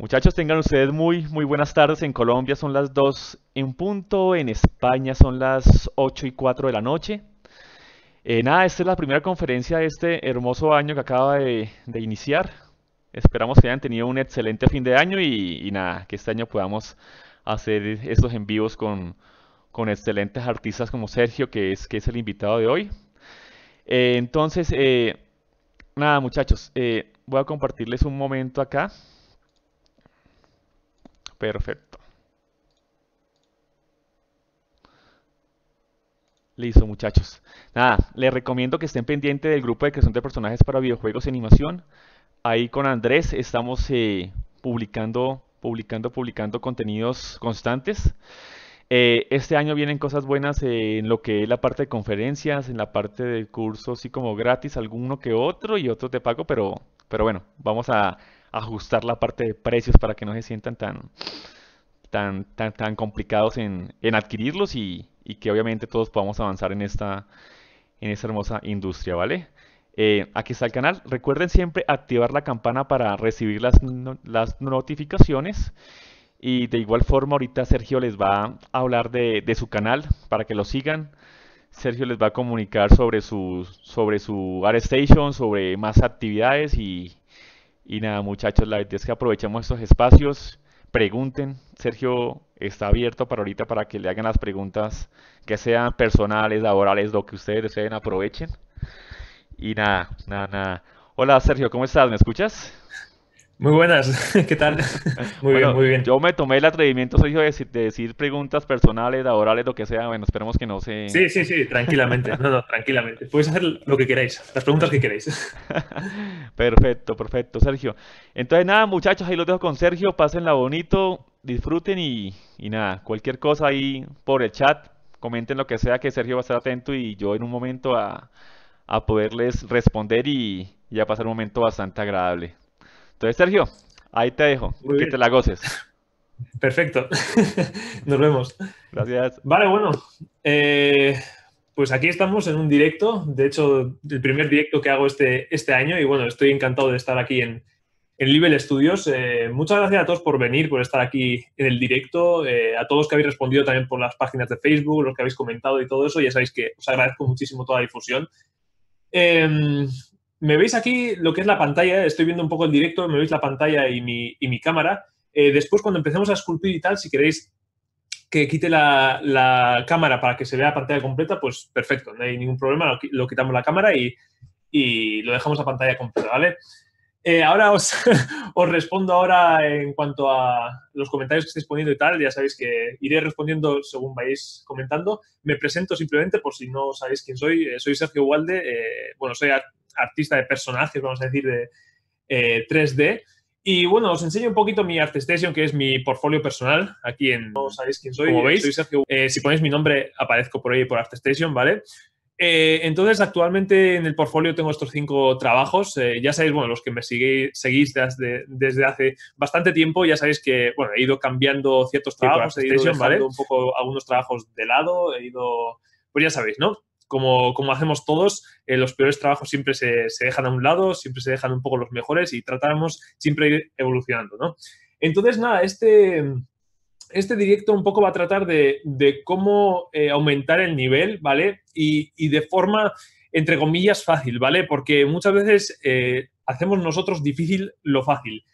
Muchachos, tengan ustedes muy, muy buenas tardes. En Colombia son las 2 en punto, en España son las 8 y 4 de la noche. Eh, nada, esta es la primera conferencia de este hermoso año que acaba de, iniciar. Esperamos que hayan tenido un excelente fin de año y, nada, que este año podamos hacer estos en vivos con, con excelentes artistas como Sergio, que es, que es el invitado de hoy. Eh, entonces, eh, nada muchachos, voy a compartirles un momento acá. Perfecto. Listo, muchachos. Nada, les recomiendo que estén pendientes del grupo de creación de personajes para videojuegos y animación. Ahí con Andrés estamos eh, publicando, publicando, publicando contenidos constantes. Eh, este año vienen cosas buenas en lo que es la parte de conferencias, en la parte de cursos, así como gratis, alguno que otro y otro te pago, pero, pero bueno, vamos a ajustar la parte de precios para que no se sientan tan, tan, tan, tan complicados en, adquirirlos y, que obviamente todos podamos avanzar en esta, en esta hermosa industria, ¿vale? Eh, aquí está el canal. Recuerden siempre activar la campana para recibir las, notificaciones. Y de igual forma ahorita Sergio les va a hablar de, su canal para que lo sigan. Sergio les va a comunicar sobre su, sobre su Art Station, sobre más actividades y, y nada, muchachos, la idea es que aprovechemos estos espacios, pregunten. Sergio está abierto para ahorita para que le hagan las preguntas que sean personales, laborales, lo que ustedes deseen, aprovechen. Y nada, nada, nada. Hola Sergio, ¿cómo estás? ¿Me escuchas? Muy buenas, ¿qué tal? Muy bien, muy bien. Yo me tomé el atrevimiento, Sergio, de decir, preguntas personales, orales, lo que sea. Bueno, esperemos que no se. Sí, sí, sí, tranquilamente. No, tranquilamente. Puedes hacer lo que queráis, las preguntas que queráis. perfecto, perfecto, Sergio. Entonces, nada, muchachos, ahí los dejo con Sergio. Pásenla bonito, disfruten y, nada, cualquier cosa ahí por el chat, comenten lo que sea, que Sergio va a estar atento y yo en un momento a, poderles responder y, ya pasar un momento bastante agradable. Entonces, Sergio, ahí te dejo, que te la goces. Perfecto, nos vemos. Gracias. Vale, bueno, eh, pues aquí estamos en un directo, de hecho, el primer directo que hago este, este año y bueno, estoy encantado de estar aquí en, Libel Studios. Eh, muchas gracias a todos por venir, por estar aquí en el directo, eh, a todos que habéis respondido también por las páginas de Facebook, los que habéis comentado y todo eso, ya sabéis que os agradezco muchísimo toda la difusión. Em, me veis aquí lo que es la pantalla, estoy viendo un poco el directo, me veis la pantalla y mi, cámara. Eh, después, cuando empecemos a esculpir y tal, si queréis que quite la, cámara para que se vea la pantalla completa, pues perfecto, no hay ningún problema, lo, quitamos la cámara y, lo dejamos la pantalla completa, ¿vale? Eh, ahora os, os, respondo ahora en cuanto a los comentarios que estáis poniendo y tal. Ya sabéis que iré respondiendo según vais comentando. Me presento simplemente por si no sabéis quién soy. Eh, soy Sergio Walde. bueno, soy artista de personajes, vamos a decir, de 3D. Eh, y bueno, os enseño un poquito mi ArtStation, que es mi portfolio personal. Aquí en. No sabéis quién soy. Como veis, eh, si ponéis mi nombre, aparezco por ahí por ArtStation, ¿vale? Eh, entonces, actualmente en el portfolio tengo estos cinco trabajos. ya sabéis, bueno, los que me seguís desde, hace bastante tiempo, ya sabéis que, bueno, he ido cambiando ciertos trabajos, he ido dejando un poco algunos trabajos de lado, he ido, pues ya sabéis, ¿no? como, hacemos todos, eh, los peores trabajos siempre se, dejan a un lado, siempre se dejan un poco los mejores y tratamos siempre ir evolucionando, ¿no? Entonces, nada, este, este directo un poco va a tratar de, cómo eh, aumentar el nivel, ¿vale? Y, de forma, entre comillas, fácil, ¿vale? Porque muchas veces eh, hacemos nosotros difícil lo fácil.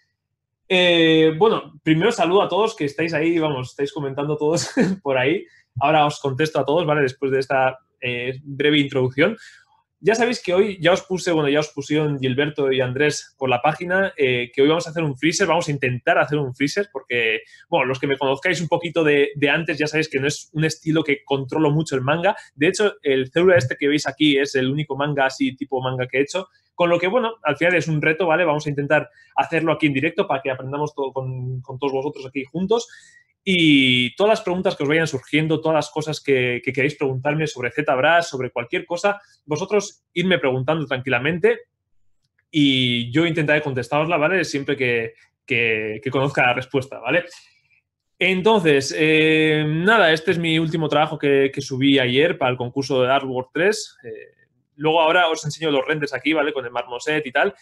bueno, primero saludo a todos que estáis ahí, vamos, estáis comentando todos por ahí. Ahora os contesto a todos, ¿vale? Después de esta eh, breve introducción. Ya sabéis que hoy ya os puse, bueno, ya os pusieron Gilberto y Andrés por la página, eh, que hoy vamos a hacer un freezer, vamos a intentar hacer un freezer, porque, bueno, los que me conozcáis un poquito de, antes ya sabéis que no es un estilo que controlo mucho el manga. De hecho, el célula este que veis aquí es el único manga así, tipo manga que he hecho. Con lo que, bueno, al final es un reto, ¿vale? Vamos a intentar hacerlo aquí en directo para que aprendamos todo con, con todos vosotros aquí juntos. Y todas las preguntas que os vayan surgiendo, todas las cosas que, queráis preguntarme sobre ZBrush, sobre cualquier cosa, vosotros irme preguntando tranquilamente y yo intentaré contestarosla, ¿vale? Siempre que, que, conozca la respuesta, ¿vale? Entonces, eh, nada, este es mi último trabajo que, subí ayer para el concurso de Artwork 3. Eh, luego ahora os enseño los renders aquí, ¿vale? Con el marmoset y tal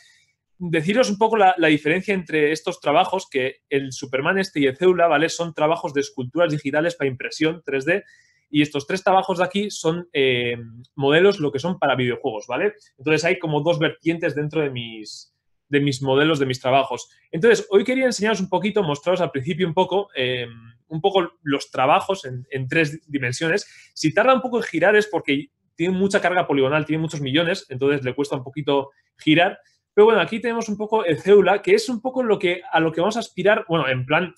deciros un poco la, diferencia entre estos trabajos, que el Superman este y el Célula, ¿vale? Son trabajos de esculturas digitales para impresión 3D. Y estos tres trabajos de aquí son eh, modelos lo que son para videojuegos, ¿vale? Entonces hay como dos vertientes dentro de mis, de mis modelos, de mis trabajos. Entonces, hoy quería enseñaros un poquito, mostraros al principio un poco, eh, un poco los trabajos en, en tres dimensiones. Si tarda un poco en girar es porque tiene mucha carga poligonal, tiene muchos millones, entonces le cuesta un poquito girar. Pero bueno, aquí tenemos un poco el célula, que es un poco lo que, a lo que vamos a aspirar, bueno, en plan,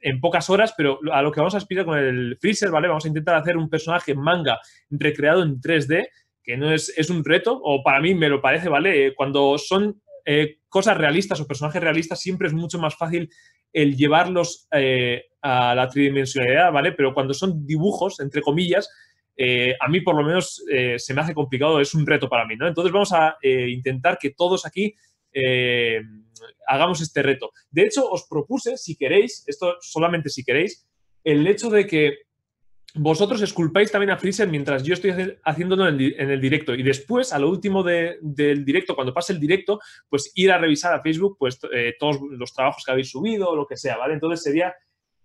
en pocas horas, pero a lo que vamos a aspirar con el freezer, ¿vale? Vamos a intentar hacer un personaje manga recreado en 3D, que no es, un reto, o para mí me lo parece, ¿vale? Eh, cuando son eh, cosas realistas o personajes realistas, siempre es mucho más fácil el llevarlos eh, a la tridimensionalidad, ¿vale? Pero cuando son dibujos, entre comillas, eh, a mí por lo menos eh, se me hace complicado, es un reto para mí, ¿no? Entonces vamos a eh, intentar que todos aquí hagamos este reto. De hecho, os propuse, si queréis, esto solamente si queréis, el hecho de que vosotros esculpáis también a Freezer mientras yo estoy haciéndolo en, el directo. Y después, a lo último del directo, cuando pase el directo, pues ir a revisar a Facebook pues, todos los trabajos que habéis subido o lo que sea, ¿vale? Entonces sería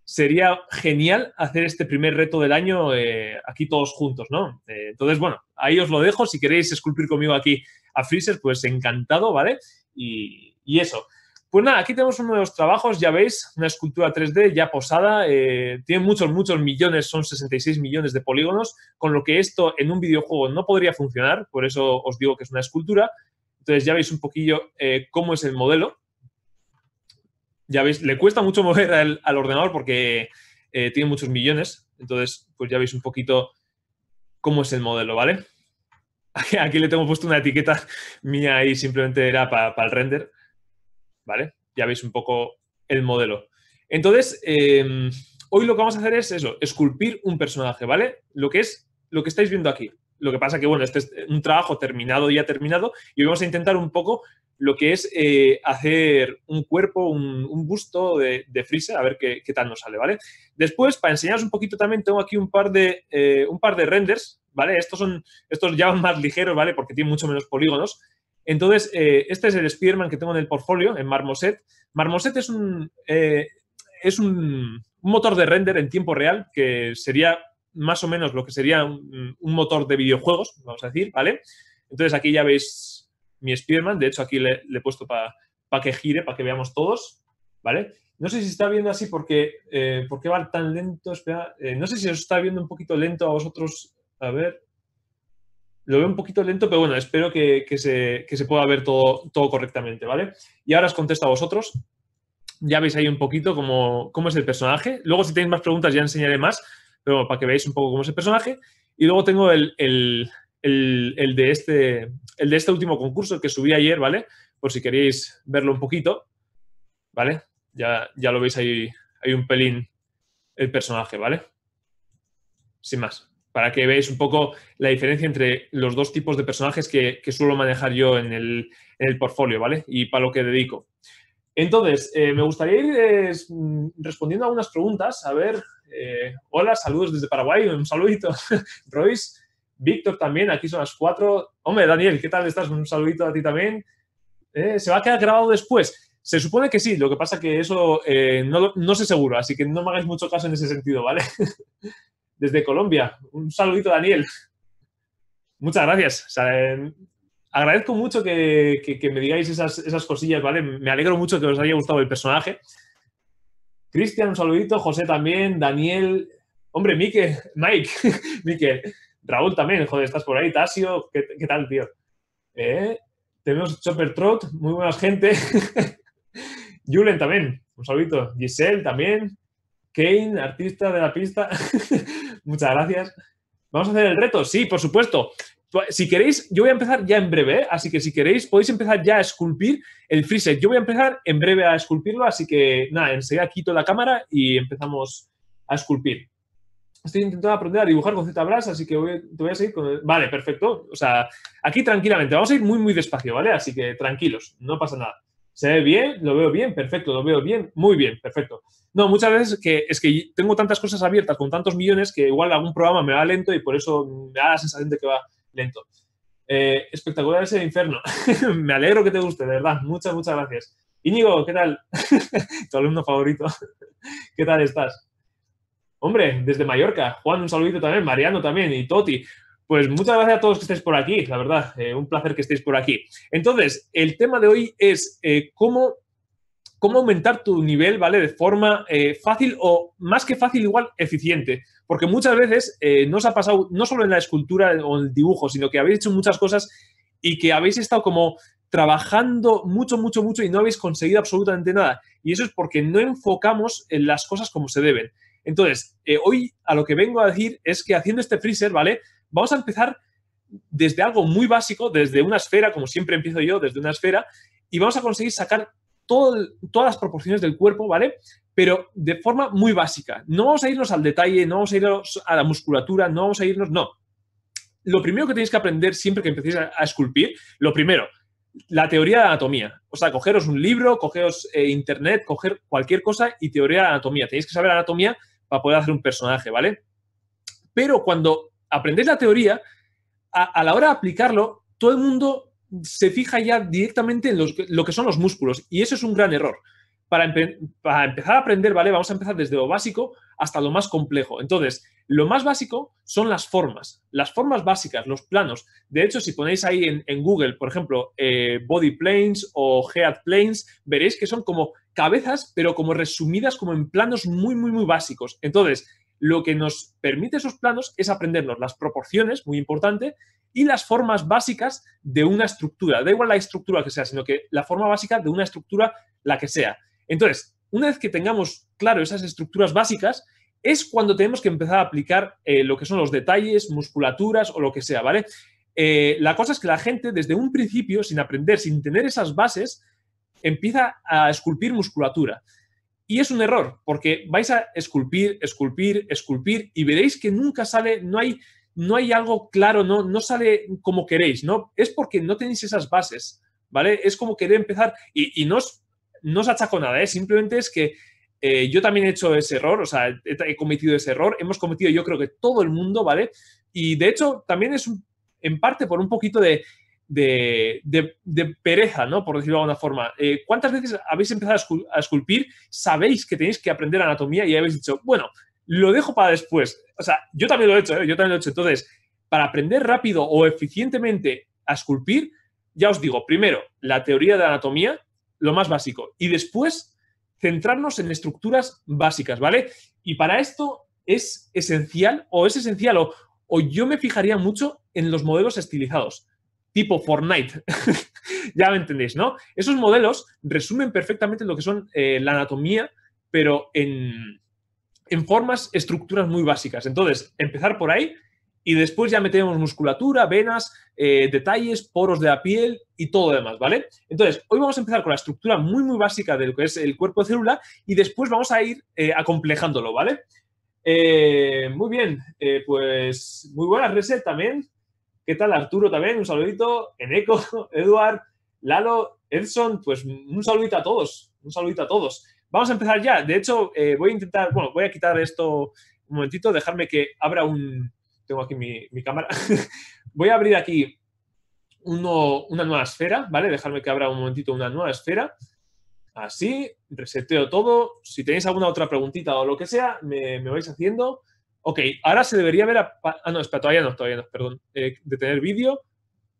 sería genial hacer este primer reto del año eh, aquí todos juntos, ¿no? Eh, entonces, bueno, ahí os lo dejo. Si queréis esculpir conmigo aquí a Freezer, pues encantado, ¿vale? Y, eso. Pues nada, aquí tenemos uno de los trabajos, ya veis, una escultura 3D ya posada, eh, tiene muchos, muchos millones, son 66 millones de polígonos, con lo que esto en un videojuego no podría funcionar, por eso os digo que es una escultura. Entonces ya veis un poquillo cómo es el modelo, ya veis, le cuesta mucho mover al, ordenador porque eh, tiene muchos millones. Entonces, pues ya veis un poquito cómo es el modelo, ¿vale? Aquí le tengo puesto una etiqueta mía y simplemente era para el render, ¿vale? Ya veis un poco el modelo. Entonces, em, hoy lo que vamos a hacer es eso, esculpir un personaje, ¿vale? Lo que es lo que estáis viendo aquí. Lo que pasa que, bueno, este es un trabajo terminado y ya terminado y hoy vamos a intentar un poco lo que es eh, hacer un cuerpo, un, busto de, Freezer, a ver qué, tal nos sale, ¿vale? Después, para enseñaros un poquito también, tengo aquí un par de, eh, un par de renders, ¿vale? Estos, son, estos ya van más ligeros, ¿vale? Porque tienen mucho menos polígonos. Entonces, eh, este es el spearman que tengo en el portfolio, en Marmoset. Marmoset es un, es un motor de render en tiempo real que sería más o menos lo que sería un, motor de videojuegos, vamos a decir, ¿vale? Entonces aquí ya veis mi Spearman. de hecho aquí le, he puesto para que gire, para que veamos todos, ¿vale? No sé si está viendo así porque, eh, va tan lento, espera, eh, no sé si os está viendo un poquito lento a vosotros, a ver, lo veo un poquito lento, pero bueno, espero que, se, se, pueda ver todo, todo correctamente, ¿vale? Y ahora os contesto a vosotros. Ya veis ahí un poquito cómo, cómo es el personaje. Luego, si tenéis más preguntas, ya enseñaré más. Pero para que veáis un poco cómo es el personaje. Y luego tengo el, de, este, el de este último concurso que subí ayer, ¿vale? Por si queréis verlo un poquito, ¿vale? Ya, ya lo veis ahí, hay un pelín el personaje, ¿vale? Sin más, para que veáis un poco la diferencia entre los dos tipos de personajes que, que suelo manejar yo en el, en el portfolio, ¿vale? Y para lo que dedico. Entonces, eh, me gustaría ir mm, respondiendo a algunas preguntas. A ver, eh, hola, saludos desde Paraguay, un saludito. Royce, Víctor también, aquí son las cuatro. Hombre, Daniel, ¿qué tal estás? Un saludito a ti también. Eh, ¿Se va a quedar grabado después? Se supone que sí, lo que pasa que eso no, no sé seguro, así que no me hagáis mucho caso en ese sentido, ¿vale? desde Colombia, un saludito, Daniel. Muchas gracias agradezco mucho que, me digáis esas, cosillas, ¿vale? Me alegro mucho que os haya gustado el personaje. Cristian, un saludito, José también, Daniel, hombre, Mike, Mike, Mike, Raúl también, joder, estás por ahí, Tasio, ¿qué, tal, tío? Eh, tenemos Chopper Trot, muy buenas gente. Julen también, un saludito. Giselle también. Kane, artista de la pista. Muchas gracias. ¿Vamos a hacer el reto? Sí, por supuesto. Si queréis, yo voy a empezar ya en breve, así que si queréis, podéis empezar ya a esculpir el set. Yo voy a empezar en breve a esculpirlo, así que nada, enseguida quito la cámara y empezamos a esculpir. Estoy intentando aprender a dibujar con ZBrush, así que voy, te voy a seguir con... Vale, perfecto. O sea, aquí tranquilamente. Vamos a ir muy, muy despacio, ¿vale? Así que tranquilos, no pasa nada. ¿Se ve bien? ¿Lo veo bien? Perfecto, lo veo bien. Muy bien, perfecto. No, muchas veces que, es que tengo tantas cosas abiertas con tantos millones que igual algún programa me va lento y por eso me da la sensación de que va lento. Eh, espectacular ese infierno. Me alegro que te guste, de verdad. Muchas, muchas gracias. Íñigo, ¿qué tal? tu alumno favorito. ¿Qué tal estás? Hombre, desde Mallorca. Juan, un saludito también. Mariano también. Y Toti. Pues muchas gracias a todos que estéis por aquí, la verdad. Eh, un placer que estéis por aquí. Entonces, el tema de hoy es eh, cómo cómo aumentar tu nivel, ¿vale? De forma eh, fácil o más que fácil, igual eficiente. Porque muchas veces eh, nos ha pasado, no solo en la escultura o en el dibujo, sino que habéis hecho muchas cosas y que habéis estado como trabajando mucho, mucho, mucho y no habéis conseguido absolutamente nada. Y eso es porque no enfocamos en las cosas como se deben. Entonces, eh, hoy a lo que vengo a decir es que haciendo este freezer, ¿vale? Vamos a empezar desde algo muy básico, desde una esfera, como siempre empiezo yo, desde una esfera, y vamos a conseguir sacar todas las proporciones del cuerpo, ¿vale? Pero de forma muy básica. No vamos a irnos al detalle, no vamos a irnos a la musculatura, no vamos a irnos, no. Lo primero que tenéis que aprender siempre que empecéis a, esculpir, lo primero, la teoría de la anatomía. O sea, cogeros un libro, cogeros eh, internet, coger cualquier cosa y teoría de anatomía. Tenéis que saber anatomía para poder hacer un personaje, ¿vale? Pero cuando aprendéis la teoría, a la hora de aplicarlo, todo el mundo se fija ya directamente en los, lo que son los músculos y eso es un gran error. Para, para, empezar a aprender, ¿vale? Vamos a empezar desde lo básico hasta lo más complejo. Entonces, lo más básico son las formas, las formas básicas, los planos. De hecho, si ponéis ahí en, Google, por ejemplo, eh, body planes o head planes, veréis que son como cabezas, pero como resumidas como en planos muy, muy, muy básicos. Entonces, lo que nos permite esos planos es aprendernos las proporciones, muy importante, y las formas básicas de una estructura. Da igual la estructura que sea, sino que la forma básica de una estructura, la que sea. Entonces, una vez que tengamos claro esas estructuras básicas, es cuando tenemos que empezar a aplicar eh, lo que son los detalles, musculaturas o lo que sea, ¿vale? Eh, la cosa es que la gente desde un principio, sin aprender, sin tener esas bases, empieza a esculpir musculatura. Y es un error, porque vais a esculpir, esculpir, esculpir y veréis que nunca sale, no hay, no hay algo claro, no, no sale como queréis, ¿no? Es porque no tenéis esas bases, ¿vale? Es como querer empezar y, y no, os, achaco nada, ¿eh? Simplemente es que eh, yo también he hecho ese error, o sea, he, cometido ese error, hemos cometido yo creo que todo el mundo, ¿vale? Y de hecho también es en parte por un poquito de de, pereza, ¿no? Por decirlo de alguna forma. Eh, ¿Cuántas veces habéis empezado a, esculpir? Sabéis que tenéis que aprender anatomía y habéis dicho, bueno, lo dejo para después. O sea, yo también lo he hecho, ¿eh? yo también lo he hecho. Entonces, para aprender rápido o eficientemente a esculpir, ya os digo, primero, la teoría de anatomía, lo más básico, y después centrarnos en estructuras básicas, ¿vale? Y para esto es esencial, o es esencial, o yo me fijaría mucho en los modelos estilizados tipo Fortnite. ya me entendéis, ¿no? Esos modelos resumen perfectamente lo que son eh, la anatomía, pero en, formas, estructuras muy básicas. Entonces, empezar por ahí y después ya metemos musculatura, venas, eh, detalles, poros de la piel y todo lo demás, ¿vale? Entonces, hoy vamos a empezar con la estructura muy, muy básica de lo que es el cuerpo de célula y después vamos a ir eh, acomplejándolo, ¿vale? muy bien, pues muy buenas, Reset, también. ¿Qué tal Arturo también? Un saludito. en eco, Eduard, Lalo, Edson, pues un saludito a todos. Un saludito a todos. Vamos a empezar ya. De hecho, eh, voy a intentar, bueno, voy a quitar esto un momentito, dejarme que abra un... Tengo aquí mi, cámara. voy a abrir aquí una nueva esfera, ¿vale? Dejarme que abra un momentito una nueva esfera. Así, reseteo todo. Si tenéis alguna otra preguntita o lo que sea, me vais haciendo. Ok, ahora se debería ver... A, ah, no, espera, todavía no, todavía no, perdón. Eh, detener de tener vídeo.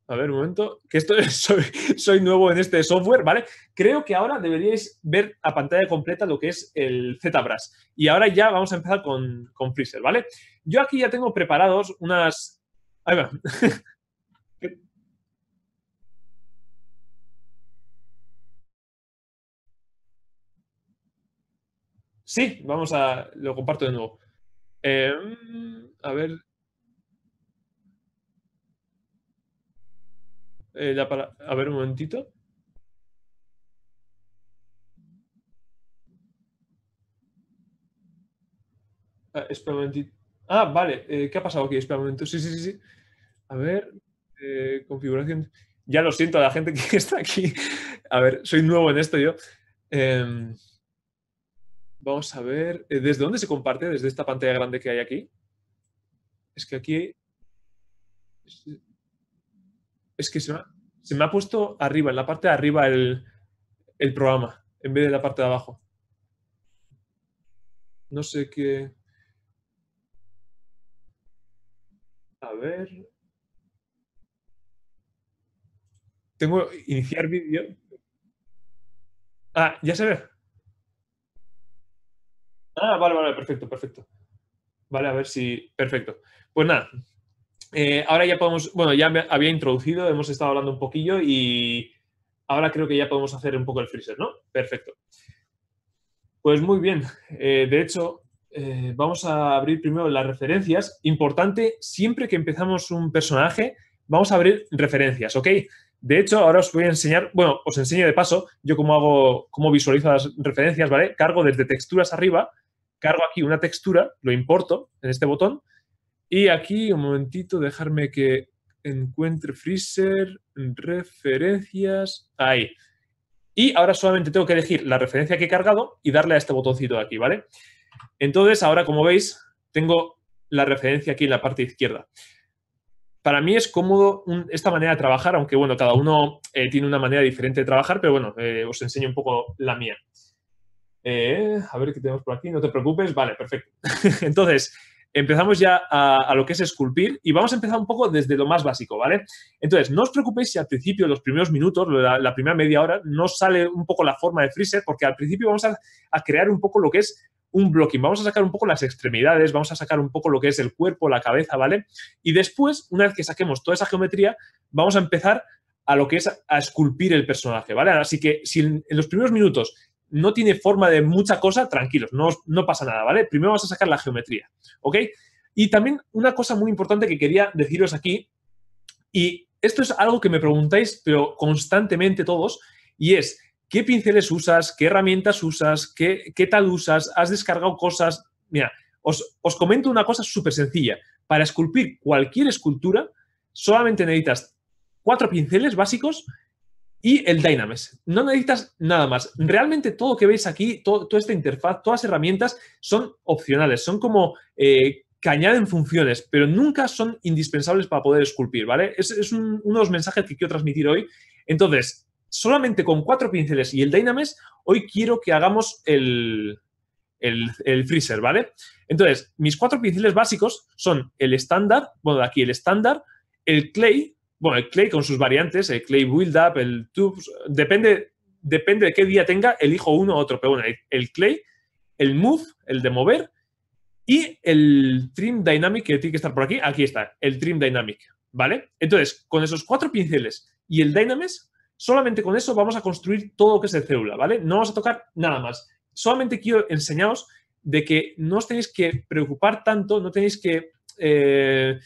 A ver, un momento, que esto es, soy, soy, nuevo en este software, ¿vale? Creo que ahora deberíais ver a pantalla completa lo que es el ZBrush. Y ahora ya vamos a empezar con, con Freezer, ¿vale? Yo aquí ya tengo preparados unas... Ahí Sí, vamos a... Lo comparto de nuevo. Eh, mm, a ver. Eh, a ver un momentito. Ah, espera un momentito. Ah, vale. Eh, ¿Qué ha pasado aquí? Espera un momento. Sí, sí, sí. sí. A ver. configuración. Ya lo siento a la gente que está aquí. A ver, soy nuevo en esto yo. Em, Vamos a ver, eh, ¿desde dónde se comparte? ¿Desde esta pantalla grande que hay aquí? Es que aquí... Es que se me ha, puesto arriba, en la parte de arriba el, el programa, en vez de la parte de abajo. No sé qué... A ver... Tengo iniciar vídeo. Ah, ya se ve. Ah, vale, vale, perfecto, perfecto. Vale, a ver si. Perfecto. Pues nada. Eh, ahora ya podemos. Bueno, ya me había introducido, hemos estado hablando un poquillo y ahora creo que ya podemos hacer un poco el freezer, ¿no? Perfecto. Pues muy bien. Eh, de hecho, eh, vamos a abrir primero las referencias. Importante, siempre que empezamos un personaje, vamos a abrir referencias, ¿ok? De hecho, ahora os voy a enseñar, bueno, os enseño de paso, yo cómo hago, cómo visualizo las referencias, ¿vale? Cargo desde texturas arriba, cargo aquí una textura, lo importo en este botón. Y aquí, un momentito, dejarme que encuentre Freezer, referencias, ahí. Y ahora solamente tengo que elegir la referencia que he cargado y darle a este botoncito de aquí, ¿vale? Entonces, ahora como veis, tengo la referencia aquí en la parte izquierda. Para mí es cómodo esta manera de trabajar, aunque bueno, cada uno eh, tiene una manera diferente de trabajar, pero bueno, eh, os enseño un poco la mía. Eh, a ver qué tenemos por aquí, no te preocupes, vale, perfecto. Entonces, empezamos ya a, lo que es esculpir y vamos a empezar un poco desde lo más básico, ¿vale? Entonces, no os preocupéis si al principio, los primeros minutos, la, primera media hora, no sale un poco la forma de freezer, porque al principio vamos a, a crear un poco lo que es un blocking. Vamos a sacar un poco las extremidades, vamos a sacar un poco lo que es el cuerpo, la cabeza, ¿vale? Y después, una vez que saquemos toda esa geometría, vamos a empezar a lo que es a esculpir el personaje, ¿vale? Así que si en los primeros minutos no tiene forma de mucha cosa, tranquilos, no, pasa nada, ¿vale? Primero vamos a sacar la geometría, ¿ok? Y también una cosa muy importante que quería deciros aquí, y esto es algo que me preguntáis, pero constantemente todos, y es, ¿qué pinceles usas? ¿Qué herramientas usas? ¿Qué, tal usas? ¿Has descargado cosas? Mira, os, os comento una cosa súper sencilla. Para esculpir cualquier escultura, solamente necesitas cuatro pinceles básicos, y el Dynamics No necesitas nada más. Realmente todo lo que veis aquí, toda esta interfaz, todas las herramientas son opcionales, son como eh, que añaden funciones, pero nunca son indispensables para poder esculpir, ¿vale? Es, uno de los mensajes que quiero transmitir hoy. Entonces, solamente con cuatro pinceles y el Dynames, hoy quiero que hagamos el, el, el, freezer, ¿vale? Entonces, mis cuatro pinceles básicos son el estándar, bueno, aquí el estándar, el clay, bueno, el clay con sus variantes, el clay build up, el tubes, depende, depende de qué día tenga, elijo uno u otro, pero bueno, el clay, el move, el de mover y el trim dynamic que tiene que estar por aquí, aquí está, el trim dynamic, ¿vale? Entonces, con esos cuatro pinceles y el dynamics, solamente con eso vamos a construir todo lo que es el célula, ¿vale? No vamos a tocar nada más. Solamente quiero enseñaros de que no os tenéis que preocupar tanto, no tenéis que... Eh,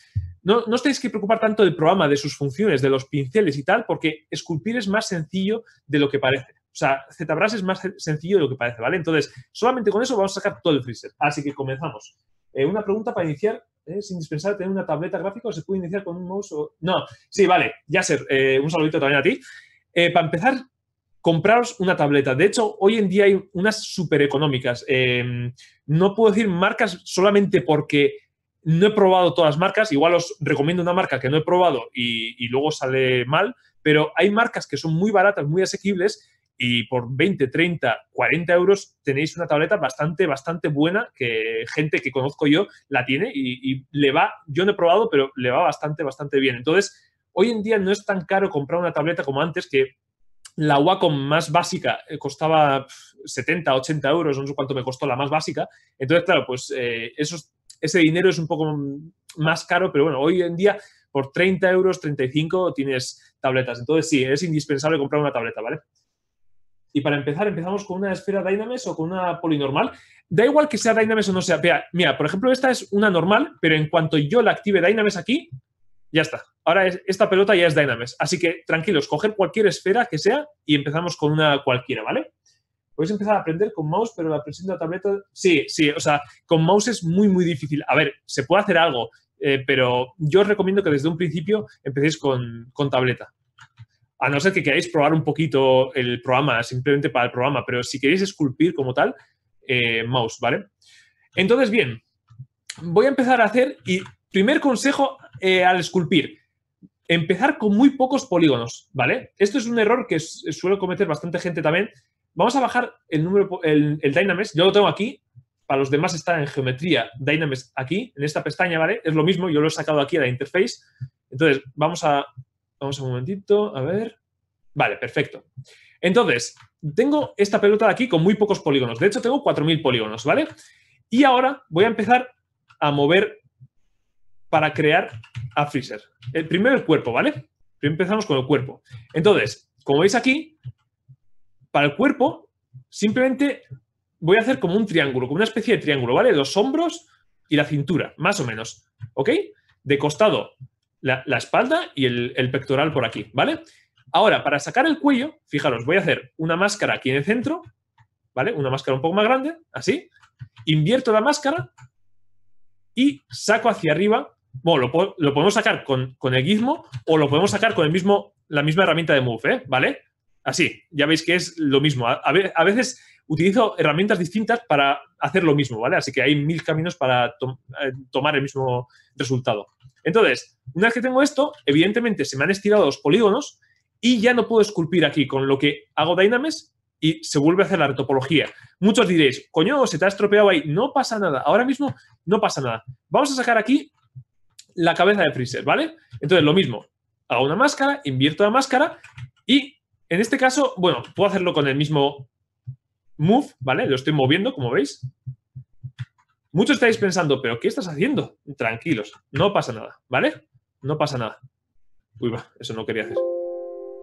no, os tenéis que preocupar tanto del programa, de sus funciones, de los pinceles y tal, porque esculpir es más sencillo de lo que parece. O sea, ZBrush es más sencillo de lo que parece, ¿vale? Entonces, solamente con eso vamos a sacar todo el freezer. Así que comenzamos. Eh, una pregunta para iniciar. ¿Es ¿eh? indispensable tener una tableta gráfica o se puede iniciar con un mouse? No, sí, vale. Ya eh, un saludito también a ti. para empezar, compraros una tableta. De hecho, hoy en día hay unas súper económicas. no puedo decir marcas solamente porque no he probado todas las marcas, igual os recomiendo una marca que no he probado y, luego sale mal, pero hay marcas que son muy baratas, muy asequibles y por 20, 30, 40 euros tenéis una tableta bastante, bastante buena que gente que conozco yo la tiene y, le va, yo no he probado, pero le va bastante, bastante bien. Entonces, hoy en día no es tan caro comprar una tableta como antes que la Wacom más básica eh, costaba 70, 80 euros, no sé cuánto me costó la más básica. Entonces, claro, pues eso. Eh, esos ese dinero es un poco más caro, pero bueno, hoy en día por 30 euros, 35 tienes tabletas. Entonces sí, es indispensable comprar una tableta, ¿vale? Y para empezar, empezamos con una esfera Dynamis o con una polinormal. Da igual que sea Dynamis o no sea. Mira, por ejemplo, esta es una normal, pero en cuanto yo la active Dynamis aquí, ya está. Ahora esta pelota ya es Dynamis. Así que tranquilos, coger cualquier esfera que sea y empezamos con una cualquiera, ¿vale? podéis empezar a aprender con mouse, pero la presión de la tableta, sí, sí, o sea, con mouse es muy, muy difícil. A ver, se puede hacer algo, eh, pero yo os recomiendo que desde un principio empecéis con, tableta. A no ser que queráis probar un poquito el programa, simplemente para el programa, pero si queréis esculpir como tal, eh, mouse, ¿vale? Entonces, bien, voy a empezar a hacer, y primer consejo eh, al esculpir, empezar con muy pocos polígonos, ¿vale? Esto es un error que suele cometer bastante gente también, Vamos a bajar el número, el, el yo lo tengo aquí, para los demás está en geometría Dynamics aquí, en esta pestaña, ¿vale? Es lo mismo, yo lo he sacado aquí a la interface. Entonces, vamos a, vamos a un momentito, a ver. Vale, perfecto. Entonces, tengo esta pelota de aquí con muy pocos polígonos. De hecho, tengo 4.000 polígonos, ¿vale? Y ahora voy a empezar a mover para crear a Freezer. El primero el cuerpo, ¿vale? Empezamos con el cuerpo. Entonces, como veis aquí, para el cuerpo, simplemente voy a hacer como un triángulo, como una especie de triángulo, ¿vale? Los hombros y la cintura, más o menos, ¿ok? De costado, la, espalda y el, pectoral por aquí, ¿vale? Ahora, para sacar el cuello, fijaros, voy a hacer una máscara aquí en el centro, ¿vale? Una máscara un poco más grande, así. Invierto la máscara y saco hacia arriba. Bueno, lo, podemos sacar con, el gizmo o lo podemos sacar con el mismo, la misma herramienta de Move, ¿eh? ¿Vale? Así, ya veis que es lo mismo. A, veces utilizo herramientas distintas para hacer lo mismo, ¿vale? Así que hay mil caminos para eh, tomar el mismo resultado. Entonces, una vez que tengo esto, evidentemente se me han estirado los polígonos y ya no puedo esculpir aquí, con lo que hago Dynamics y se vuelve a hacer la topología. Muchos diréis, coño, se te ha estropeado ahí. No pasa nada, ahora mismo no pasa nada. Vamos a sacar aquí la cabeza de Freezer, ¿vale? Entonces, lo mismo, hago una máscara, invierto la máscara y en este caso, bueno, puedo hacerlo con el mismo move, ¿vale? Lo estoy moviendo, como veis. Muchos estáis pensando, ¿pero qué estás haciendo? Tranquilos, no pasa nada, ¿vale? No pasa nada. Uy, va, eso no quería hacer.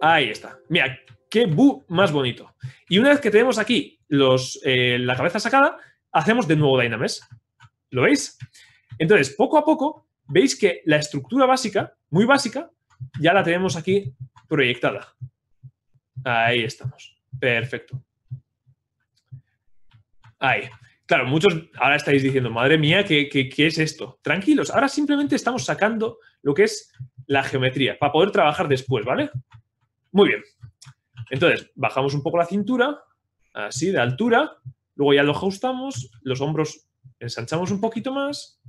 Ahí está. Mira, qué bu más bonito. Y una vez que tenemos aquí los, eh, la cabeza sacada, hacemos de nuevo dynamics. ¿Lo veis? Entonces, poco a poco, veis que la estructura básica, muy básica, ya la tenemos aquí proyectada. Ahí estamos. Perfecto. Ahí. Claro, muchos ahora estáis diciendo, madre mía, ¿qué, qué es esto? Tranquilos, ahora simplemente estamos sacando lo que es la geometría para poder trabajar después, ¿vale? Muy bien. Entonces, bajamos un poco la cintura, así, de altura. Luego ya lo ajustamos, los hombros ensanchamos un poquito más,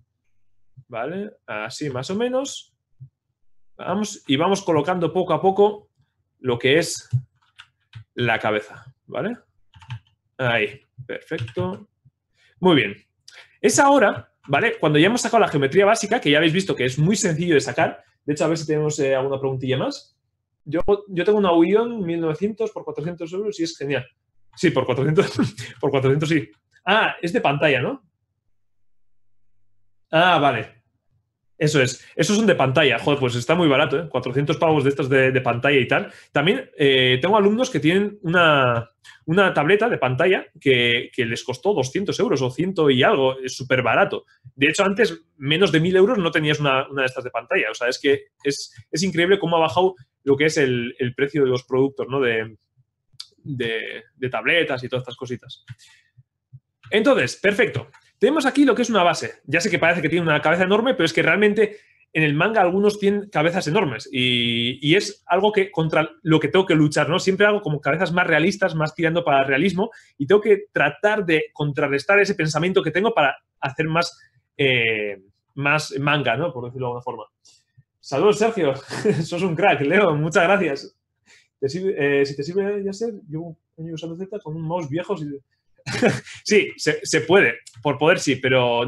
¿vale? Así más o menos. Vamos, y vamos colocando poco a poco lo que es la cabeza, ¿vale? Ahí, perfecto. Muy bien. Es ahora, ¿vale? Cuando ya hemos sacado la geometría básica, que ya habéis visto que es muy sencillo de sacar. De hecho, a ver si tenemos eh, alguna preguntilla más. Yo, yo tengo una Uyón 1900 por 400 euros y es genial. Sí, por 400, por 400 sí. Ah, es de pantalla, ¿no? Ah, vale. Eso es. Esos son de pantalla. Joder, pues está muy barato, ¿eh? 400 pavos de estas de, pantalla y tal. También eh, tengo alumnos que tienen una, tableta de pantalla que, les costó 200 euros o 100 y algo. Es súper barato. De hecho, antes, menos de 1000 euros no tenías una, de estas de pantalla. O sea, es que es, increíble cómo ha bajado lo que es el, precio de los productos, ¿no? De, de, de, tabletas y todas estas cositas. Entonces, perfecto. Tenemos aquí lo que es una base. Ya sé que parece que tiene una cabeza enorme, pero es que realmente en el manga algunos tienen cabezas enormes y, es algo que contra lo que tengo que luchar, ¿no? Siempre hago como cabezas más realistas, más tirando para el realismo y tengo que tratar de contrarrestar ese pensamiento que tengo para hacer más, eh, más manga, ¿no? Por decirlo de alguna forma. Saludos, Sergio. Sos un crack, Leo. Muchas gracias. Eh, si te sirve, ya sé, llevo un año usando con un mouse viejo. sí, se, puede, por poder sí, pero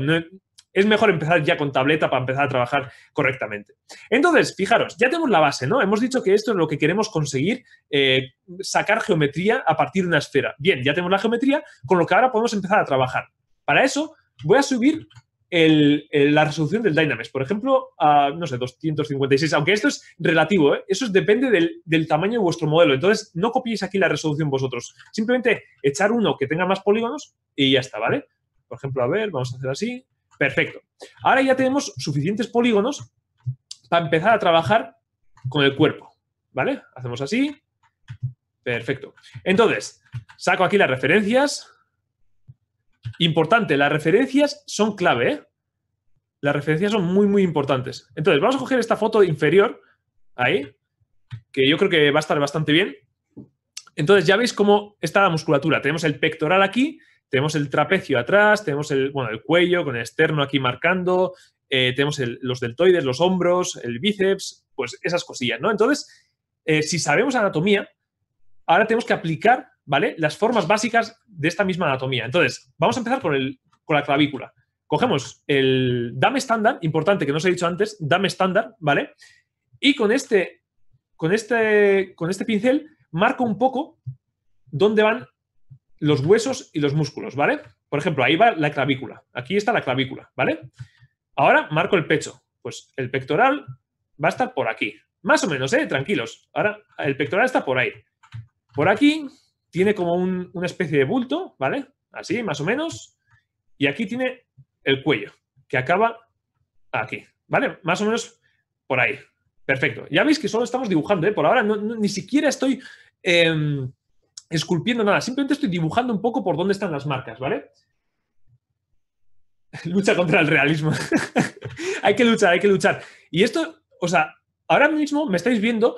es mejor empezar ya con tableta para empezar a trabajar correctamente. Entonces, fijaros, ya tenemos la base, ¿no? Hemos dicho que esto es lo que queremos conseguir, eh, sacar geometría a partir de una esfera. Bien, ya tenemos la geometría, con lo que ahora podemos empezar a trabajar. Para eso voy a subir la resolución del Dynamics, por ejemplo, no sé, 256, aunque esto es relativo, ¿eh? eso depende del, del, tamaño de vuestro modelo. Entonces, no copiéis aquí la resolución vosotros, simplemente echar uno que tenga más polígonos y ya está, ¿vale? Por ejemplo, a ver, vamos a hacer así. Perfecto. Ahora ya tenemos suficientes polígonos para empezar a trabajar con el cuerpo, ¿vale? Hacemos así. Perfecto. Entonces, saco aquí las referencias, Importante, las referencias son clave, ¿eh? Las referencias son muy, muy importantes. Entonces, vamos a coger esta foto inferior, ahí, que yo creo que va a estar bastante bien. Entonces, ya veis cómo está la musculatura. Tenemos el pectoral aquí, tenemos el trapecio atrás, tenemos el, bueno, el cuello con el externo aquí marcando, eh, tenemos los deltoides, los hombros, el bíceps, pues esas cosillas, ¿no? Entonces, eh, si sabemos anatomía, ahora tenemos que aplicar ¿vale? Las formas básicas de esta misma anatomía. Entonces, vamos a empezar con, el, la clavícula. Cogemos el dame estándar, importante que no os he dicho antes, dame estándar, ¿vale? Y con este, con este, con este pincel marco un poco dónde van los huesos y los músculos, ¿vale? Por ejemplo, ahí va la clavícula. Aquí está la clavícula, ¿vale? Ahora marco el pecho. Pues el pectoral va a estar por aquí. Más o menos, ¿eh? Tranquilos. Ahora el pectoral está por ahí. Por aquí tiene como una especie de bulto, ¿vale? Así, más o menos. Y aquí tiene el cuello, que acaba aquí, ¿vale? Más o menos por ahí. Perfecto. Ya veis que solo estamos dibujando, ¿eh? Por ahora ni siquiera estoy em, esculpiendo nada, simplemente estoy dibujando un poco por dónde están las marcas, ¿vale? Lucha contra el realismo. hay que luchar, hay que luchar. Y esto, o sea, ahora mismo me estáis viendo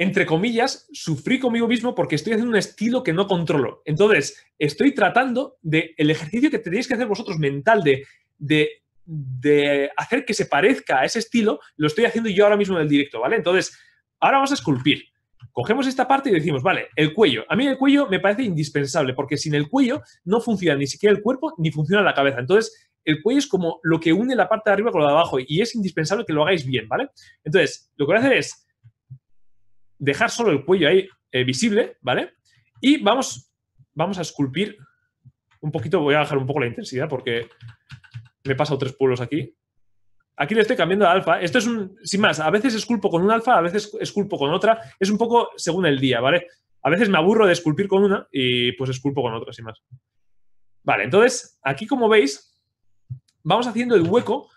entre comillas, sufrí conmigo mismo porque estoy haciendo un estilo que no controlo. Entonces, estoy tratando de el ejercicio que tenéis que hacer vosotros mental de, de, de hacer que se parezca a ese estilo, lo estoy haciendo yo ahora mismo en el directo, ¿vale? Entonces, ahora vamos a esculpir. Cogemos esta parte y decimos, vale, el cuello. A mí el cuello me parece indispensable porque sin el cuello no funciona ni siquiera el cuerpo ni funciona la cabeza. Entonces, el cuello es como lo que une la parte de arriba con la de abajo y es indispensable que lo hagáis bien, ¿vale? Entonces, lo que voy a hacer es dejar solo el cuello ahí eh, visible, ¿vale? Y vamos, vamos a esculpir un poquito, voy a bajar un poco la intensidad porque me he pasado tres pueblos aquí. Aquí le estoy cambiando al alfa. Esto es un, sin más, a veces esculpo con un alfa, a veces esculpo con otra. Es un poco según el día, ¿vale? A veces me aburro de esculpir con una y pues esculpo con otra, sin más. Vale, entonces, aquí como veis, vamos haciendo el hueco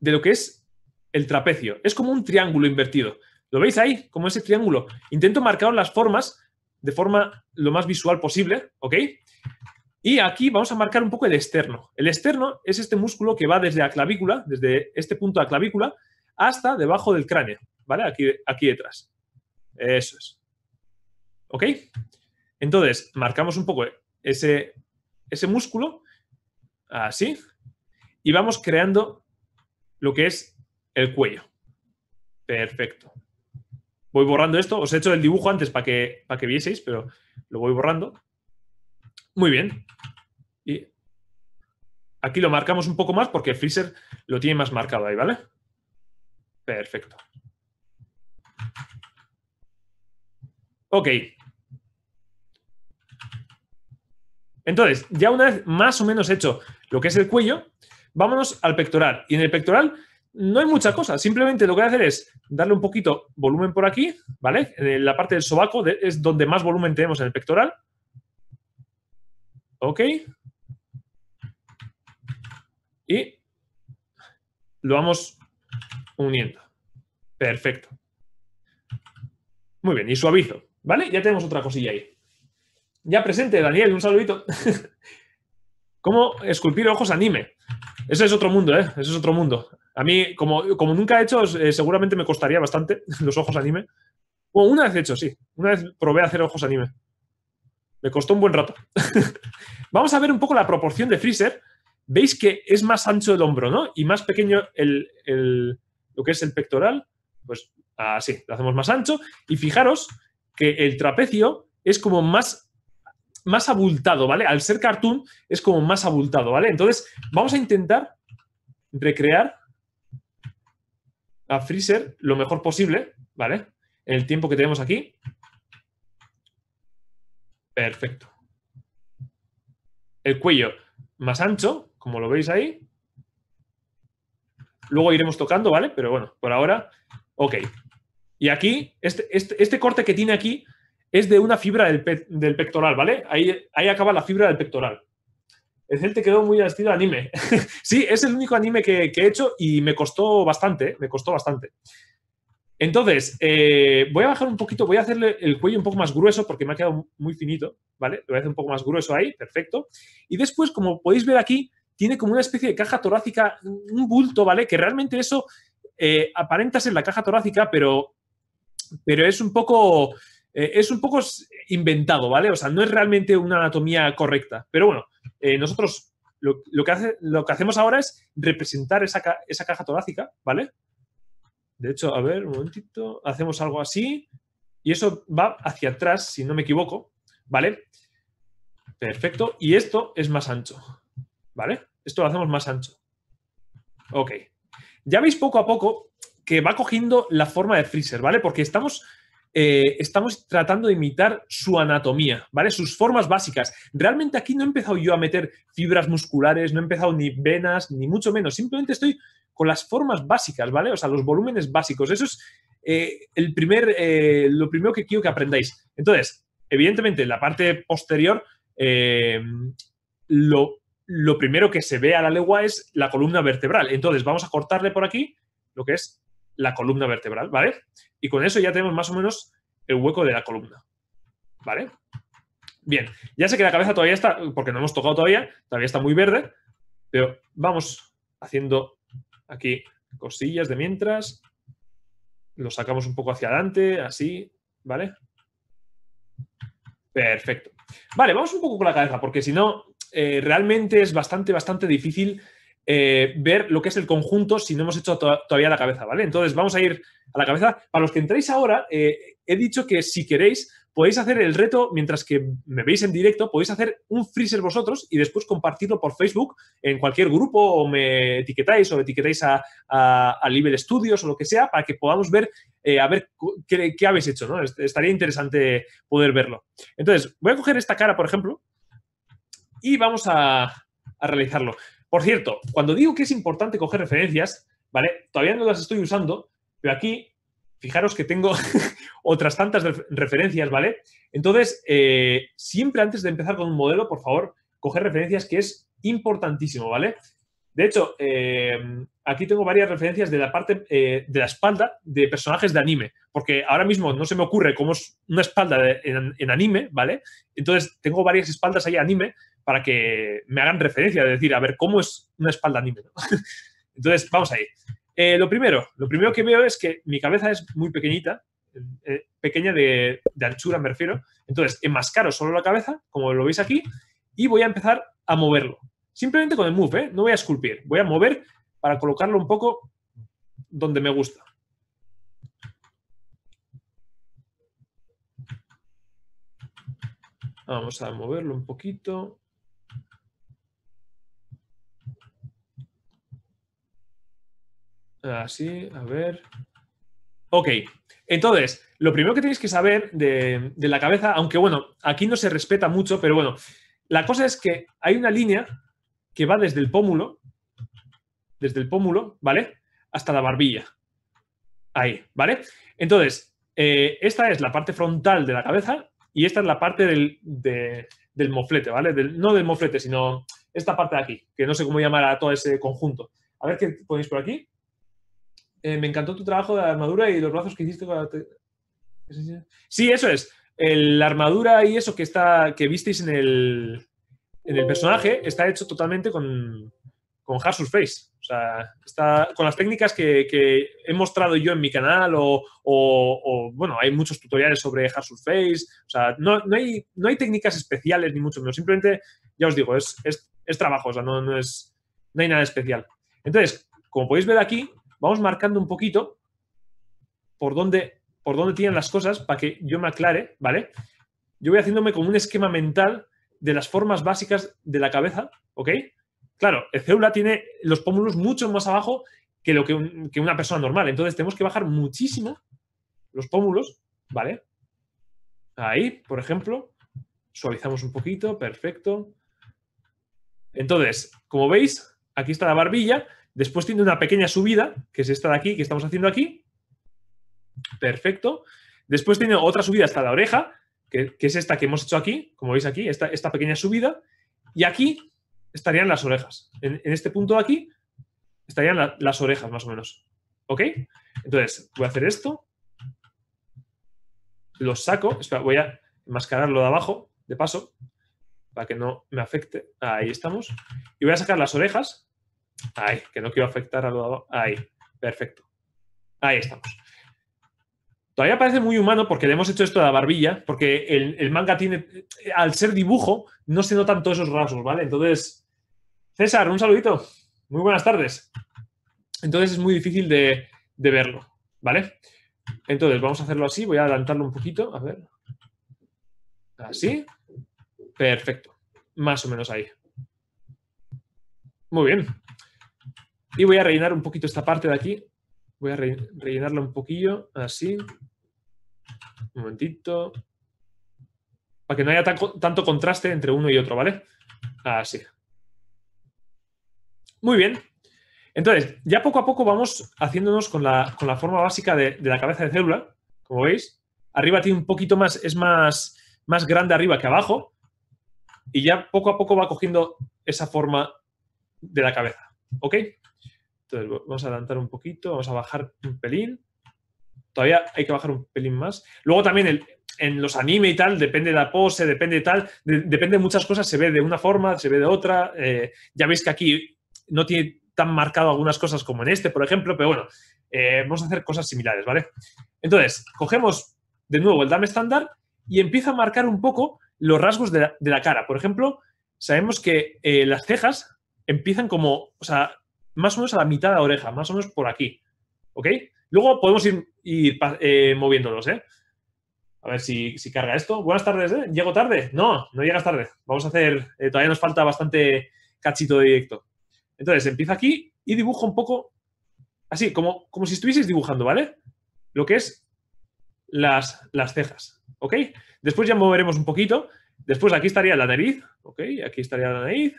de lo que es el trapecio. Es como un triángulo invertido. ¿Lo veis ahí? Como ese triángulo. Intento marcar las formas de forma lo más visual posible, ¿ok? Y aquí vamos a marcar un poco el externo. El externo es este músculo que va desde la clavícula, desde este punto de la clavícula, hasta debajo del cráneo, ¿vale? Aquí, aquí detrás. Eso es. ¿Ok? Entonces, marcamos un poco ese, ese músculo, así, y vamos creando lo que es el cuello. Perfecto voy borrando esto. Os he hecho el dibujo antes para que, para que vieseis, pero lo voy borrando. Muy bien. Y aquí lo marcamos un poco más porque Freezer lo tiene más marcado ahí, ¿vale? Perfecto. Ok. Entonces, ya una vez más o menos hecho lo que es el cuello, vámonos al pectoral. Y en el pectoral no hay mucha cosa, simplemente lo que voy a hacer es darle un poquito volumen por aquí, ¿vale? En eh, la parte del sobaco es donde más volumen tenemos en el pectoral. Ok. Y lo vamos uniendo. Perfecto. Muy bien, y suavizo, ¿vale? Ya tenemos otra cosilla ahí. Ya presente, Daniel, un saludito. ¿Cómo esculpir ojos anime? Ese es otro mundo, ¿eh? Ese es otro mundo. A mí, como, como nunca he hecho, eh, seguramente me costaría bastante los ojos anime. Bueno, una vez hecho, sí. Una vez probé a hacer ojos anime. Me costó un buen rato. Vamos a ver un poco la proporción de Freezer. Veis que es más ancho el hombro, ¿no? Y más pequeño el, lo que es el pectoral. Pues así, lo hacemos más ancho. Y fijaros que el trapecio es como más más abultado, ¿vale? Al ser cartoon es como más abultado, ¿vale? Entonces, vamos a intentar recrear a Freezer lo mejor posible, ¿vale? En el tiempo que tenemos aquí. Perfecto. El cuello más ancho, como lo veis ahí. Luego iremos tocando, ¿vale? Pero bueno, por ahora, ok. Y aquí, este, este, este corte que tiene aquí es de una fibra del, del pectoral, ¿vale? Ahí, ahí acaba la fibra del pectoral te quedó muy al anime. sí, es el único anime que, he hecho y me costó bastante, me costó bastante. Entonces, eh, voy a bajar un poquito, voy a hacerle el cuello un poco más grueso porque me ha quedado muy finito, ¿vale? Lo voy a hacer un poco más grueso ahí, perfecto. Y después, como podéis ver aquí, tiene como una especie de caja torácica, un bulto, ¿vale? Que realmente eso eh, aparenta ser la caja torácica, pero, pero es un poco eh, es un poco inventado, ¿vale? O sea, no es realmente una anatomía correcta. Pero bueno, eh, nosotros lo, que lo, que hacemos ahora es representar esa, esa caja torácica, ¿vale? De hecho, a ver, un momentito, hacemos algo así y eso va hacia atrás, si no me equivoco, ¿vale? Perfecto. Y esto es más ancho, ¿vale? Esto lo hacemos más ancho. Ok. Ya veis poco a poco que va cogiendo la forma de freezer, ¿vale? Porque estamos eh, estamos tratando de imitar su anatomía, ¿vale? Sus formas básicas. Realmente aquí no he empezado yo a meter fibras musculares, no he empezado ni venas, ni mucho menos. Simplemente estoy con las formas básicas, ¿vale? O sea, los volúmenes básicos. Eso es eh, el primer, eh, lo primero que quiero que aprendáis. Entonces, evidentemente, la parte posterior, lo, lo primero que se ve a la legua es la columna vertebral. Entonces, vamos a cortarle por aquí lo que es la columna vertebral, ¿vale? Y con eso ya tenemos más o menos el hueco de la columna, ¿vale? Bien, ya sé que la cabeza todavía está, porque no hemos tocado todavía, todavía está muy verde, pero vamos haciendo aquí cosillas de mientras, lo sacamos un poco hacia adelante, así, ¿vale? Perfecto. Vale, vamos un poco con la cabeza, porque si no, eh, realmente es bastante, bastante difícil eh, ver lo que es el conjunto si no hemos hecho todavía la cabeza, ¿vale? Entonces vamos a ir a la cabeza. Para los que entréis ahora, eh, he dicho que si queréis podéis hacer el reto, mientras que me veis en directo, podéis hacer un freezer vosotros y después compartirlo por Facebook en cualquier grupo o me etiquetáis o etiquetáis a, a, Studios o lo que sea para que podamos ver, eh, a ver qué, habéis hecho, ¿no? Estaría interesante poder verlo. Entonces, voy a coger esta cara, por ejemplo, y vamos a, a realizarlo. Por cierto, cuando digo que es importante coger referencias, ¿vale? Todavía no las estoy usando, pero aquí, fijaros que tengo otras tantas referencias, ¿vale? Entonces, eh, siempre antes de empezar con un modelo, por favor, coger referencias que es importantísimo, ¿vale? De hecho, eh, aquí tengo varias referencias de la parte eh, de la espalda de personajes de anime, porque ahora mismo no se me ocurre cómo es una espalda en, anime, ¿vale? Entonces, tengo varias espaldas ahí anime, para que me hagan referencia, de decir, a ver, ¿cómo es una espalda anime? Entonces, vamos ahí. Eh, lo primero, lo primero que veo es que mi cabeza es muy pequeñita, eh, eh, pequeña de, anchura me refiero. Entonces, enmascaro solo la cabeza, como lo veis aquí, y voy a empezar a moverlo. Simplemente con el move, no voy a esculpir, voy a mover para colocarlo un poco donde me gusta. Vamos a moverlo un poquito. Así, a ver. Ok, entonces, lo primero que tenéis que saber de, la cabeza, aunque bueno, aquí no se respeta mucho, pero bueno, la cosa es que hay una línea que va desde el pómulo, desde el pómulo, ¿vale? Hasta la barbilla. Ahí, ¿vale? Entonces, eh, esta es la parte frontal de la cabeza y esta es la parte del, moflete, ¿vale? no del moflete, sino esta parte de aquí, que no sé cómo llamar a todo ese conjunto. A ver qué ponéis por aquí. Eh, me encantó tu trabajo de la armadura y los brazos que hiciste para... Sí, eso es. la armadura y eso que, está, que visteis en el, en el personaje está hecho totalmente con, con Surface. Face. O sea, está con las técnicas que, he mostrado yo en mi canal o, bueno, hay muchos tutoriales sobre Hard Face. O sea, no, hay, no hay técnicas especiales ni mucho menos. Simplemente, ya os digo, es, es, trabajo, o sea, no, no, es, no hay nada especial. Entonces, como podéis ver aquí, vamos marcando un poquito por dónde, por dónde tienen las cosas para que yo me aclare, ¿vale? Yo voy haciéndome como un esquema mental de las formas básicas de la cabeza, ¿ok? Claro, el célula tiene los pómulos mucho más abajo que lo que, que una persona normal. Entonces tenemos que bajar muchísimo los pómulos, ¿vale? Ahí, por ejemplo, suavizamos un poquito, perfecto. Entonces, como veis, aquí está la barbilla Después tiene una pequeña subida, que es esta de aquí, que estamos haciendo aquí. Perfecto. Después tiene otra subida hasta la oreja, que, es esta que hemos hecho aquí, como veis aquí, esta, esta pequeña subida. Y aquí estarían las orejas. En, este punto de aquí estarían las orejas, más o menos. ¿Ok? Entonces, voy a hacer esto. Lo saco. voy a enmascararlo de abajo, de paso, para que no me afecte. Ahí estamos. Y voy a sacar las orejas Ahí, que no quiero afectar al dado. Ahí, perfecto. Ahí estamos. Todavía parece muy humano porque le hemos hecho esto a la barbilla, porque el, manga tiene, al ser dibujo, no se notan todos esos rasgos, ¿vale? Entonces, César, un saludito. Muy buenas tardes. Entonces es muy difícil de, de verlo, ¿vale? Entonces, vamos a hacerlo así, voy a adelantarlo un poquito, a ver. Así. Perfecto. Más o menos ahí. Muy bien. Y voy a rellenar un poquito esta parte de aquí. Voy a rellenarla un poquillo, así. Un momentito. Para que no haya tanto contraste entre uno y otro, ¿vale? Así. Muy bien. Entonces, ya poco a poco vamos haciéndonos con la, forma básica de, la cabeza de célula, como veis. Arriba tiene un poquito más, es más, más grande arriba que abajo. Y ya poco a poco va cogiendo esa forma de la cabeza. ¿Ok? Entonces, vamos a adelantar un poquito, vamos a bajar un pelín. Todavía hay que bajar un pelín más. Luego también en los anime y tal, depende de la pose, depende de tal, depende de muchas cosas, se ve de una forma, se ve de otra. Eh, ya veis que aquí no tiene tan marcado algunas cosas como en este, por ejemplo, pero bueno, eh, vamos a hacer cosas similares, ¿vale? Entonces, cogemos de nuevo el Dame estándar y empieza a marcar un poco los rasgos de la, cara. Por ejemplo, sabemos que eh, las cejas empiezan como, o sea, más o menos a la mitad de la oreja, más o menos por aquí. ¿Ok? Luego podemos ir, eh, moviéndolos, ¿eh? A ver si, carga esto. Buenas tardes, ¿eh? ¿Llego tarde? No, no llegas tarde. Vamos a hacer, eh, todavía nos falta bastante cachito de directo. Entonces, empiezo aquí y dibujo un poco así, como, como si estuvieses dibujando, ¿vale? Lo que es las, las cejas, ¿ok? Después ya moveremos un poquito. Después aquí estaría la nariz, ¿ok? Aquí estaría la nariz.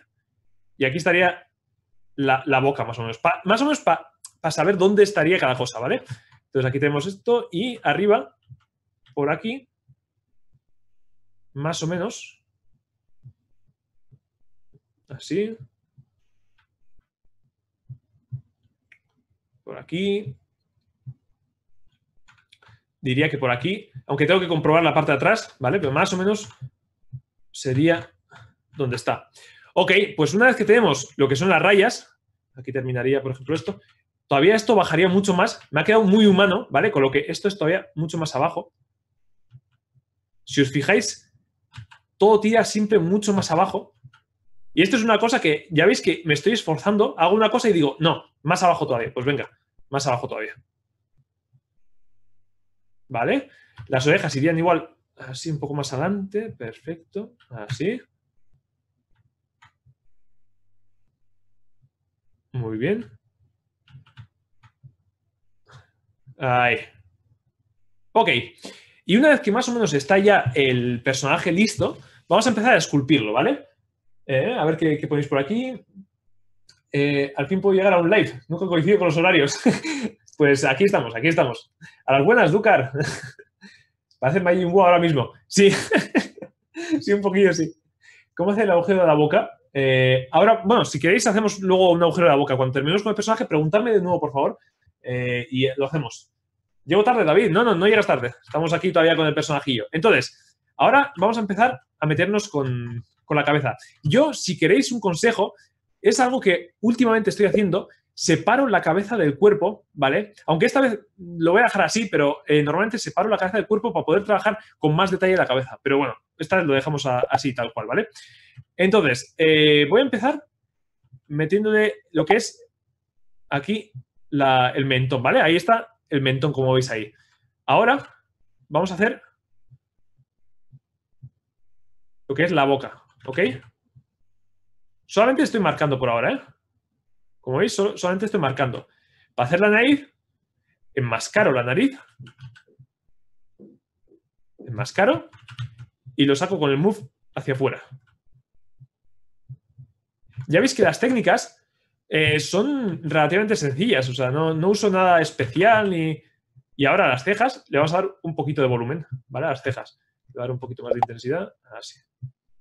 Y aquí estaría la, la boca, más o menos. más o menos para saber dónde estaría cada cosa, ¿vale? Entonces aquí tenemos esto y arriba, por aquí, más o menos, así, por aquí, diría que por aquí, aunque tengo que comprobar la parte de atrás, ¿vale? Pero más o menos sería donde está. Ok, pues una vez que tenemos lo que son las rayas, aquí terminaría, por ejemplo, esto, todavía esto bajaría mucho más, me ha quedado muy humano, ¿vale? Con lo que esto es todavía mucho más abajo. Si os fijáis, todo tira siempre mucho más abajo. Y esto es una cosa que, ya veis que me estoy esforzando, hago una cosa y digo, no, más abajo todavía, pues venga, más abajo todavía. ¿Vale? Las orejas irían igual así un poco más adelante, perfecto, así. Muy bien. Ahí. Ok. Y una vez que más o menos está ya el personaje listo, vamos a empezar a esculpirlo, ¿vale? Eh, a ver qué, ponéis por aquí. Eh, al fin puedo llegar a un live. Nunca coincido con los horarios. pues aquí estamos, aquí estamos. A las buenas, Ducar. Parece Majin ahora mismo. Sí. sí, un poquillo sí. ¿Cómo hace el agujero de la boca? Eh, ahora, bueno, si queréis, hacemos luego un agujero de la boca. Cuando terminemos con el personaje, preguntadme de nuevo, por favor, eh, y lo hacemos. Llego tarde, David. No, no, no llegas tarde. Estamos aquí todavía con el personajillo. Entonces, ahora vamos a empezar a meternos con, la cabeza. Yo, si queréis un consejo, es algo que últimamente estoy haciendo. Separo la cabeza del cuerpo, ¿vale? Aunque esta vez lo voy a dejar así, pero eh, normalmente separo la cabeza del cuerpo para poder trabajar con más detalle la cabeza. Pero bueno, esta vez lo dejamos así, tal cual, ¿vale? Entonces, eh, voy a empezar metiéndole lo que es aquí el mentón, ¿vale? Ahí está el mentón, como veis ahí. Ahora vamos a hacer lo que es la boca, ¿ok? Solamente estoy marcando por ahora, ¿eh? Como veis, solamente estoy marcando. Para hacer la nariz, enmascaro la nariz, enmascaro y lo saco con el move hacia afuera, ya veis que las técnicas eh, son relativamente sencillas, o sea, no, no uso nada especial ni... Y ahora a las cejas le vamos a dar un poquito de volumen, ¿vale? A las cejas. Le voy a dar un poquito más de intensidad, así.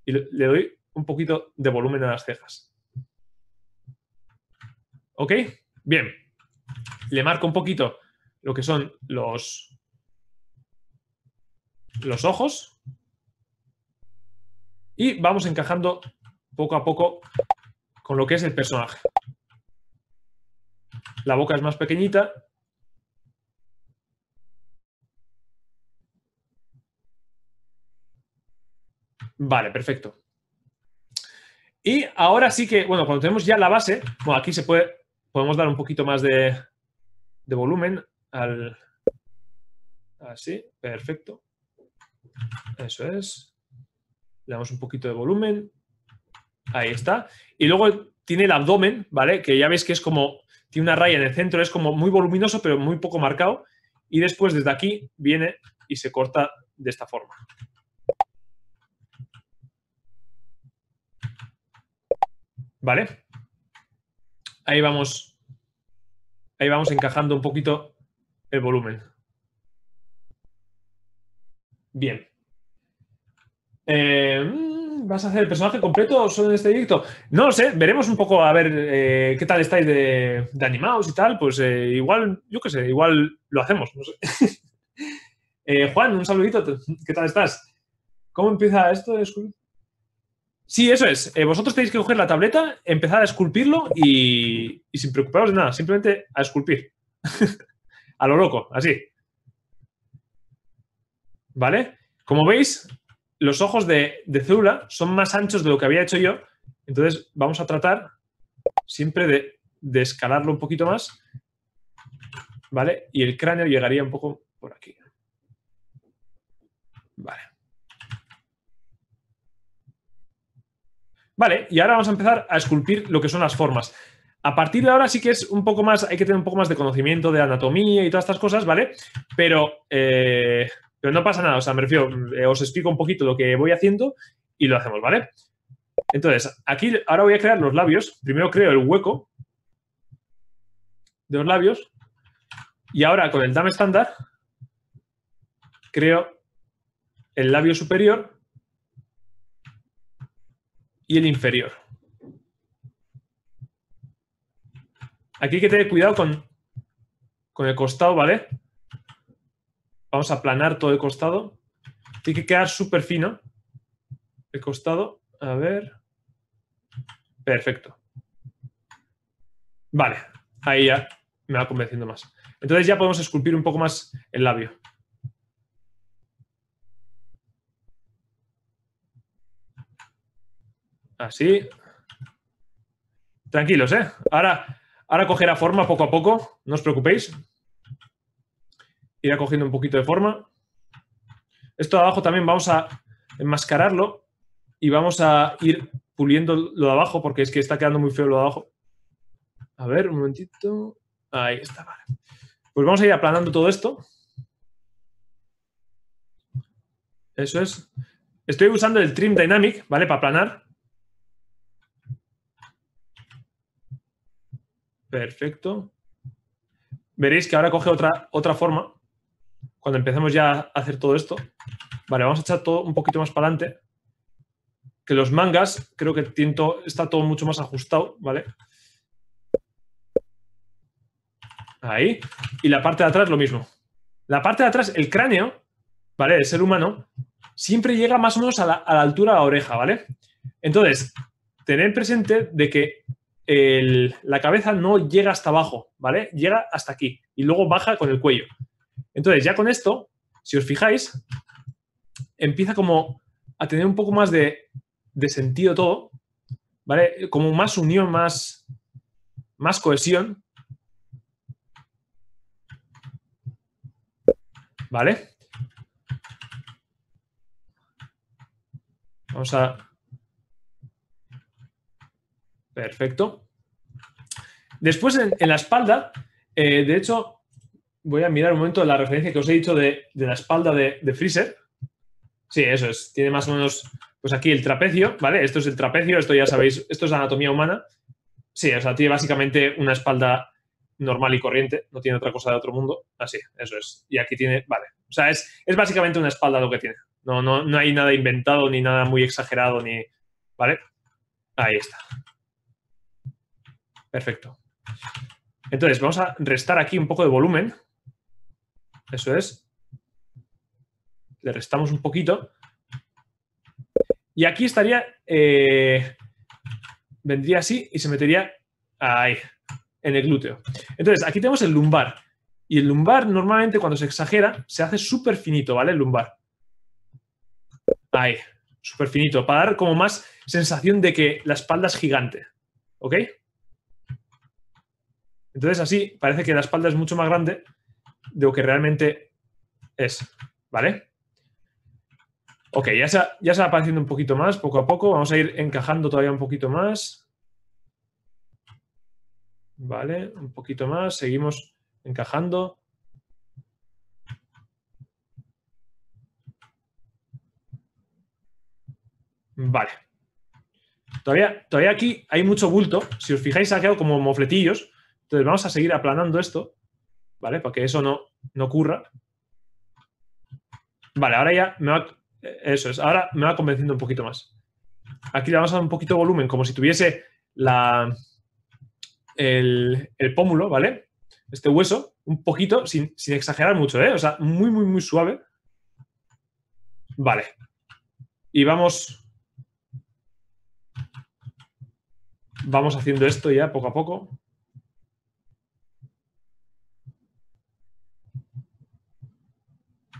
Y le doy un poquito de volumen a las cejas. ¿Ok? Bien. Le marco un poquito lo que son los, los ojos. Y vamos encajando poco a poco con lo que es el personaje. La boca es más pequeñita. Vale, perfecto. Y ahora sí que, bueno, cuando tenemos ya la base, bueno, aquí se puede, podemos dar un poquito más de, de volumen al... Así, perfecto. Eso es. Le damos un poquito de volumen. Ahí está. Y luego tiene el abdomen, ¿vale? Que ya veis que es como, tiene una raya en el centro, es como muy voluminoso, pero muy poco marcado. Y después desde aquí viene y se corta de esta forma. ¿Vale? Ahí vamos, ahí vamos encajando un poquito el volumen. Bien. Eh, ¿Vas a hacer el personaje completo o solo en este directo? No lo sé, veremos un poco a ver eh, qué tal estáis de, animados y tal. Pues eh, igual, yo qué sé, igual lo hacemos. Eh, Juan, un saludito, ¿qué tal estás? ¿Cómo empieza esto de Sí, eso es. vosotros tenéis que coger la tableta, empezar a esculpirlo y, y sin preocuparos de nada, simplemente a esculpir. a lo loco, así. ¿Vale? Como veis, los ojos de, Célula son más anchos de lo que había hecho yo, entonces vamos a tratar siempre de, de escalarlo un poquito más, ¿vale? Y el cráneo llegaría un poco por aquí. Vale. Vale, y ahora vamos a empezar a esculpir lo que son las formas. A partir de ahora sí que es un poco más, hay que tener un poco más de conocimiento de anatomía y todas estas cosas, ¿vale? Pero eh, pero no pasa nada, o sea, me refiero, mm, eh, os explico un poquito lo que voy haciendo y lo hacemos, ¿vale? Entonces, aquí ahora voy a crear los labios. Primero creo el hueco de los labios y ahora con el dam estándar creo el labio superior y el inferior. Aquí hay que tener cuidado con el costado, ¿vale? Vamos a aplanar todo el costado. Tiene que quedar súper fino el costado. A ver. Perfecto. Vale, ahí ya me va convenciendo más. Entonces ya podemos esculpir un poco más el labio. Así. Tranquilos, ¿eh? Ahora, ahora cogerá forma poco a poco, no os preocupéis irá cogiendo un poquito de forma. Esto de abajo también vamos a enmascararlo y vamos a ir puliendo lo de abajo porque es que está quedando muy feo lo de abajo. A ver, un momentito. Ahí está, vale. Pues vamos a ir aplanando todo esto. Eso es. Estoy usando el Trim Dynamic, ¿vale? Para aplanar. Perfecto. Veréis que ahora coge otra, otra forma cuando empecemos ya a hacer todo esto, vale, vamos a echar todo un poquito más para adelante, que los mangas creo que está todo mucho más ajustado, ¿vale? Ahí. Y la parte de atrás lo mismo. La parte de atrás, el cráneo, ¿vale? El ser humano, siempre llega más o menos a la, altura de la oreja, ¿vale? Entonces, tener presente de que la cabeza no llega hasta abajo, ¿vale? Llega hasta aquí y luego baja con el cuello. Entonces, ya con esto, si os fijáis, empieza como a tener un poco más de, sentido todo, ¿vale? Como más unión, más, más cohesión. ¿Vale? Vamos a... Perfecto. Después en, la espalda, eh, de hecho, voy a mirar un momento la referencia que os he dicho de, la espalda de, Freezer. Sí, eso es. Tiene más o menos, pues aquí el trapecio, ¿vale? Esto es el trapecio, esto ya sabéis, esto es anatomía humana. Sí, o sea, tiene básicamente una espalda normal y corriente, no tiene otra cosa de otro mundo. Así, eso es. Y aquí tiene, vale. O sea, es, es básicamente una espalda lo que tiene. No, no, no hay nada inventado, ni nada muy exagerado, ni. ¿Vale? Ahí está. Perfecto. Entonces, vamos a restar aquí un poco de volumen eso es. Le restamos un poquito. Y aquí estaría, eh, vendría así y se metería ahí, en el glúteo. Entonces, aquí tenemos el lumbar. Y el lumbar normalmente cuando se exagera se hace súper finito, ¿vale? El lumbar. Ahí, súper finito, para dar como más sensación de que la espalda es gigante, ¿ok? Entonces así parece que la espalda es mucho más grande de lo que realmente es, ¿vale? Ok, ya se, ya se va apareciendo un poquito más, poco a poco. Vamos a ir encajando todavía un poquito más. Vale, un poquito más. Seguimos encajando. Vale. Todavía, todavía aquí hay mucho bulto. Si os fijáis, ha quedado como mofletillos. Entonces vamos a seguir aplanando esto ¿vale? Para que eso no, ocurra. Vale, ahora ya me va, eso es, ahora me va convenciendo un poquito más. Aquí le vamos a dar un poquito de volumen, como si tuviese la, el, pómulo, ¿vale? Este hueso, un poquito, sin, sin exagerar mucho, ¿eh? O sea, muy, muy, muy suave. Vale. Y vamos... Vamos haciendo esto ya poco a poco.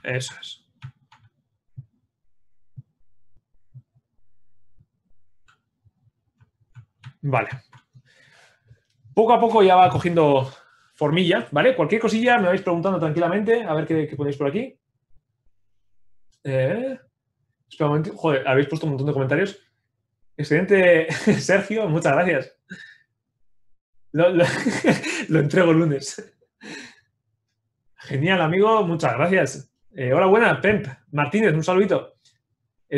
Eso es. Vale. Poco a poco ya va cogiendo formilla, ¿vale? Cualquier cosilla me vais preguntando tranquilamente, a ver qué, ponéis por aquí. Eh, espera un momento. Joder, habéis puesto un montón de comentarios. Excelente, Sergio, muchas gracias. Lo, lo entrego el lunes. Genial, amigo, muchas gracias. Eh, hola, buena, Pemp. Martínez, un saludito.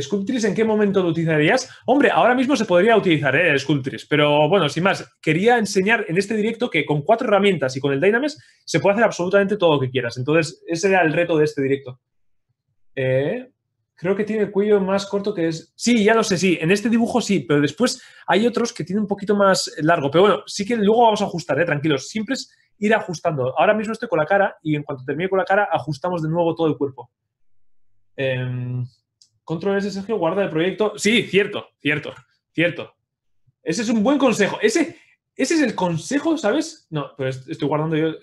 ¿Sculptris en qué momento lo utilizarías? Hombre, ahora mismo se podría utilizar ¿eh? Sculptris, pero bueno, sin más, quería enseñar en este directo que con cuatro herramientas y con el Dynames se puede hacer absolutamente todo lo que quieras. Entonces, ese era el reto de este directo. Eh, creo que tiene el cuello más corto que es. Sí, ya lo sé, sí. En este dibujo sí, pero después hay otros que tienen un poquito más largo. Pero bueno, sí que luego vamos a ajustar, ¿eh? tranquilos. Siempre es ir ajustando. Ahora mismo estoy con la cara y en cuanto termine con la cara, ajustamos de nuevo todo el cuerpo. Em, control S, Sergio, guarda el proyecto. Sí, cierto, cierto, cierto. Ese es un buen consejo. Ese, ese es el consejo, ¿sabes? No, pero estoy guardando yo.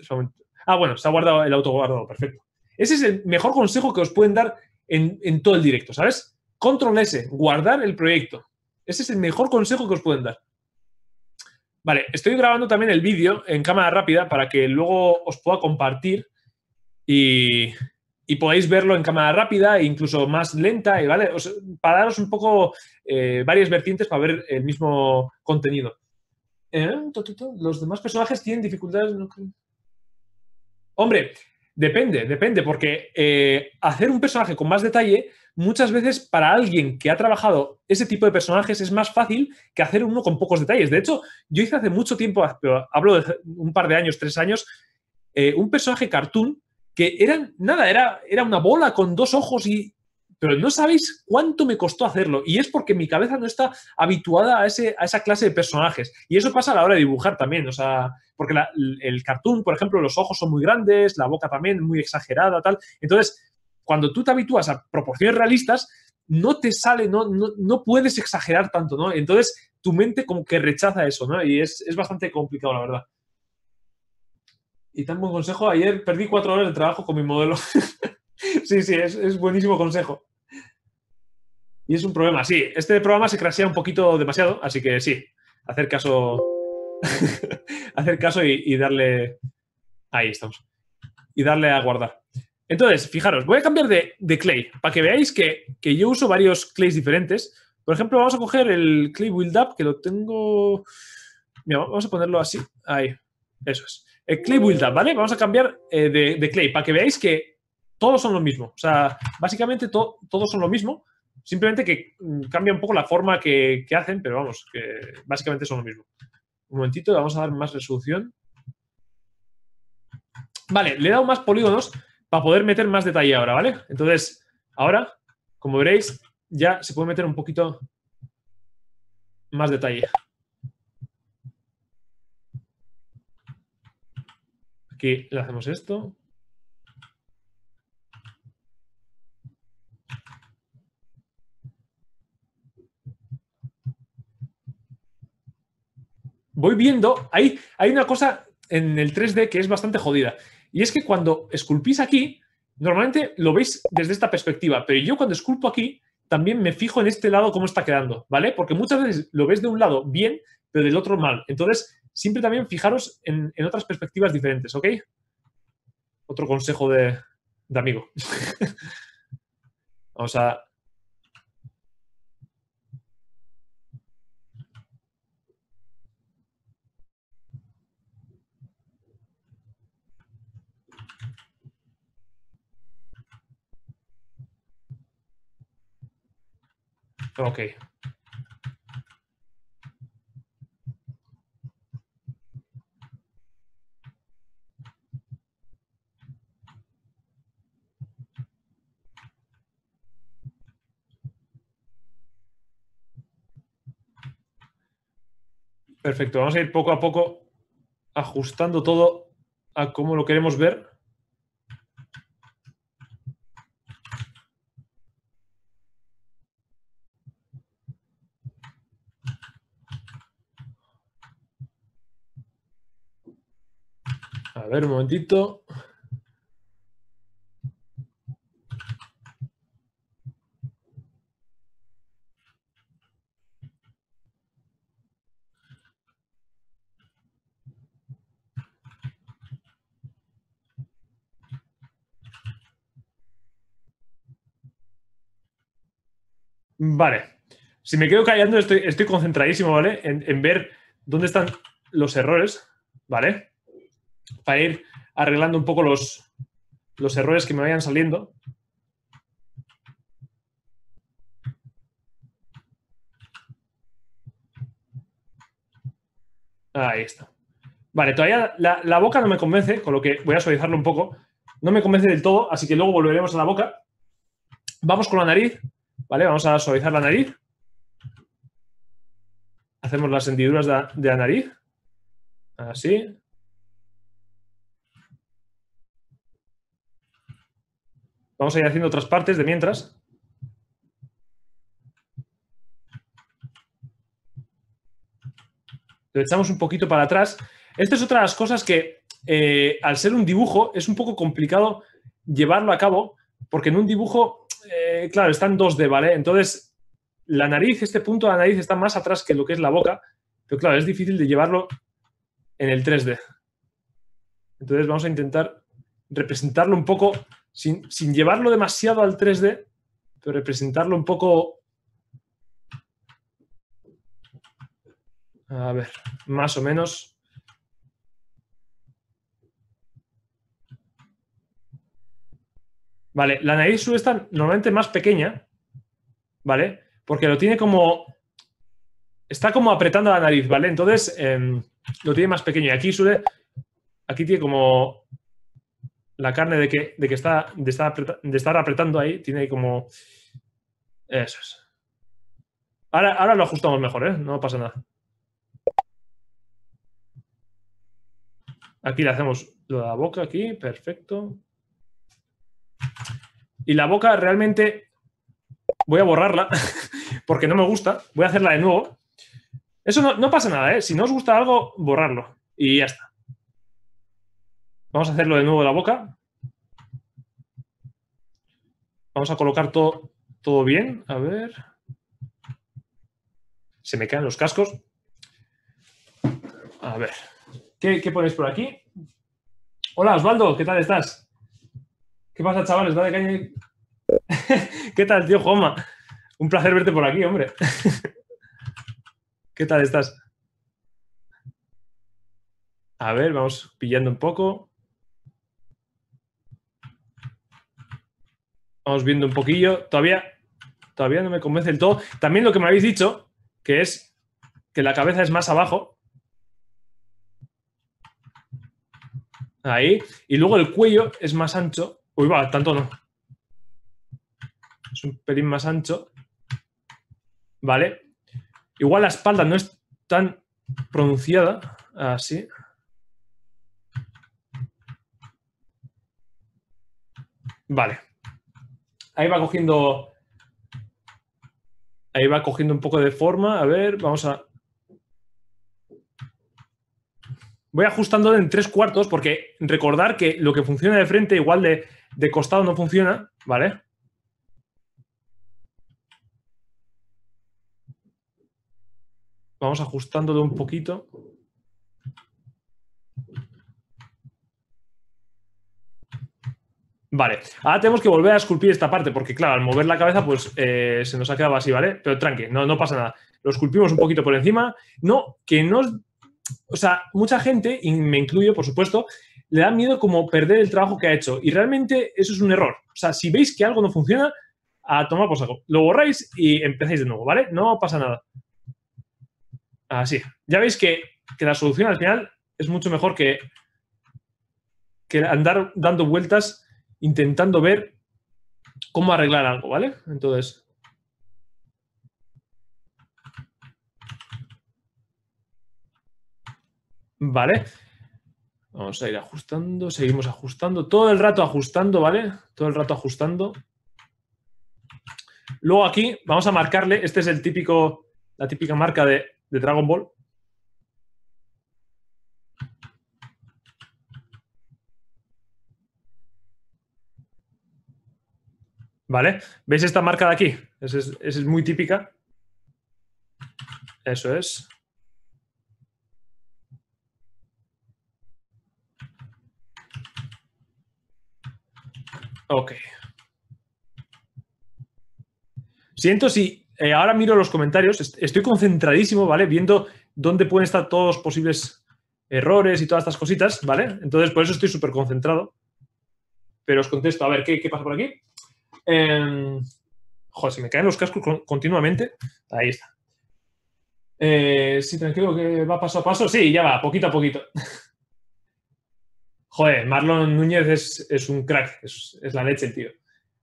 Ah, bueno, se ha guardado el autoguardado, perfecto. Ese es el mejor consejo que os pueden dar en, todo el directo, ¿sabes? Control S, guardar el proyecto. Ese es el mejor consejo que os pueden dar. Vale, estoy grabando también el vídeo en cámara rápida para que luego os pueda compartir y, y podáis verlo en cámara rápida e incluso más lenta, y, ¿eh? ¿vale? para daros un poco eh, varias vertientes para ver el mismo contenido. Eh, Los demás personajes tienen dificultades. Hombre, Depende, depende, porque eh, hacer un personaje con más detalle, muchas veces para alguien que ha trabajado ese tipo de personajes es más fácil que hacer uno con pocos detalles. De hecho, yo hice hace mucho tiempo, hablo de un par de años, tres años, eh, un personaje cartoon que era nada, era, era una bola con dos ojos y, pero no sabéis cuánto me costó hacerlo. Y es porque mi cabeza no está habituada a, ese, a esa clase de personajes. Y eso pasa a la hora de dibujar también. O sea, porque el cartoon, por ejemplo, los ojos son muy grandes, la boca también muy exagerada, tal. Entonces, cuando tú te habitúas a proporciones realistas, no te sale, no, no, puedes exagerar tanto, ¿no? Entonces, tu mente como que rechaza eso, ¿no? Y es, es bastante complicado, la verdad. Y tan buen consejo, ayer perdí cuatro horas de trabajo con mi modelo. Sí, sí, es, buenísimo consejo. Y es un problema, sí. Este programa se crasea un poquito demasiado, así que sí, hacer caso. hacer caso y, darle. Ahí estamos. Y darle a guardar. Entonces, fijaros, voy a cambiar de, clay para que veáis que, yo uso varios clays diferentes. Por ejemplo, vamos a coger el clay build up que lo tengo. Mira, vamos a ponerlo así. Ahí. Eso es. El clay build ¿vale? Vamos a cambiar eh, de clay para que veáis que todos son lo mismo. O sea, básicamente todos son lo mismo, simplemente que mm, cambia un poco la forma que, que, hacen, pero vamos, que básicamente son lo mismo. Un momentito, vamos a dar más resolución. Vale, le he dado más polígonos para poder meter más detalle ahora, ¿vale? Entonces, ahora, como veréis, ya se puede meter un poquito más detalle. Aquí le hacemos esto. voy viendo, hay, hay una cosa en el 3D que es bastante jodida. Y es que cuando esculpís aquí, normalmente lo veis desde esta perspectiva, pero yo cuando esculpo aquí, también me fijo en este lado cómo está quedando, ¿vale? Porque muchas veces lo ves de un lado bien, pero del otro mal. Entonces, siempre también fijaros en, otras perspectivas diferentes, ¿ok? Otro consejo de, de amigo. Vamos a Ok. Perfecto, vamos a ir poco a poco ajustando todo a cómo lo queremos ver. A ver, un momentito. Vale. Si me quedo callando, estoy, estoy concentradísimo, ¿vale? en, ver dónde están los errores, ¿vale? para ir arreglando un poco los, los errores que me vayan saliendo. Ahí está. Vale, todavía la, boca no me convence, con lo que voy a suavizarlo un poco. No me convence del todo, así que luego volveremos a la boca. Vamos con la nariz, ¿vale? Vamos a suavizar la nariz. Hacemos las hendiduras de la nariz. Así. Vamos a ir haciendo otras partes de mientras. Lo echamos un poquito para atrás. Esta es otra de las cosas que, eh, al ser un dibujo, es un poco complicado llevarlo a cabo, porque en un dibujo, eh, claro, están 2D, ¿vale? Entonces, la nariz, este punto de la nariz está más atrás que lo que es la boca, pero claro, es difícil de llevarlo en el 3D. Entonces vamos a intentar representarlo un poco sin, llevarlo demasiado al 3D, pero representarlo un poco A ver, más o menos. Vale, la nariz suele estar normalmente más pequeña, ¿vale? Porque lo tiene como... Está como apretando la nariz, ¿vale? Entonces em, lo tiene más pequeño. Y aquí suele... Aquí tiene como la carne de que, que está, de estar, apretando ahí tiene como... Eso es. Ahora, ahora lo ajustamos mejor, ¿eh? No pasa nada. Aquí le hacemos lo de la boca, aquí, perfecto. Y la boca realmente voy a borrarla porque no me gusta. Voy a hacerla de nuevo. Eso no, no pasa nada, ¿eh? Si no os gusta algo, borrarlo. Y ya está. Vamos a hacerlo de nuevo de la boca. Vamos a colocar todo, todo bien. A ver. Se me caen los cascos. A ver. ¿Qué, qué ponéis por aquí? Hola, Osvaldo. ¿Qué tal estás? ¿Qué pasa, chavales? de caña. ¿Qué tal, tío ¡Joma! Un placer verte por aquí, hombre. ¿Qué tal estás? A ver, vamos pillando un poco. Vamos viendo un poquillo. Todavía, todavía no me convence del todo. También lo que me habéis dicho, que es que la cabeza es más abajo. Ahí. Y luego el cuello es más ancho. Uy, va, tanto no. Es un pelín más ancho. Vale. Igual la espalda no es tan pronunciada. Así. Vale ahí va cogiendo. Ahí va cogiendo un poco de forma. A ver, vamos a. Voy ajustando en tres cuartos porque recordar que lo que funciona de frente igual de, de costado no funciona, ¿vale? Vamos ajustándolo un poquito. Vale, ahora tenemos que volver a esculpir esta parte, porque claro, al mover la cabeza, pues eh, se nos ha quedado así, ¿vale? Pero tranqui, no, no pasa nada. Lo esculpimos un poquito por encima. No, que no. O sea, mucha gente, y me incluyo, por supuesto, le da miedo como perder el trabajo que ha hecho. Y realmente eso es un error. O sea, si veis que algo no funciona, a tomar por saco. Lo borráis y empezáis de nuevo, ¿vale? No pasa nada. Así. Ya veis que, la solución al final es mucho mejor que, que andar dando vueltas intentando ver cómo arreglar algo, ¿vale? Entonces, ¿vale? Vamos a ir ajustando, seguimos ajustando, todo el rato ajustando, ¿vale? Todo el rato ajustando. Luego aquí vamos a marcarle, este es el típico, la típica marca de, de Dragon Ball, ¿Vale? ¿Veis esta marca de aquí? Es, es, muy típica. Eso es. Ok. Siento si eh, ahora miro los comentarios, estoy concentradísimo, ¿vale? Viendo dónde pueden estar todos los posibles errores y todas estas cositas, ¿vale? Entonces, por eso estoy súper concentrado. Pero os contesto, a ver, ¿qué pasa por aquí? Em, joder, se me caen los cascos continuamente. Ahí está. Eh, sí, tranquilo, que va paso a paso. Sí, ya va, poquito a poquito. Joder, Marlon Núñez es, un crack, es, la leche tío.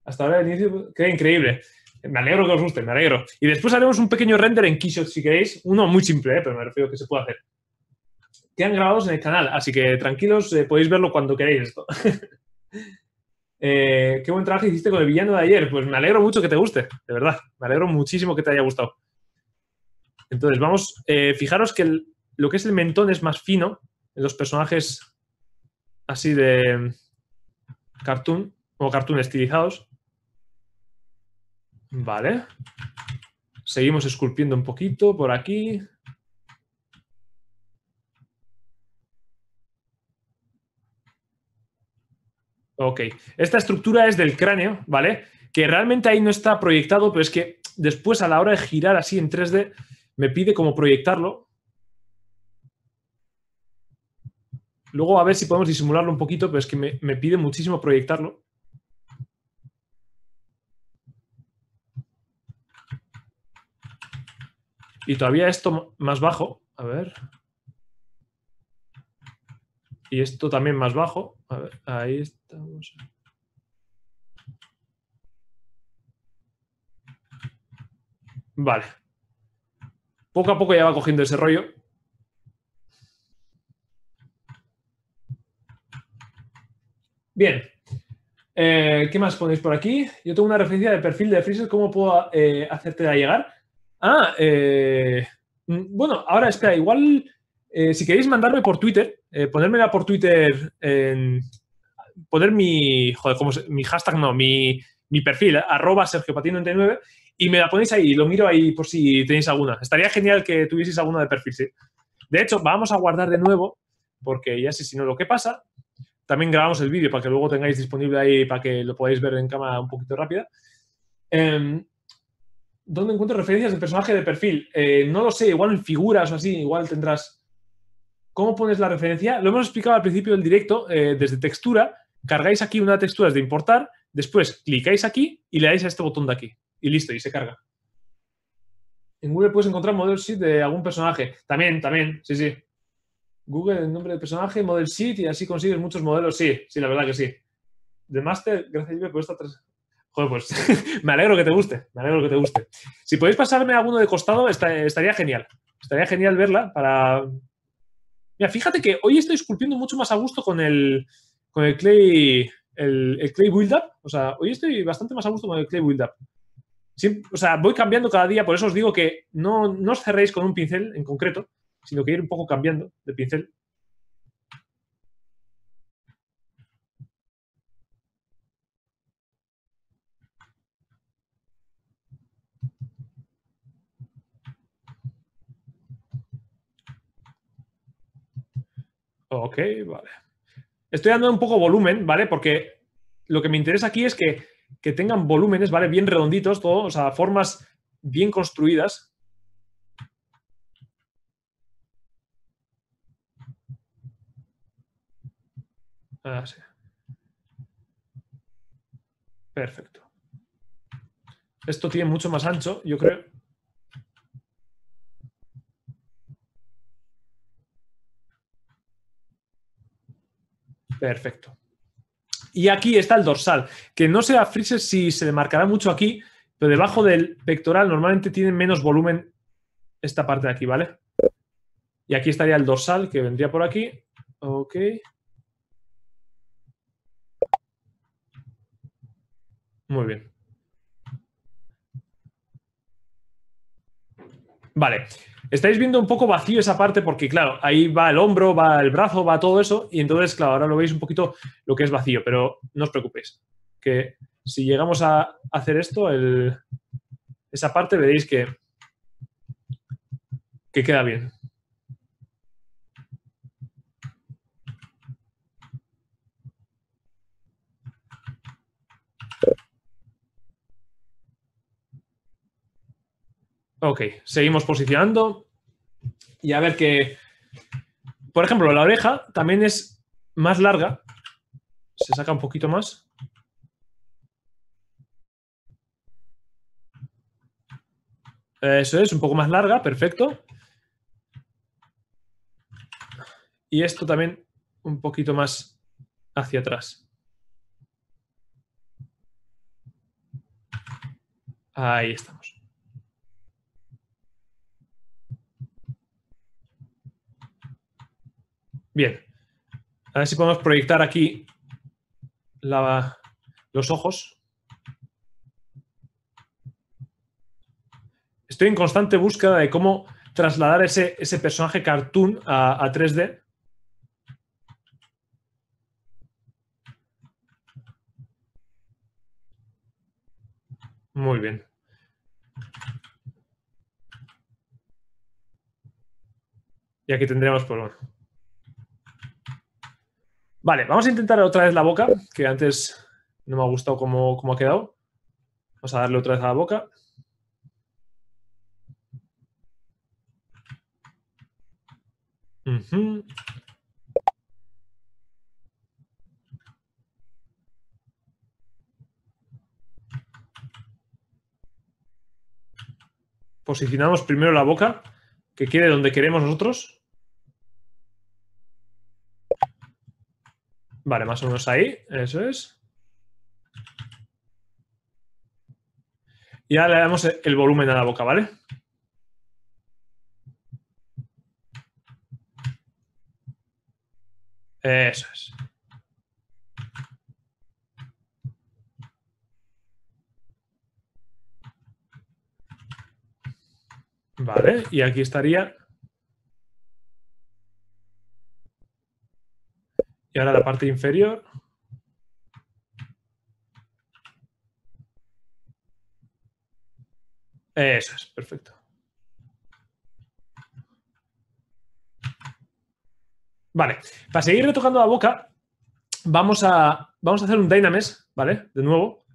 Hasta ahora el inicio queda increíble. Me alegro que os guste, me alegro. Y después haremos un pequeño render en Keyshot si queréis. Uno muy simple, eh, pero me refiero que se puede hacer. han grabados en el canal, así que tranquilos, eh, podéis verlo cuando queréis esto. Eh, qué buen trabajo hiciste con el villano de ayer. Pues me alegro mucho que te guste, de verdad. Me alegro muchísimo que te haya gustado. Entonces, vamos, eh, fijaros que lo que es el mentón es más fino en los personajes así de cartoon o cartoon estilizados. Vale. Seguimos esculpiendo un poquito por aquí. Ok, esta estructura es del cráneo, ¿vale? Que realmente ahí no está proyectado, pero es que después a la hora de girar así en 3D me pide como proyectarlo. Luego a ver si podemos disimularlo un poquito, pero es que me, me pide muchísimo proyectarlo. Y todavía esto más bajo, a ver, y esto también más bajo. A ver, ahí estamos. Vale. Poco a poco ya va cogiendo ese rollo. Bien. Eh, ¿Qué más ponéis por aquí? Yo tengo una referencia de perfil de Freezer. ¿Cómo puedo eh, hacerte llegar? Ah, eh, mm, bueno, ahora espera, igual si queréis mandarme por Twitter, eh, ponérmela por Twitter, poner mi, joder, mi hashtag, no, mi, perfil, arroba sergiopatino99, y me la ponéis ahí, lo miro ahí por si tenéis alguna. Estaría genial que tuvieseis alguna de perfil, sí. De hecho, vamos a guardar de nuevo, porque ya sé si no lo que pasa. También grabamos el vídeo para que luego tengáis disponible ahí, para que lo podáis ver en cámara un poquito rápida. Em, ¿Dónde encuentro referencias de personaje de perfil? Eh, no lo sé, igual en figuras o así, igual tendrás ¿Cómo pones la referencia? Lo hemos explicado al principio del directo, eh, desde textura, cargáis aquí una textura de importar, después clicáis aquí y le dais a este botón de aquí. Y listo, y se carga. En Google puedes encontrar model sheet de algún personaje. También, también, sí, sí. Google, el nombre del personaje, model sheet, y así consigues muchos modelos. Sí, sí, la verdad que sí. De Master, gracias, por esta... Tres... Joder, pues me alegro que te guste, me alegro que te guste. Si podéis pasarme alguno de costado, estaría genial. Estaría genial verla para, fíjate que hoy estoy esculpiendo mucho más a gusto con el, con el clay, el, clay build up. O sea, hoy estoy bastante más a gusto con el clay build up. o sea, voy cambiando cada día, por eso os digo que no, no os cerréis con un pincel en concreto, sino que ir un poco cambiando de pincel Ok, vale. Estoy dando un poco volumen, ¿vale? Porque lo que me interesa aquí es que, que tengan volúmenes, ¿vale? Bien redonditos, todos, o sea, formas bien construidas, Ah, Perfecto. Esto tiene mucho más ancho, yo creo. Perfecto. Y aquí está el dorsal, que no sea frise si se marcará mucho aquí, pero debajo del pectoral normalmente tiene menos volumen esta parte de aquí, ¿vale? Y aquí estaría el dorsal que vendría por aquí. Ok. Muy bien. Vale estáis viendo un poco vacío esa parte porque, claro, ahí va el hombro, va el brazo, va todo eso y entonces, claro, ahora lo veis un poquito lo que es vacío, pero no os preocupéis, que si llegamos a hacer esto, el, esa parte veréis que, que queda bien. Ok, seguimos posicionando. Y a ver que, por ejemplo, la oreja también es más larga. Se saca un poquito más. Eso es, un poco más larga, perfecto. Y esto también un poquito más hacia atrás. Ahí estamos. Bien. A ver si podemos proyectar aquí los ojos. Estoy en constante búsqueda de cómo trasladar ese, personaje cartoon a, a 3D. Muy bien. Y aquí tendríamos, por Vale, vamos a intentar otra vez la boca, que antes no me ha gustado cómo, ha quedado. Vamos a darle otra vez a la boca. Posicionamos primero la boca, que quede donde queremos nosotros. Vale, más o menos ahí, eso es. Y ahora le damos el volumen a la boca, ¿vale? Eso es. Vale, y aquí estaría Y ahora la parte inferior. Eso es, perfecto. Vale, para seguir retocando la boca, vamos a, vamos a hacer un dynamess ¿vale? De nuevo.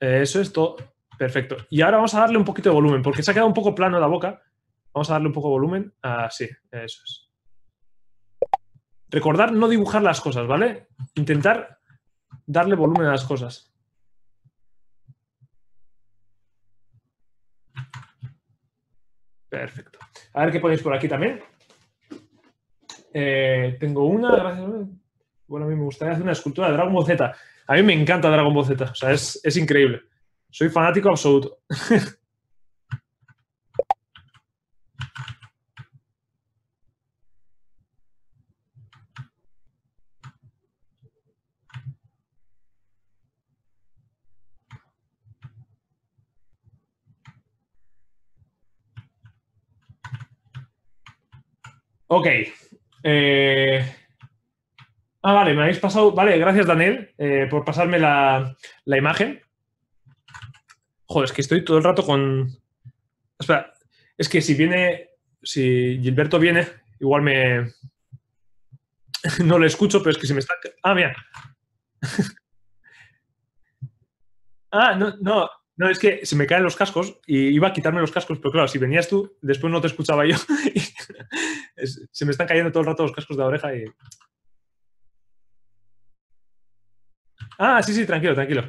Eso es todo. Perfecto. Y ahora vamos a darle un poquito de volumen, porque se ha quedado un poco plano la boca. Vamos a darle un poco de volumen. Así, eso es. Recordar no dibujar las cosas, ¿vale? Intentar darle volumen a las cosas. Perfecto. A ver qué ponéis por aquí también. Eh, tengo una, gracias. Bueno, a mí me gustaría hacer una escultura de Dragon Ball Z. A mí me encanta Dragon Ball Z, o sea, es, es increíble. Soy fanático absoluto. Ok. Eh, ah, vale, me habéis pasado. Vale, gracias, Daniel, eh, por pasarme la, imagen. Joder, es que estoy todo el rato con. Espera, es que si viene. Si Gilberto viene, igual me. no le escucho, pero es que se me está. Ah, mira. ah, no, no, no, es que se me caen los cascos y iba a quitarme los cascos, pero claro, si venías tú, después no te escuchaba yo. se me están cayendo todo el rato los cascos de oreja y... Ah, sí, sí, tranquilo, tranquilo.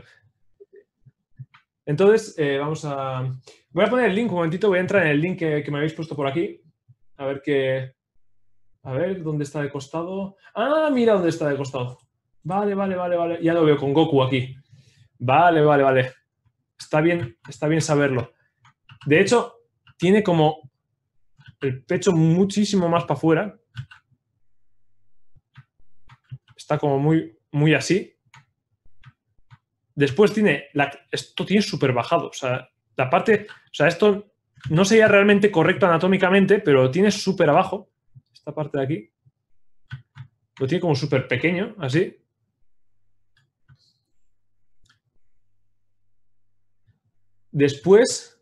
Entonces, eh, vamos a... Voy a poner el link un momentito, voy a entrar en el link que, que me habéis puesto por aquí. A ver qué... A ver, ¿dónde está de costado? Ah, mira dónde está de costado. Vale, vale, vale, vale. Ya lo veo con Goku aquí. Vale, vale, vale. Está bien, está bien saberlo. De hecho, tiene como el pecho muchísimo más para afuera. Está como muy, muy así. Después tiene, esto tiene súper bajado, o sea, la parte, o sea, esto no sería realmente correcto anatómicamente, pero lo tiene súper abajo, esta parte de aquí. Lo tiene como súper pequeño, así. Después,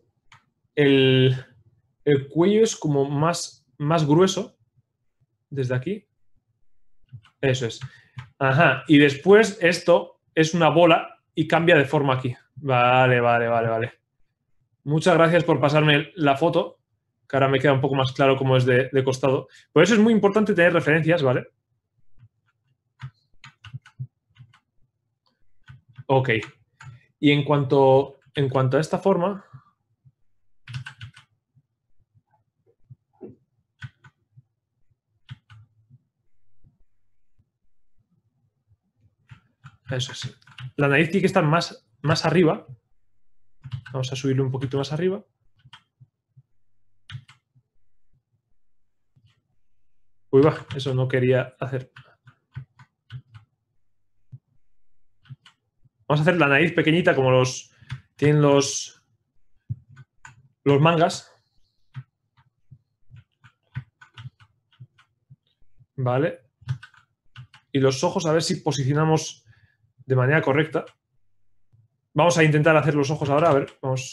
el, el cuello es como más, más grueso, desde aquí. Eso es. Ajá. Y después esto es una bola y cambia de forma aquí. Vale, vale, vale, vale. Muchas gracias por pasarme la foto, que ahora me queda un poco más claro cómo es de, de costado. Por eso es muy importante tener referencias, ¿vale? Ok. Y en cuanto, en cuanto a esta forma, Eso sí. La nariz tiene que estar más, más arriba. Vamos a subirlo un poquito más arriba. Uy, va, eso no quería hacer. Vamos a hacer la nariz pequeñita como los tienen los, los mangas. Vale. Y los ojos, a ver si posicionamos de manera correcta. Vamos a intentar hacer los ojos ahora, a ver, vamos.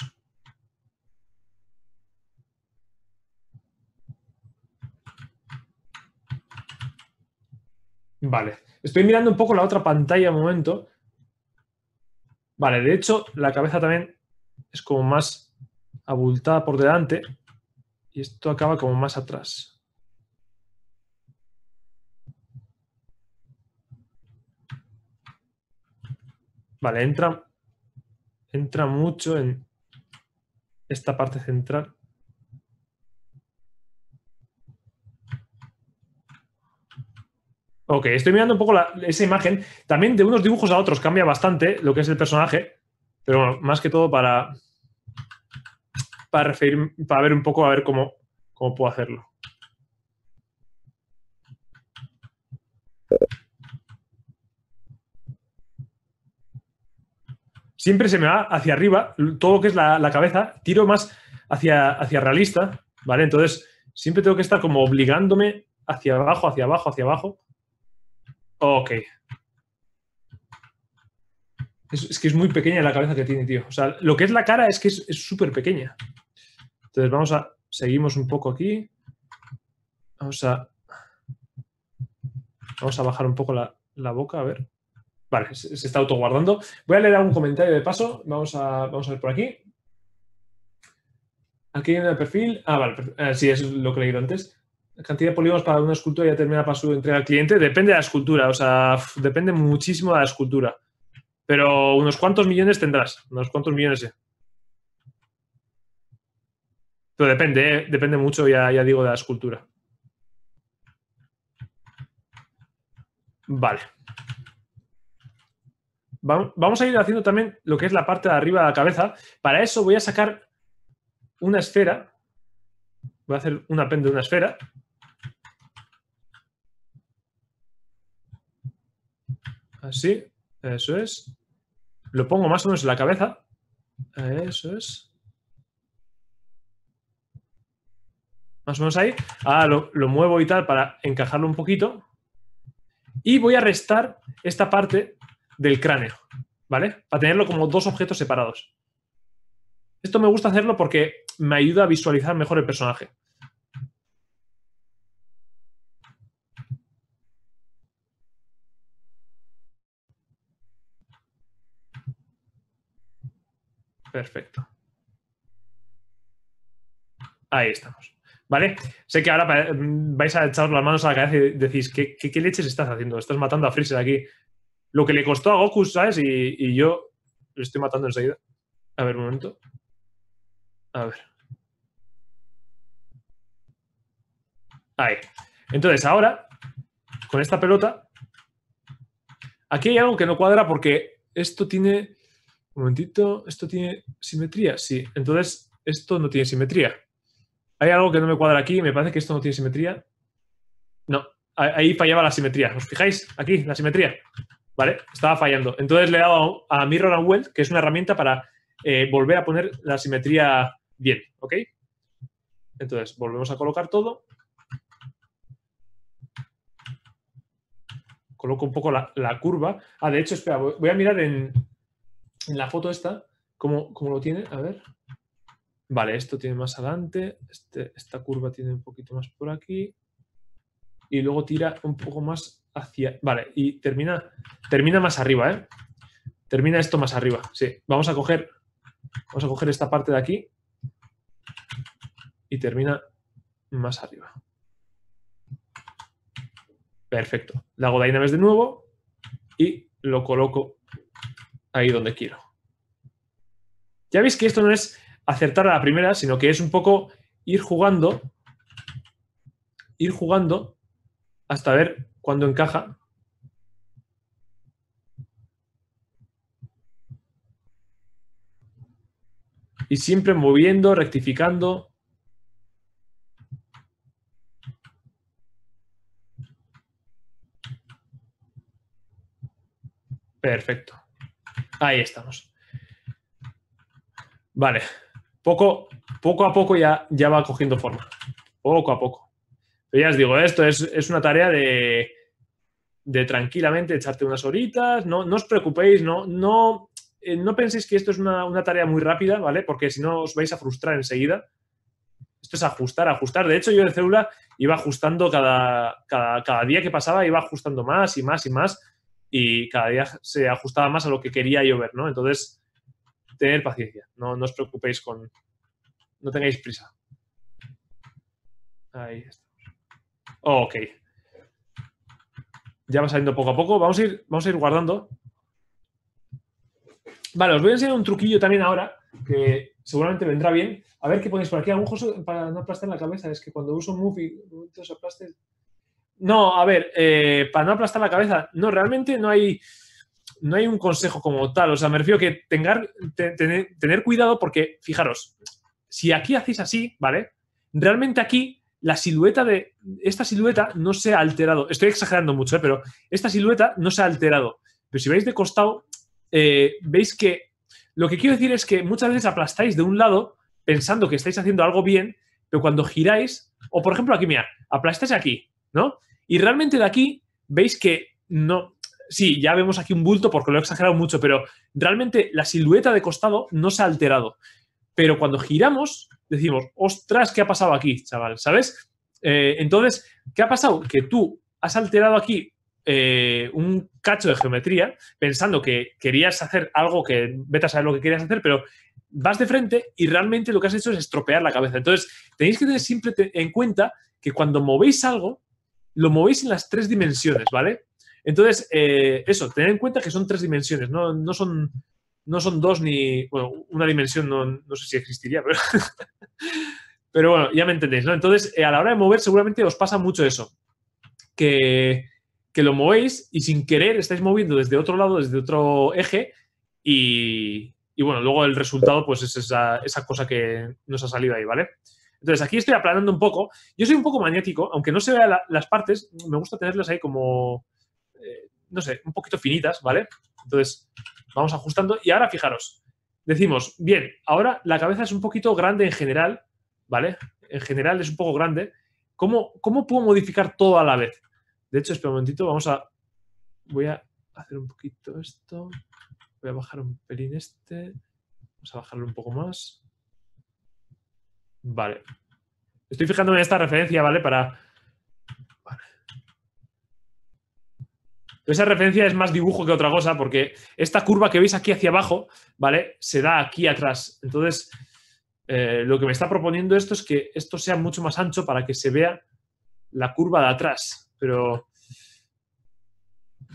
Vale, estoy mirando un poco la otra pantalla un momento. Vale, de hecho, la cabeza también es como más abultada por delante y esto acaba como más atrás. Vale, entra, entra mucho en esta parte central. Ok, estoy mirando un poco esa imagen. También de unos dibujos a otros cambia bastante lo que es el personaje, pero bueno, más que todo para, para ver un poco a ver cómo, cómo puedo hacerlo. siempre se me va hacia arriba, todo lo que es la, cabeza, tiro más hacia, hacia realista, ¿vale? Entonces, siempre tengo que estar como obligándome hacia abajo, hacia abajo, hacia abajo. Ok. Es, que es muy pequeña la cabeza que tiene, tío. O sea, lo que es la cara es que es súper pequeña. Entonces, vamos a... Seguimos un poco aquí. Vamos a... Vamos a bajar un poco la boca, a ver. Vale, se, está autoguardando. Voy a leer algún comentario de paso. Vamos a, ver por aquí. Aquí en el perfil. Ah, vale, eh, sí, es lo que he leído antes. La cantidad de polígonos para una escultura ya termina para su entrega al cliente. Depende de la escultura, o sea, depende muchísimo de la escultura. Pero unos cuantos millones tendrás, unos cuantos millones. Pero depende, eh, depende mucho, ya, ya digo, de la escultura. Vale. Vamos a ir haciendo también lo que es la parte de arriba de la cabeza. Para eso voy a sacar una esfera. Voy a hacer un append de una esfera. Así, eso es. Lo pongo más o menos en la cabeza. Eso es. Más o menos ahí. Ahora lo, lo muevo y tal para encajarlo un poquito. Y voy a restar esta parte del cráneo, ¿vale? Para tenerlo como dos objetos separados. Esto me gusta hacerlo porque me ayuda a visualizar mejor el personaje. Perfecto. Ahí estamos. ¿Vale? Sé que ahora mm, vais a echar las manos a la cabeza y decís, ¿qué, qué, leches estás haciendo? Estás matando a Freezer aquí lo que le costó a Goku, ¿sabes? Y, yo lo estoy matando enseguida. A ver, un momento. A ver. Ahí. Entonces, ahora, con esta pelota, aquí hay algo que no cuadra porque esto tiene... Un momentito, ¿esto tiene simetría? Sí. Entonces, esto no tiene simetría. Hay algo que no me cuadra aquí, me parece que esto no tiene simetría. No, ahí fallaba la simetría. ¿Os fijáis? Aquí, la simetría. ¿vale? Estaba fallando. Entonces le he dado a Mirror and Weld, que es una herramienta para eh, volver a poner la simetría bien, ¿ok? Entonces, volvemos a colocar todo. Coloco un poco la, curva. Ah, de hecho, espera, voy a mirar en, la foto esta cómo, lo tiene. A ver. Vale, esto tiene más adelante. Este, esta curva tiene un poquito más por aquí. Y luego tira un poco más hacia... Vale, y termina, termina más arriba, ¿eh? Termina esto más arriba, sí. Vamos a coger, vamos a coger esta parte de aquí y termina más arriba. Perfecto. La hago vez de nuevo y lo coloco ahí donde quiero. Ya veis que esto no es acertar a la primera, sino que es un poco ir jugando, ir jugando hasta ver cuando encaja. Y siempre moviendo, rectificando. Perfecto. Ahí estamos. Vale. Poco, poco a poco ya, ya va cogiendo forma. Poco a poco. Pero ya os digo, esto es, una tarea de, tranquilamente echarte unas horitas, no, no os preocupéis, no, no, eh, no penséis que esto es una, tarea muy rápida, ¿vale? Porque si no os vais a frustrar enseguida. Esto es ajustar, ajustar. De hecho, yo de célula iba ajustando cada, cada, día que pasaba, iba ajustando más y más y más y cada día se ajustaba más a lo que quería llover ¿no? Entonces, tener paciencia, no, no os preocupéis con... no tengáis prisa. Ahí está ok. Ya va saliendo poco a poco. Vamos a ir, vamos a ir guardando. Vale, os voy a enseñar un truquillo también ahora, que seguramente vendrá bien. A ver qué ponéis por aquí. A para no aplastar la cabeza, es que cuando uso Move No, a ver, eh, para no aplastar la cabeza, no, realmente no hay, no hay un consejo como tal. O sea, me refiero que tener cuidado porque, fijaros, si aquí hacéis así, ¿vale? Realmente aquí la silueta de. Esta silueta no se ha alterado. Estoy exagerando mucho, eh, pero esta silueta no se ha alterado. Pero si veis de costado, eh, veis que. Lo que quiero decir es que muchas veces aplastáis de un lado pensando que estáis haciendo algo bien, pero cuando giráis, o por ejemplo aquí, mira, aplastáis aquí, ¿no? Y realmente de aquí veis que no. Sí, ya vemos aquí un bulto porque lo he exagerado mucho, pero realmente la silueta de costado no se ha alterado pero cuando giramos decimos, ostras, ¿qué ha pasado aquí, chaval? ¿Sabes? Eh, entonces, ¿qué ha pasado? Que tú has alterado aquí eh, un cacho de geometría pensando que querías hacer algo que vete a saber lo que querías hacer, pero vas de frente y realmente lo que has hecho es estropear la cabeza. Entonces, tenéis que tener siempre en cuenta que cuando movéis algo, lo movéis en las tres dimensiones, ¿vale? Entonces, eh, eso, tener en cuenta que son tres dimensiones, no, no son no son dos ni, bueno, una dimensión no, sé si existiría, pero, pero bueno, ya me entendéis, ¿no? Entonces, eh, a la hora de mover seguramente os pasa mucho eso, que, que lo movéis y sin querer estáis moviendo desde otro lado, desde otro eje y, bueno, luego el resultado pues es esa, cosa que nos ha salido ahí, ¿vale? Entonces aquí estoy aplanando un poco. Yo soy un poco magnético, aunque no se vean las partes, me gusta tenerlas ahí como, eh, no sé, un poquito finitas, ¿vale? Entonces vamos ajustando. Y ahora fijaros, decimos, bien, ahora la cabeza es un poquito grande en general, ¿vale? En general es un poco grande. ¿Cómo, cómo puedo modificar todo a la vez? De hecho, espera un momentito, vamos a... Voy a hacer un poquito esto. Voy a bajar un pelín este. Vamos a bajarlo un poco más. Vale. Estoy fijándome en esta referencia, ¿vale? Para, esa referencia es más dibujo que otra cosa, porque esta curva que veis aquí hacia abajo, ¿vale? Se da aquí atrás. Entonces, eh, lo que me está proponiendo esto es que esto sea mucho más ancho para que se vea la curva de atrás. Pero,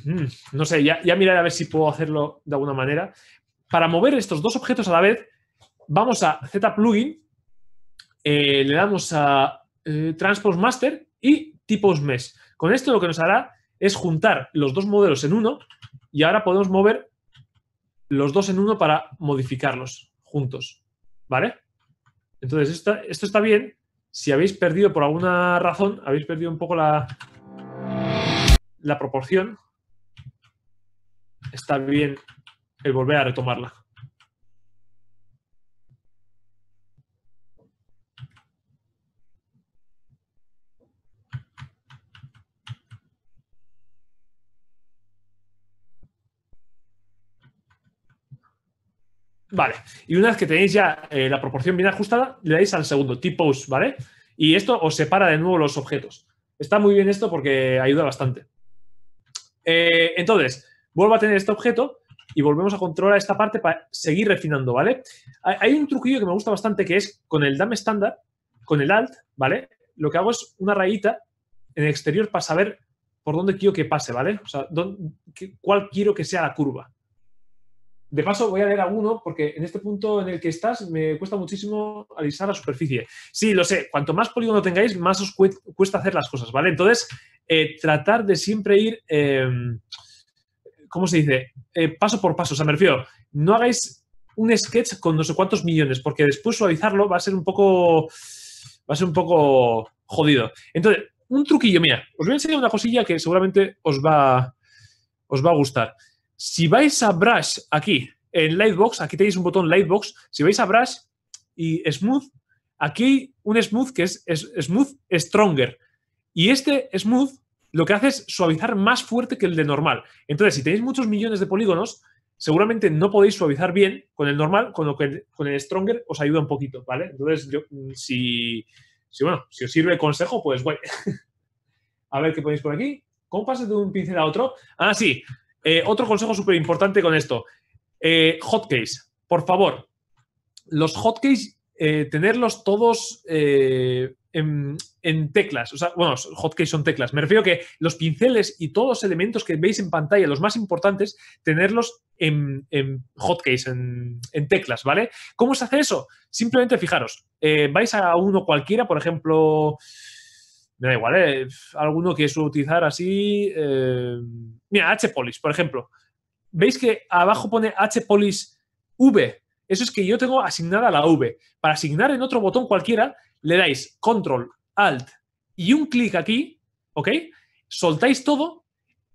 mm, no sé, ya, miraré a ver si puedo hacerlo de alguna manera. Para mover estos dos objetos a la vez, vamos a Z plugin, eh, le damos a eh, Transpose Master y tipos mesh. Con esto lo que nos hará es juntar los dos modelos en uno y ahora podemos mover los dos en uno para modificarlos juntos. ¿Vale? Entonces, esto, esto está bien. Si habéis perdido por alguna razón, habéis perdido un poco la, la proporción, está bien el volver a retomarla. Vale, y una vez que tenéis ya eh, la proporción bien ajustada, le dais al segundo, t ¿vale? Y esto os separa de nuevo los objetos. Está muy bien esto porque ayuda bastante. Eh, entonces, vuelvo a tener este objeto y volvemos a controlar esta parte para seguir refinando, ¿vale? Hay un truquillo que me gusta bastante que es con el DAM estándar, con el ALT, ¿vale? Lo que hago es una rayita en el exterior para saber por dónde quiero que pase, ¿vale? O sea, cuál quiero que sea la curva, de paso, voy a leer alguno uno porque en este punto en el que estás me cuesta muchísimo alisar la superficie. Sí, lo sé, cuanto más polígono tengáis, más os cuesta hacer las cosas, ¿vale? Entonces, eh, tratar de siempre ir, em, ¿cómo se dice? Eh, paso por paso, o sea, me refiero, no hagáis un sketch con no sé cuántos millones, porque después suavizarlo va a ser un poco, va a ser un poco jodido. Entonces, un truquillo, mira, os voy a enseñar una cosilla que seguramente os va, os va a gustar. Si vais a Brush aquí, en Lightbox, aquí tenéis un botón Lightbox, si vais a Brush y Smooth, aquí hay un Smooth que es, Smooth Stronger. Y este Smooth lo que hace es suavizar más fuerte que el de normal. Entonces, si tenéis muchos millones de polígonos, seguramente no podéis suavizar bien con el normal, con lo que con el Stronger os ayuda un poquito, ¿vale? Entonces, mm, si, si, bueno, si os sirve el consejo, pues bueno. a ver qué ponéis por aquí. ¿Cómo pasas de un pincel a otro? Ah, sí. Eh, otro consejo súper importante con esto. Eh, hotkeys, por favor. Los hotkeys, eh, tenerlos todos eh, en, teclas. O sea, bueno, hotkeys son teclas. Me refiero que los pinceles y todos los elementos que veis en pantalla, los más importantes, tenerlos en, en hotkeys, en, en, teclas, ¿vale? ¿Cómo se hace eso? Simplemente fijaros, vais a uno cualquiera, por ejemplo, me da igual, ¿eh? Alguno que suele utilizar así. Eh, mira, HPolis, por ejemplo. ¿Veis que abajo pone HPolis V? Eso es que yo tengo asignada la V. Para asignar en otro botón cualquiera, le dais Control, Alt y un clic aquí, ¿ok? Soltáis todo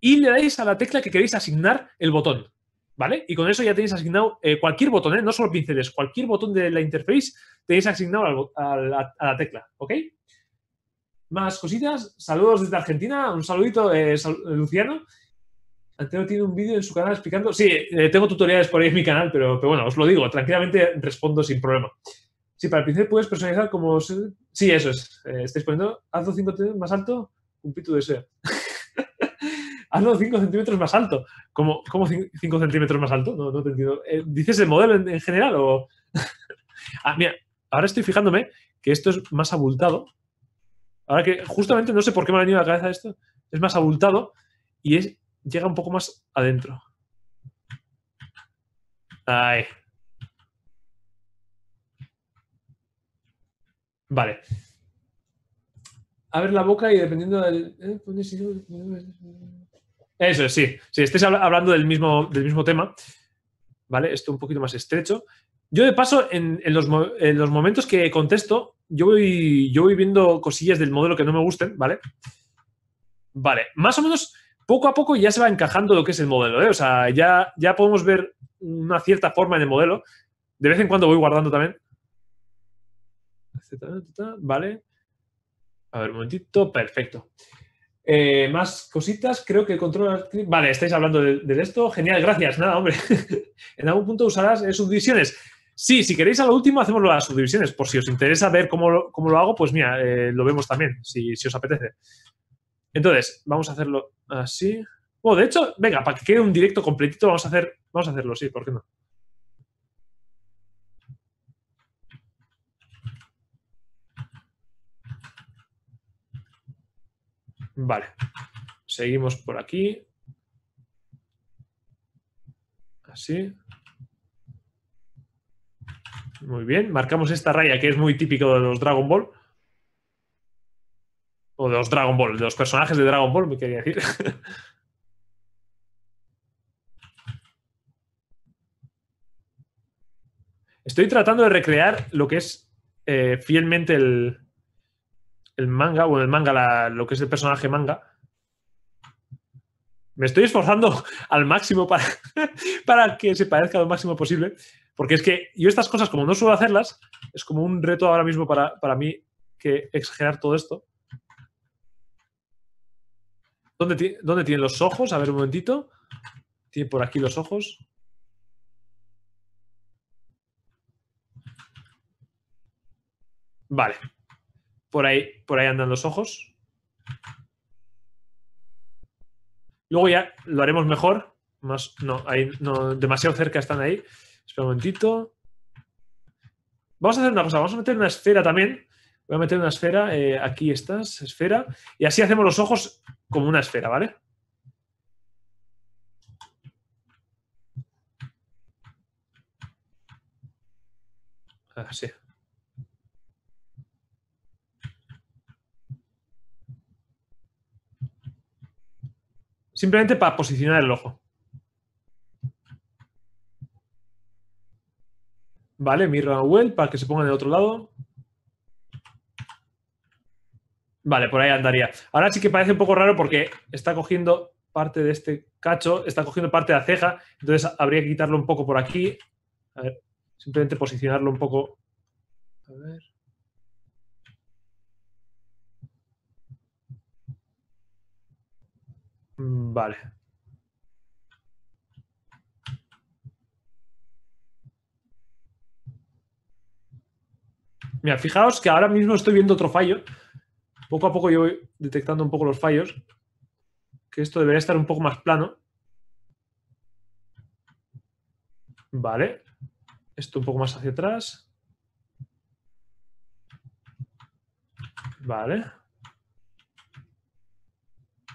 y le dais a la tecla que queréis asignar el botón, ¿vale? Y con eso ya tenéis asignado eh, cualquier botón, eh, no solo pinceles, cualquier botón de la interface tenéis asignado a la tecla, ¿ok? Más cositas, saludos desde Argentina, un saludito, eh, eh, Luciano. Antonio tiene un vídeo en su canal explicando. Sí, eh, tengo tutoriales por ahí en mi canal, pero, bueno, os lo digo, tranquilamente respondo sin problema. Sí, para el pincel puedes personalizar como. Sí, eso es. estáis poniendo, hazlo 5 centímetros más alto, Un pito de deseo. hazlo 5 centímetros más alto. ¿Cómo, 5 centímetros más alto? No, no te entiendo. ¿Dices el modelo en, en general o.? ah, mira, ahora estoy fijándome que esto es más abultado Ahora que justamente no sé por qué me ha venido a la cabeza esto, es más abultado y es, llega un poco más adentro. Ay. Vale. ver la boca y dependiendo del... Eh, Eso es, sí. Si estés hablando del mismo, del mismo tema, ¿vale? Esto un poquito más estrecho. Yo de paso, en los momentos que contesto, yo voy, yo voy viendo cosillas del modelo que no me gusten, ¿vale? Vale, más o menos poco a poco ya se va encajando lo que es el modelo, ¿eh? O sea, ya, ya podemos ver una cierta forma en el modelo. De vez en cuando voy guardando también. Vale. A ver, un momentito. Perfecto. Eh, más cositas, creo que control... Vale, estáis hablando de, de, esto. Genial, gracias. Nada, hombre. en algún punto usarás subdivisiones. Sí, si queréis a lo último hacemos las subdivisiones, por si os interesa ver cómo, lo hago, pues mira, eh, lo vemos también, si, os apetece. Entonces, vamos a hacerlo así. Bueno, oh, de hecho, venga, para que quede un directo completito, vamos a, hacer, vamos a hacerlo, sí, ¿por qué no? Vale, seguimos por aquí. Así. Muy bien, marcamos esta raya que es muy típico de los Dragon Ball. O de los Dragon Ball, de los personajes de Dragon Ball, me quería decir. Estoy tratando de recrear lo que es eh, fielmente el, el manga, o el manga lo que es el personaje manga. Me estoy esforzando al máximo para, para que se parezca lo máximo posible, porque es que yo estas cosas, como no suelo hacerlas, es como un reto ahora mismo para, mí que exagerar todo esto. ¿Dónde, tienen los ojos? A ver un momentito. Tiene por aquí los ojos. Vale. Por ahí, por ahí andan los ojos. Luego ya lo haremos mejor. Más, no, ahí no, demasiado cerca están ahí. Espera un momentito. Vamos a hacer una cosa, vamos a meter una esfera también. Voy a meter una esfera, eh, aquí estás, esfera. Y así hacemos los ojos como una esfera, ¿vale? Así. Simplemente para posicionar el ojo. Vale, Mirra Well para que se ponga de otro lado. Vale, por ahí andaría. Ahora sí que parece un poco raro porque está cogiendo parte de este cacho, está cogiendo parte de la ceja, entonces habría que quitarlo un poco por aquí. A ver, simplemente posicionarlo un poco. A ver. Mm, vale, Mira, fijaos que ahora mismo estoy viendo otro fallo. Poco a poco yo voy detectando un poco los fallos. Que esto debería estar un poco más plano. Vale. Esto un poco más hacia atrás. Vale.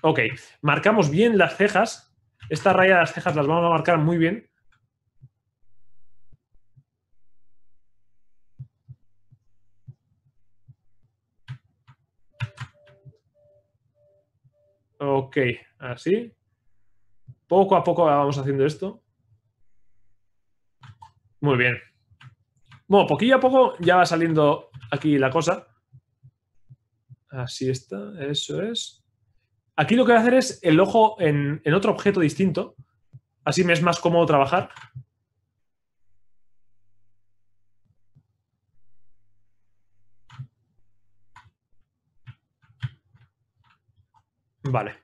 Ok. Marcamos bien las cejas. Esta raya de las cejas las vamos a marcar muy bien. Ok, así. Poco a poco vamos haciendo esto. Muy bien. Bueno, poquillo a poco ya va saliendo aquí la cosa. Así está, eso es. Aquí lo que voy a hacer es el ojo en, en otro objeto distinto. Así me es más cómodo trabajar. Vale.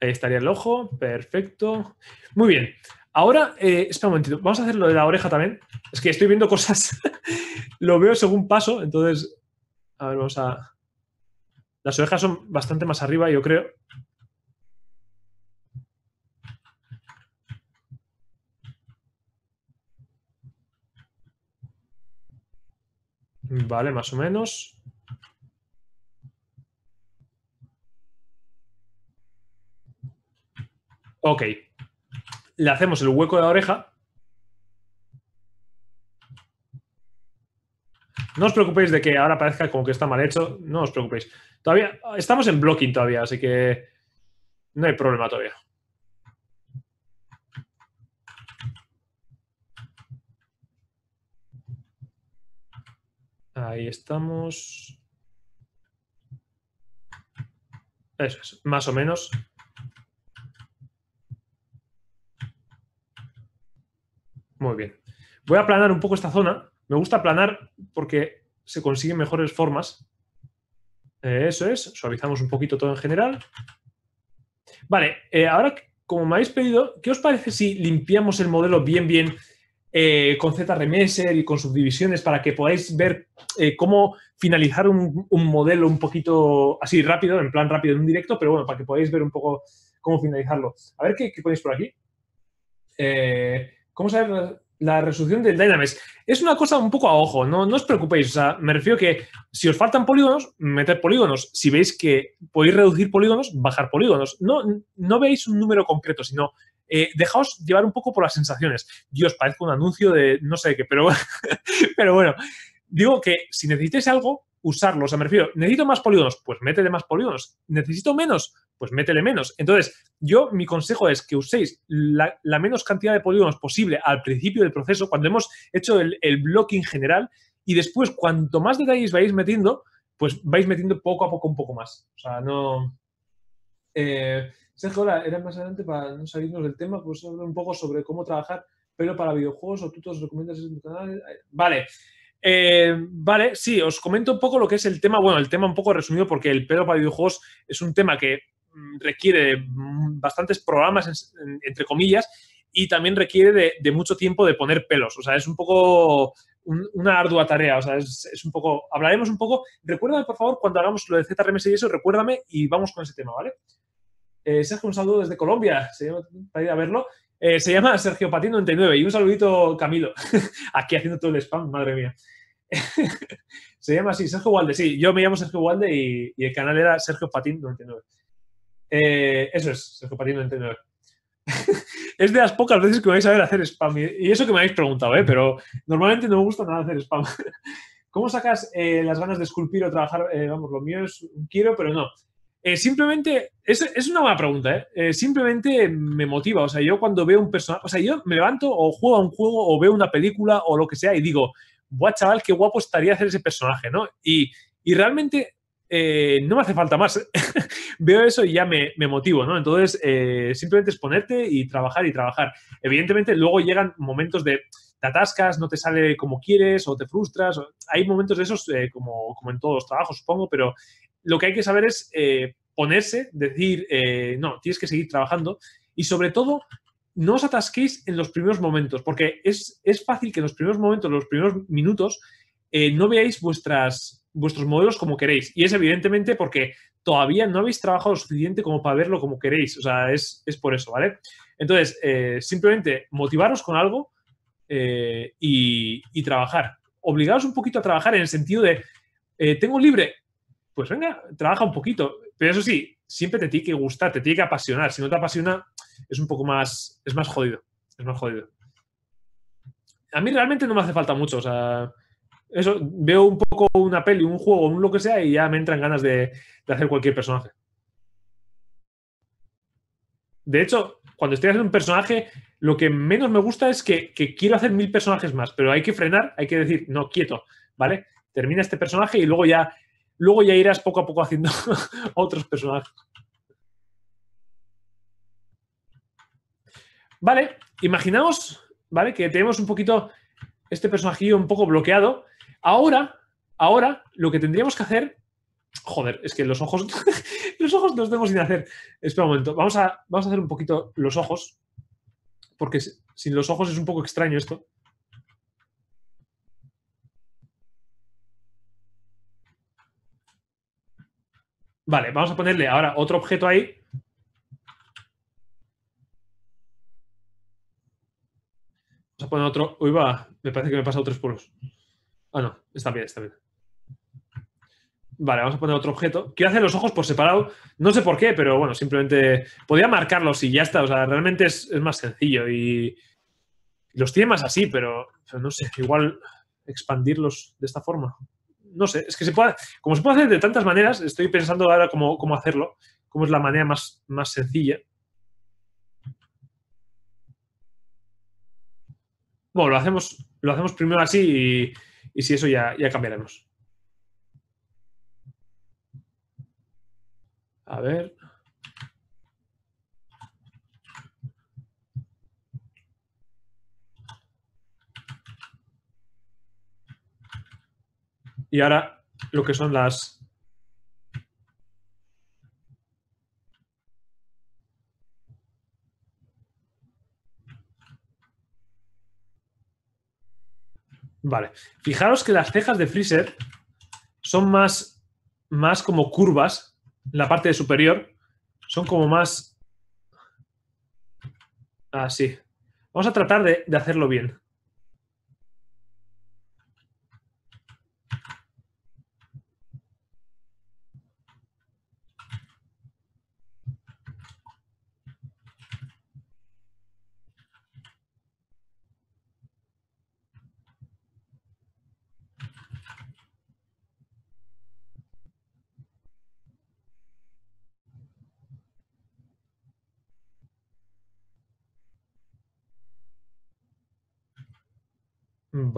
Ahí estaría el ojo. Perfecto. Muy bien. Ahora, eh, espera un momentito. Vamos a hacer lo de la oreja también. Es que estoy viendo cosas. lo veo según paso. Entonces, a ver, vamos a... Las orejas son bastante más arriba, yo creo. Vale, más o menos. Ok. Le hacemos el hueco de la oreja. No os preocupéis de que ahora parezca como que está mal hecho. No os preocupéis. Todavía estamos en blocking todavía, así que no hay problema todavía. Ahí estamos. Eso es, más o menos. Muy bien. Voy a aplanar un poco esta zona. Me gusta aplanar porque se consiguen mejores formas. Eh, eso es. Suavizamos un poquito todo en general. Vale, eh, ahora, como me habéis pedido, ¿qué os parece si limpiamos el modelo bien, bien eh, con ZRMS y con subdivisiones para que podáis ver cómo finalizar un, modelo un poquito así rápido, en plan rápido en un directo, pero bueno, para que podáis ver un poco cómo finalizarlo. A ver qué, qué ponéis por aquí. Eh, ¿Cómo saber la resolución del Dynamics? Es una cosa un poco a ojo, no, no os preocupéis. O sea, me refiero que si os faltan polígonos, meted polígonos. Si veis que podéis reducir polígonos, bajar polígonos. No, no veáis un número concreto, sino eh, dejaos llevar un poco por las sensaciones. os parezco un anuncio de no sé qué, pero, pero bueno. Digo que si necesitáis algo, usarlo. O sea, me refiero, necesito más polígonos, pues métele más polígonos. Necesito menos, pues métele menos. Entonces, yo mi consejo es que uséis la, menos cantidad de polígonos posible al principio del proceso, cuando hemos hecho el, blocking general, y después, cuanto más detalles vais metiendo, pues vais metiendo poco a poco un poco más. O sea, no... Eh, Sergio, hola, era más adelante para no salirnos del tema, pues hablar un poco sobre cómo trabajar, pero para videojuegos o tú te los recomiendas en tu canal. Eh, vale. Eh, vale, sí, os comento un poco lo que es el tema, bueno, el tema un poco resumido porque el pelo para videojuegos es un tema que Mm, requiere bastantes programas, entre comillas, y también requiere de, mucho tiempo de poner pelos. O sea, es un poco una ardua tarea. O sea, es, un poco. Hablaremos un poco. Recuérdame, por favor, cuando hagamos lo de ZRMS y eso, recuérdame y vamos con ese tema, ¿vale? Eh, Sergio, un saludo desde Colombia, se llama, ir a verlo. Eh, se llama Sergio Patín 99 y un saludito Camilo, aquí haciendo todo el spam, madre mía. se llama así, Sergio Walde, sí, yo me llamo Sergio Walde y, y el canal era Sergio Patín 99. Eh, eso es, el entrenador. es de las pocas veces que me vais a ver hacer spam. Y eso que me habéis preguntado, ¿eh? pero normalmente no me gusta nada hacer spam. ¿Cómo sacas eh, las ganas de esculpir o trabajar? Eh, vamos, lo mío es un quiero, pero no. simplemente, es, una buena pregunta, simplemente me motiva. O sea, yo cuando veo un personaje, o sea, yo me levanto o juego a un juego o veo una película o lo que sea y digo, guau, chaval, qué guapo estaría hacer ese personaje, ¿no? Y, y realmente eh, no me hace falta más. Veo eso y ya me, motivo, ¿no? Entonces, eh, simplemente es ponerte y trabajar y trabajar. Evidentemente, luego llegan momentos de te atascas, no te sale como quieres o te frustras. hay momentos de esos eh, como, como, en todos los trabajos, supongo, pero lo que hay que saber es ponerse, decir, no, tienes que seguir trabajando y sobre todo no os atasquéis en los primeros momentos, porque es, fácil que en los primeros momentos, los primeros minutos, no veáis vuestras vuestros modelos como queréis. Y es evidentemente porque todavía no habéis trabajado lo suficiente como para verlo como queréis. O sea, es, por eso, ¿vale? Entonces, eh, simplemente motivaros con algo eh, y, trabajar. Obligaros un poquito a trabajar en el sentido de, eh, tengo libre, pues venga, trabaja un poquito. Pero eso sí, siempre te tiene que gustar, te tiene que apasionar. Si no te apasiona, es un poco más, es más jodido. Es más jodido. A mí realmente no me hace falta mucho, o sea, eso, veo un poco una peli, un juego, un lo que sea, y ya me entran ganas de, hacer cualquier personaje. De hecho, cuando estoy haciendo un personaje, lo que menos me gusta es que, quiero hacer mil personajes más, pero hay que frenar, hay que decir, no, quieto, ¿vale? Termina este personaje y luego ya, luego ya irás poco a poco haciendo otros personajes. Vale, imaginaos, ¿vale? Que tenemos un poquito este personajillo un poco bloqueado Ahora, ahora, lo que tendríamos que hacer. Joder, es que los ojos. los ojos los tengo sin hacer. Espera un momento. Vamos a, vamos a hacer un poquito los ojos. Porque sin los ojos es un poco extraño esto. Vale, vamos a ponerle ahora otro objeto ahí. Vamos a poner otro. Uy, va, me parece que me he pasado tres puros. Bueno, ah, está bien, está bien. Vale, vamos a poner otro objeto. Quiero hacer los ojos por separado. No sé por qué, pero bueno, simplemente podría marcarlos y ya está. O sea, realmente es, más sencillo y los tiene más así, pero, no sé, igual expandirlos de esta forma. No sé, es que se puede, como se puede hacer de tantas maneras, estoy pensando ahora cómo, hacerlo, cómo es la manera más, más sencilla. Bueno, lo hacemos, lo hacemos primero así y, y si eso ya, ya cambiaremos. A ver. Y ahora lo que son las, Vale. Fijaros que las cejas de Freezer son más, más como curvas. la parte superior son como más... Así. Vamos a tratar de hacerlo bien.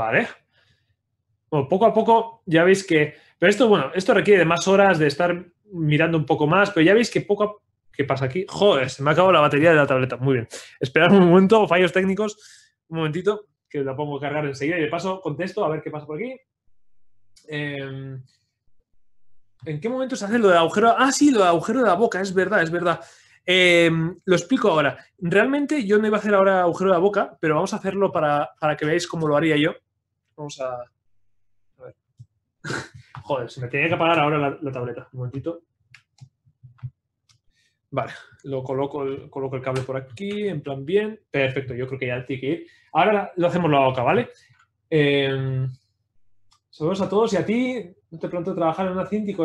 Vale. poco a poco ya veis que... Pero esto, bueno, esto requiere de más horas, de estar mirando un poco más, pero ya veis que poco a... ¿Qué pasa aquí? Joder, se me ha acabado la batería de la tableta. Muy bien. Esperad un momento, fallos técnicos. Un momentito, que la pongo a cargar enseguida y de paso contesto a ver qué pasa por aquí. Em, ¿En qué momento se hace lo del agujero? Ah, sí, lo del agujero de la boca, es verdad, es verdad. Em, lo explico ahora. Realmente yo no iba a hacer ahora agujero de la boca, pero vamos a hacerlo para, para que veáis cómo lo haría yo. Vamos a. ver. Joder, se me tenía que apagar ahora la, tableta. Un momentito. Vale, lo coloco el, coloco el cable por aquí, en plan bien. Perfecto, yo creo que ya tiene que ir. Ahora lo hacemos la boca, ¿vale? Em, saludos a todos y a ti. No te planteo trabajar en una cíntico.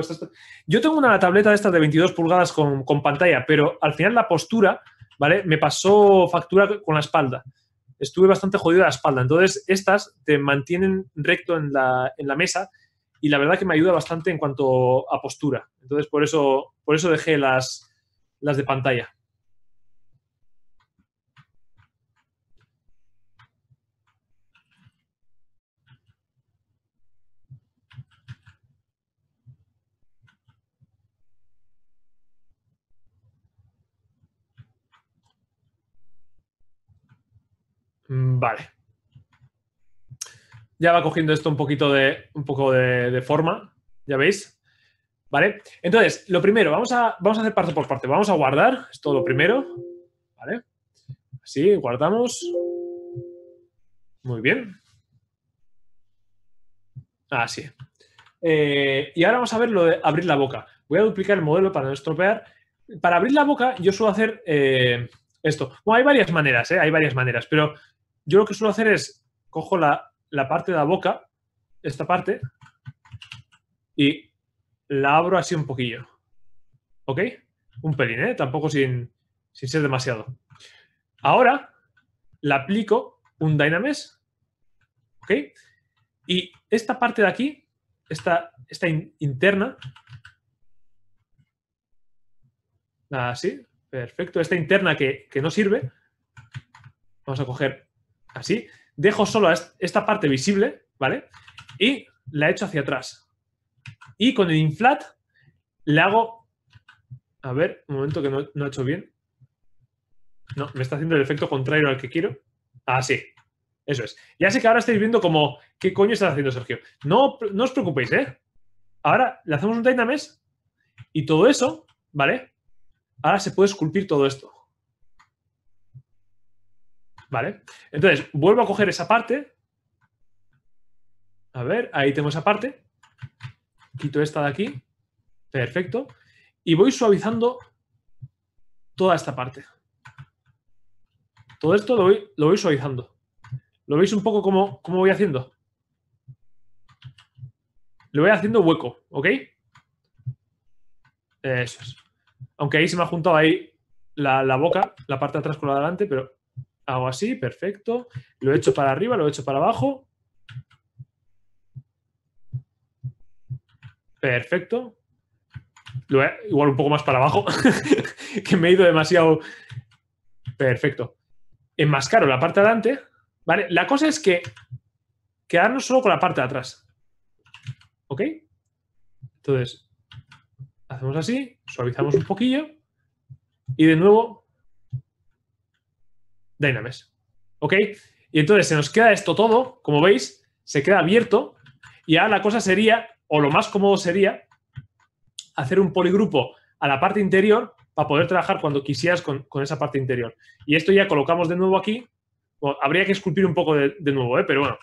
Yo tengo una tableta de estas de 22 pulgadas con, con, pantalla, pero al final la postura, ¿vale? Me pasó factura con la espalda estuve bastante jodido de la espalda. Entonces, estas te mantienen recto en la, en la mesa y la verdad que me ayuda bastante en cuanto a postura. Entonces, por eso, por eso dejé las, las de pantalla. Mm, vale. Ya va cogiendo esto un poquito de, un poco de, forma, ¿ya veis? ¿Vale? Entonces, lo primero, vamos a, vamos a hacer parte por parte. Vamos a guardar, esto lo primero, ¿vale? Así, guardamos. Muy bien. Así. Ah, eh, y ahora vamos a ver lo de abrir la boca. Voy a duplicar el modelo para no estropear. Para abrir la boca yo suelo hacer... Eh, esto. Bueno, hay varias maneras, ¿eh? hay varias maneras, pero yo lo que suelo hacer es, cojo la, parte de la boca, esta parte, y la abro así un poquillo. ¿Ok? Un pelín, ¿eh? Tampoco sin, ser demasiado. Ahora la aplico un dynames, ¿ok? Y esta parte de aquí, esta, esta interna, así, Perfecto. Esta interna que, no sirve, vamos a coger así. Dejo solo esta parte visible, ¿vale? Y la echo hacia atrás. Y con el inflat le hago... A ver, un momento que no, no he hecho bien. No, me está haciendo el efecto contrario al que quiero. Así. Ah, eso es. Ya sé que ahora estáis viendo como... ¿Qué coño estás haciendo, Sergio? No, no os preocupéis, ¿eh? Ahora le hacemos un Dynamesh y todo eso, ¿vale? Ahora se puede esculpir todo esto. ¿Vale? Entonces, vuelvo a coger esa parte. A ver, ahí tengo esa parte. Quito esta de aquí. Perfecto. Y voy suavizando toda esta parte. Todo esto lo voy, lo voy suavizando. ¿Lo veis un poco cómo, cómo voy haciendo? Le voy haciendo hueco, ¿ok? Eso es. Aunque ahí se me ha juntado ahí la, boca, la parte de atrás con la de adelante, pero hago así, perfecto. Lo he hecho para arriba, lo he hecho para abajo. Perfecto. Lo he, igual un poco más para abajo, que me he ido demasiado. Perfecto. Enmascaro la parte de adelante. ¿Vale? La cosa es que quedarnos solo con la parte de atrás. ¿Ok? Entonces, hacemos así, suavizamos un poquillo y de nuevo Dynamesh. ¿Ok? Y entonces se nos queda esto todo, como veis, se queda abierto y ahora la cosa sería, o lo más cómodo sería, hacer un poligrupo a la parte interior para poder trabajar cuando quisieras con esa parte interior. Y esto ya colocamos de nuevo aquí habría que esculpir un poco de, nuevo, ¿eh? pero bueno,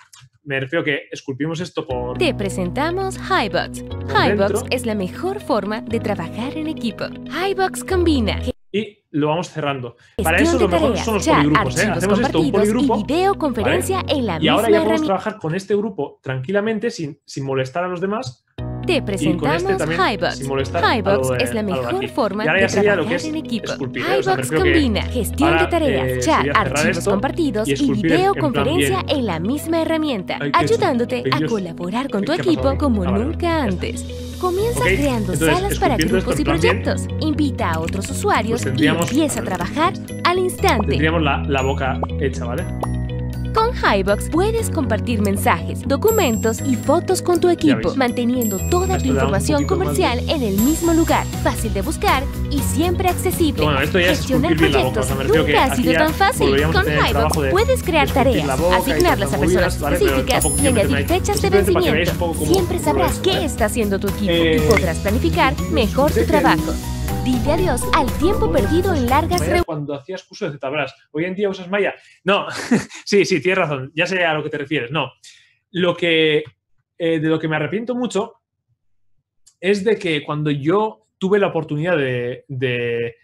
me refiero que esculpimos esto con... Te presentamos Hibox. Hibox es la mejor forma de trabajar en equipo. Hibox combina... Y lo vamos cerrando. Para eso lo mejor son los poligrupos. ¿eh? Hacemos esto, un poligrupo. Y videoconferencia en la y ahora ya podemos trabajar con este grupo tranquilamente, sin, sin molestar a los demás, te este presentamos HiBox. HiBox es la mejor forma de trabajar en equipo. ¿eh? HiBox combina gestión de tareas, eh, chat, archivos compartidos y videoconferencia en la misma herramienta, ayudándote a colaborar con tu equipo ¿eh? como ah, nunca antes. Comienza creando salas para grupos y proyectos. Invita a otros usuarios pues y empieza a trabajar al instante. Tendríamos la boca hecha, ¿vale? Con Hibox puedes compartir mensajes, documentos y fotos con tu equipo, manteniendo toda tu información comercial en el mismo lugar, fácil de buscar y siempre accesible. Gestionar proyectos nunca ha sido tan fácil. Con Hibox puedes crear tareas, asignarlas a personas específicas y añadir fechas de vencimiento. Siempre sabrás qué está haciendo tu equipo y eh, podrás planificar mejor tu trabajo. Dile adiós al tiempo perdido en largas reuniones. Cuando hacías curso de ZBrush, hoy en día usas Maya. No, sí, sí, tienes razón, ya sé a lo que te refieres. No, lo que, eh, de lo que me arrepiento mucho es de que cuando yo tuve la oportunidad de,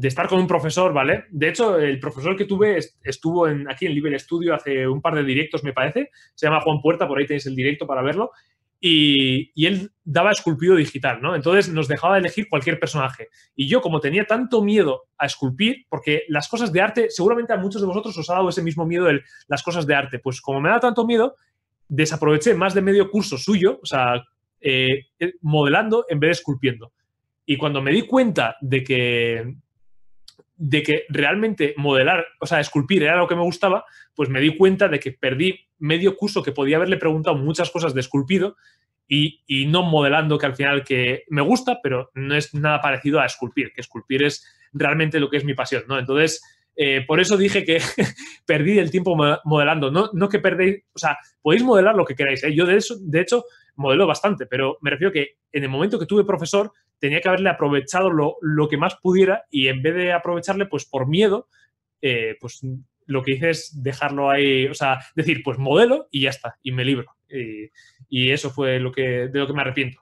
estar con un profesor, ¿vale? De hecho, el profesor que tuve estuvo aquí en Libre Studio hace un par de directos, me parece. Se llama Juan Puerta, por ahí tenéis el directo para verlo. Y, él daba esculpido digital, ¿no? Entonces nos dejaba elegir cualquier personaje. Y yo, como tenía tanto miedo a esculpir, porque las cosas de arte, seguramente a muchos de vosotros os ha dado ese mismo miedo de las cosas de arte, pues como me da tanto miedo, desaproveché más de medio curso suyo, o sea, eh, eh, modelando en vez de esculpiendo. Y cuando me di cuenta de que, de que realmente modelar, o sea, esculpir era lo que me gustaba, pues me di cuenta de que perdí medio curso que podía haberle preguntado muchas cosas de esculpido y, no modelando, que al final que me gusta, pero no es nada parecido a esculpir, que esculpir es realmente lo que es mi pasión, ¿no? Entonces, eh, por eso dije que perdí el tiempo modelando, no, no que perdéis, o sea, podéis modelar lo que queráis, ¿eh? yo de, eso, de hecho modelo bastante, pero me refiero que en el momento que tuve profesor tenía que haberle aprovechado lo, lo que más pudiera y en vez de aprovecharle, pues por miedo, eh, pues lo que hice es dejarlo ahí, o sea, decir, pues modelo y ya está, y me libro. Y, eso fue lo que, de lo que me arrepiento.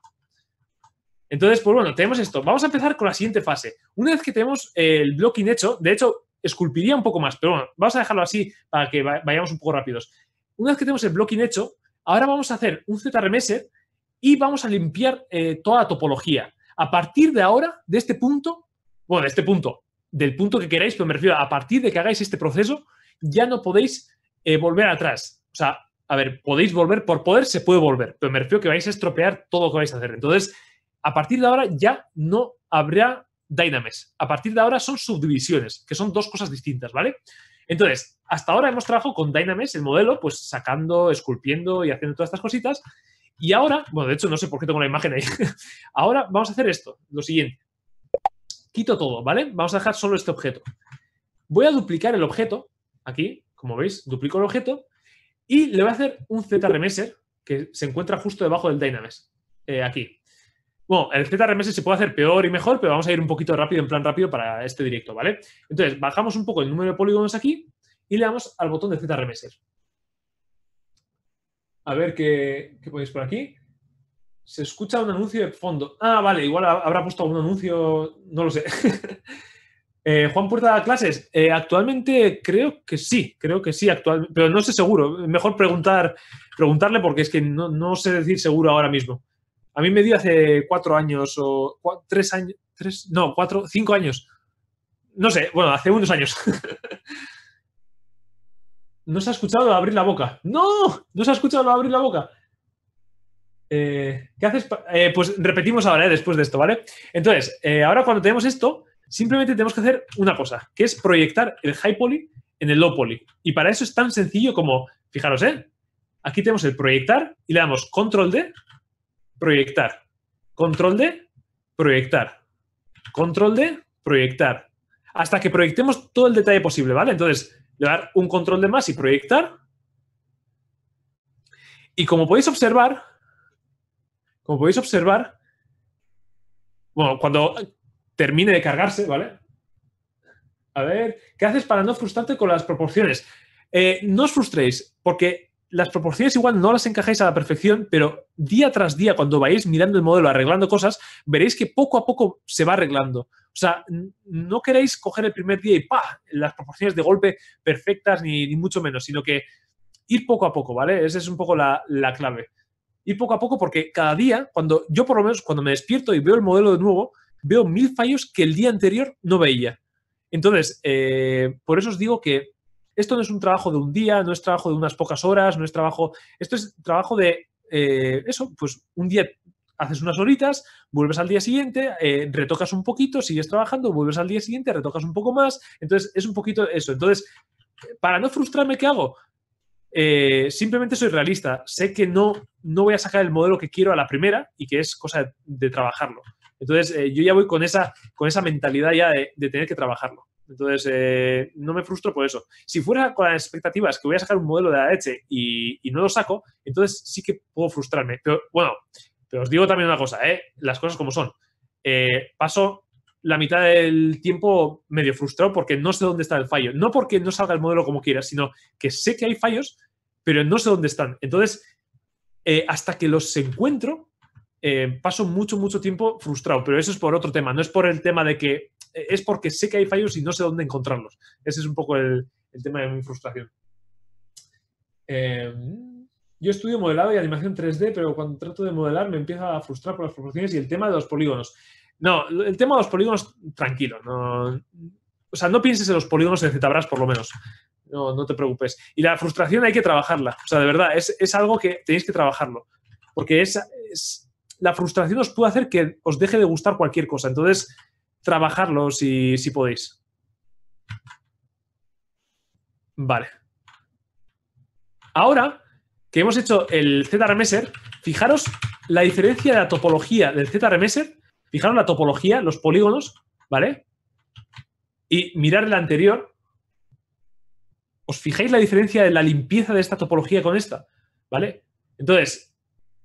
Entonces, pues bueno, tenemos esto. Vamos a empezar con la siguiente fase. Una vez que tenemos el blocking hecho, de hecho, esculpiría un poco más, pero bueno, vamos a dejarlo así para que vayamos un poco rápidos. Una vez que tenemos el blocking hecho, ahora vamos a hacer un ZRMS y vamos a limpiar eh, toda la topología. A partir de ahora, de este punto, bueno, de este punto, del punto que queráis, pero me refiero a partir de que hagáis este proceso, ya no podéis eh, volver atrás. O sea, a ver, podéis volver, por poder se puede volver, pero me refiero que vais a estropear todo lo que vais a hacer. Entonces, a partir de ahora ya no habrá Dynamics. A partir de ahora son subdivisiones, que son dos cosas distintas, ¿vale? Entonces, hasta ahora hemos trabajado con Dynamics, el modelo, pues sacando, esculpiendo y haciendo todas estas cositas. Y ahora, bueno, de hecho no sé por qué tengo la imagen ahí. ahora vamos a hacer esto, lo siguiente quito todo, ¿vale? Vamos a dejar solo este objeto. Voy a duplicar el objeto, aquí, como veis, duplico el objeto, y le voy a hacer un zremeser que se encuentra justo debajo del dynames, eh, aquí. Bueno, el zremeser se puede hacer peor y mejor, pero vamos a ir un poquito rápido, en plan rápido para este directo, ¿vale? Entonces, bajamos un poco el número de polígonos aquí y le damos al botón de zremeser. A ver qué, qué podéis por aquí se escucha un anuncio de fondo. Ah, vale, igual habrá puesto algún anuncio, no lo sé. Eh, Juan Puerta de clases. Eh, actualmente creo que sí, creo que sí, actual, pero no sé seguro. Mejor preguntar, preguntarle porque es que no, sé decir seguro ahora mismo. A mí me dio hace cuatro años o tres años, tres, no, cuatro, cinco años. No sé, bueno, hace unos años. ¿No se ha escuchado abrir la boca? ¡No! ¿No se ha escuchado abrir la boca? Eh, ¿Qué haces? Eh, pues repetimos ahora, eh, después de esto, ¿vale? Entonces, ahora cuando tenemos esto, simplemente tenemos que hacer una cosa, que es proyectar el high poly en el low poly. Y para eso es tan sencillo como, fijaros, ¿eh? Aquí tenemos el proyectar y le damos control D, proyectar. Control D, proyectar. Control D, proyectar. Hasta que proyectemos todo el detalle posible, ¿vale? Entonces, le dar un control de más y proyectar. Y como podéis observar, como podéis observar, bueno, cuando termine de cargarse, ¿vale? A ver, ¿qué haces para no frustrarte con las proporciones? Eh, no os frustréis, porque las proporciones igual no las encajáis a la perfección, pero día tras día, cuando vais mirando el modelo, arreglando cosas, veréis que poco a poco se va arreglando. O sea, no queréis coger el primer día y ¡pa! las proporciones de golpe perfectas, ni, mucho menos, sino que ir poco a poco, ¿vale? Esa es un poco la clave. Y poco a poco, porque cada día, cuando yo por lo menos cuando me despierto y veo el modelo de nuevo, veo mil fallos que el día anterior no veía. Entonces, eh, por eso os digo que esto no es un trabajo de un día, no es trabajo de unas pocas horas, no es trabajo, esto es trabajo de eh, eso, pues un día haces unas horitas, vuelves al día siguiente, eh, retocas un poquito, sigues trabajando, vuelves al día siguiente, retocas un poco más, entonces es un poquito eso. Entonces, para no frustrarme, ¿qué hago? Eh, simplemente soy realista. Sé que no, no voy a sacar el modelo que quiero a la primera y que es cosa de, trabajarlo. Entonces, eh, yo ya voy con esa, con esa mentalidad ya de, tener que trabajarlo. Entonces, eh, no me frustro por eso. Si fuera con las expectativas que voy a sacar un modelo de la leche y, no lo saco, entonces sí que puedo frustrarme. Pero bueno, pero os digo también una cosa, las cosas como son. paso la mitad del tiempo medio frustrado porque no sé dónde está el fallo. No porque no salga el modelo como quiera, sino que sé que hay fallos, pero no sé dónde están. Entonces, eh, hasta que los encuentro, eh, paso mucho, mucho tiempo frustrado. Pero eso es por otro tema, no es por el tema de que eh, es porque sé que hay fallos y no sé dónde encontrarlos. Ese es un poco el, tema de mi frustración. Em, yo estudio modelado y animación 3D, pero cuando trato de modelar me empieza a frustrar por las proporciones y el tema de los polígonos. No, el tema de los polígonos, tranquilo. o sea, no pienses en los polígonos de ZBrush, por lo menos. No, no te preocupes. Y la frustración hay que trabajarla. O sea, de verdad, es, algo que tenéis que trabajarlo. Porque es, es, la frustración os puede hacer que os deje de gustar cualquier cosa. Entonces, trabajarlo si, si podéis. Vale. Ahora que hemos hecho el z fijaros la diferencia de la topología del z Fijaros la topología, los polígonos, ¿vale? Y mirar el anterior. ¿Os fijáis la diferencia de la limpieza de esta topología con esta? ¿Vale? Entonces,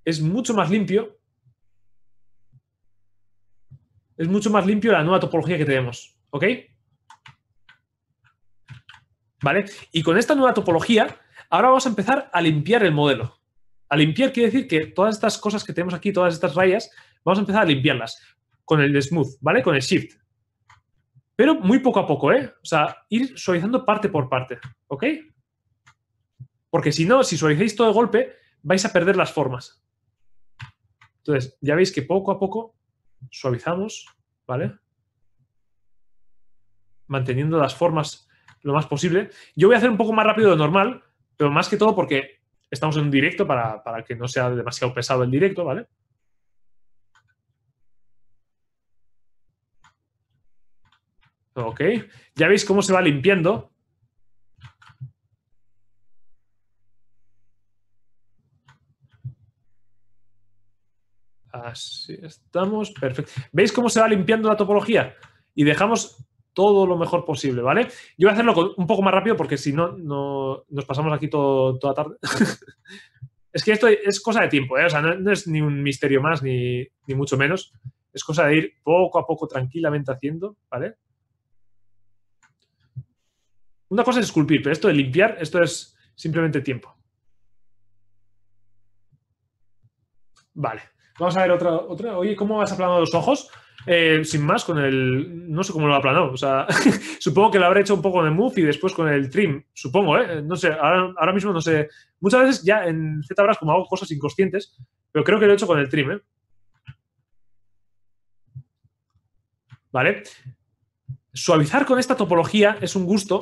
es mucho más limpio. Es mucho más limpio la nueva topología que tenemos. ¿Ok? ¿Vale? Y con esta nueva topología, ahora vamos a empezar a limpiar el modelo. A limpiar quiere decir que todas estas cosas que tenemos aquí, todas estas rayas, vamos a empezar a limpiarlas con el smooth, ¿vale? Con el shift. Pero muy poco a poco, ¿eh? O sea, ir suavizando parte por parte, ¿ok? Porque si no, si suavizáis todo de golpe, vais a perder las formas. Entonces, ya veis que poco a poco suavizamos, ¿vale? Manteniendo las formas lo más posible. Yo voy a hacer un poco más rápido de normal, pero más que todo porque estamos en un directo para, para que no sea demasiado pesado el directo, ¿vale? Ok. Ya veis cómo se va limpiando. Así estamos. Perfecto. ¿Veis cómo se va limpiando la topología? Y dejamos todo lo mejor posible, ¿vale? Yo voy a hacerlo un poco más rápido porque si no, nos pasamos aquí toda tarde. es que esto es cosa de tiempo, ¿eh? O sea, no, es ni un misterio más, ni, mucho menos. Es cosa de ir poco a poco tranquilamente haciendo, ¿vale? Una cosa es esculpir, pero esto de limpiar, esto es simplemente tiempo. Vale, vamos a ver otra. otra. Oye, ¿cómo has aplanado los ojos? Eh, sin más, con el. No sé cómo lo ha aplanado. O sea, supongo que lo habré hecho un poco de el move y después con el trim. Supongo, ¿eh? No sé, ahora, ahora mismo no sé. Muchas veces ya en ZBrush, como hago cosas inconscientes, pero creo que lo he hecho con el trim, ¿eh? Vale. Suavizar con esta topología es un gusto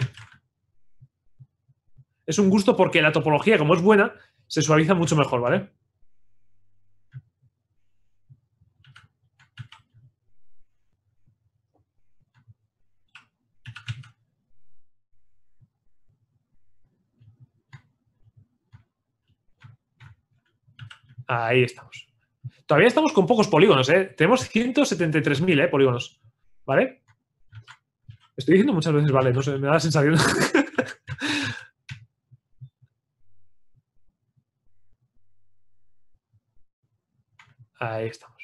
es un gusto porque la topología, como es buena, se suaviza mucho mejor, ¿vale? Ahí estamos. Todavía estamos con pocos polígonos, ¿eh? Tenemos 173.000 ¿eh? polígonos, ¿vale? Estoy diciendo muchas veces, vale, no sé, me da la sensación Ahí estamos.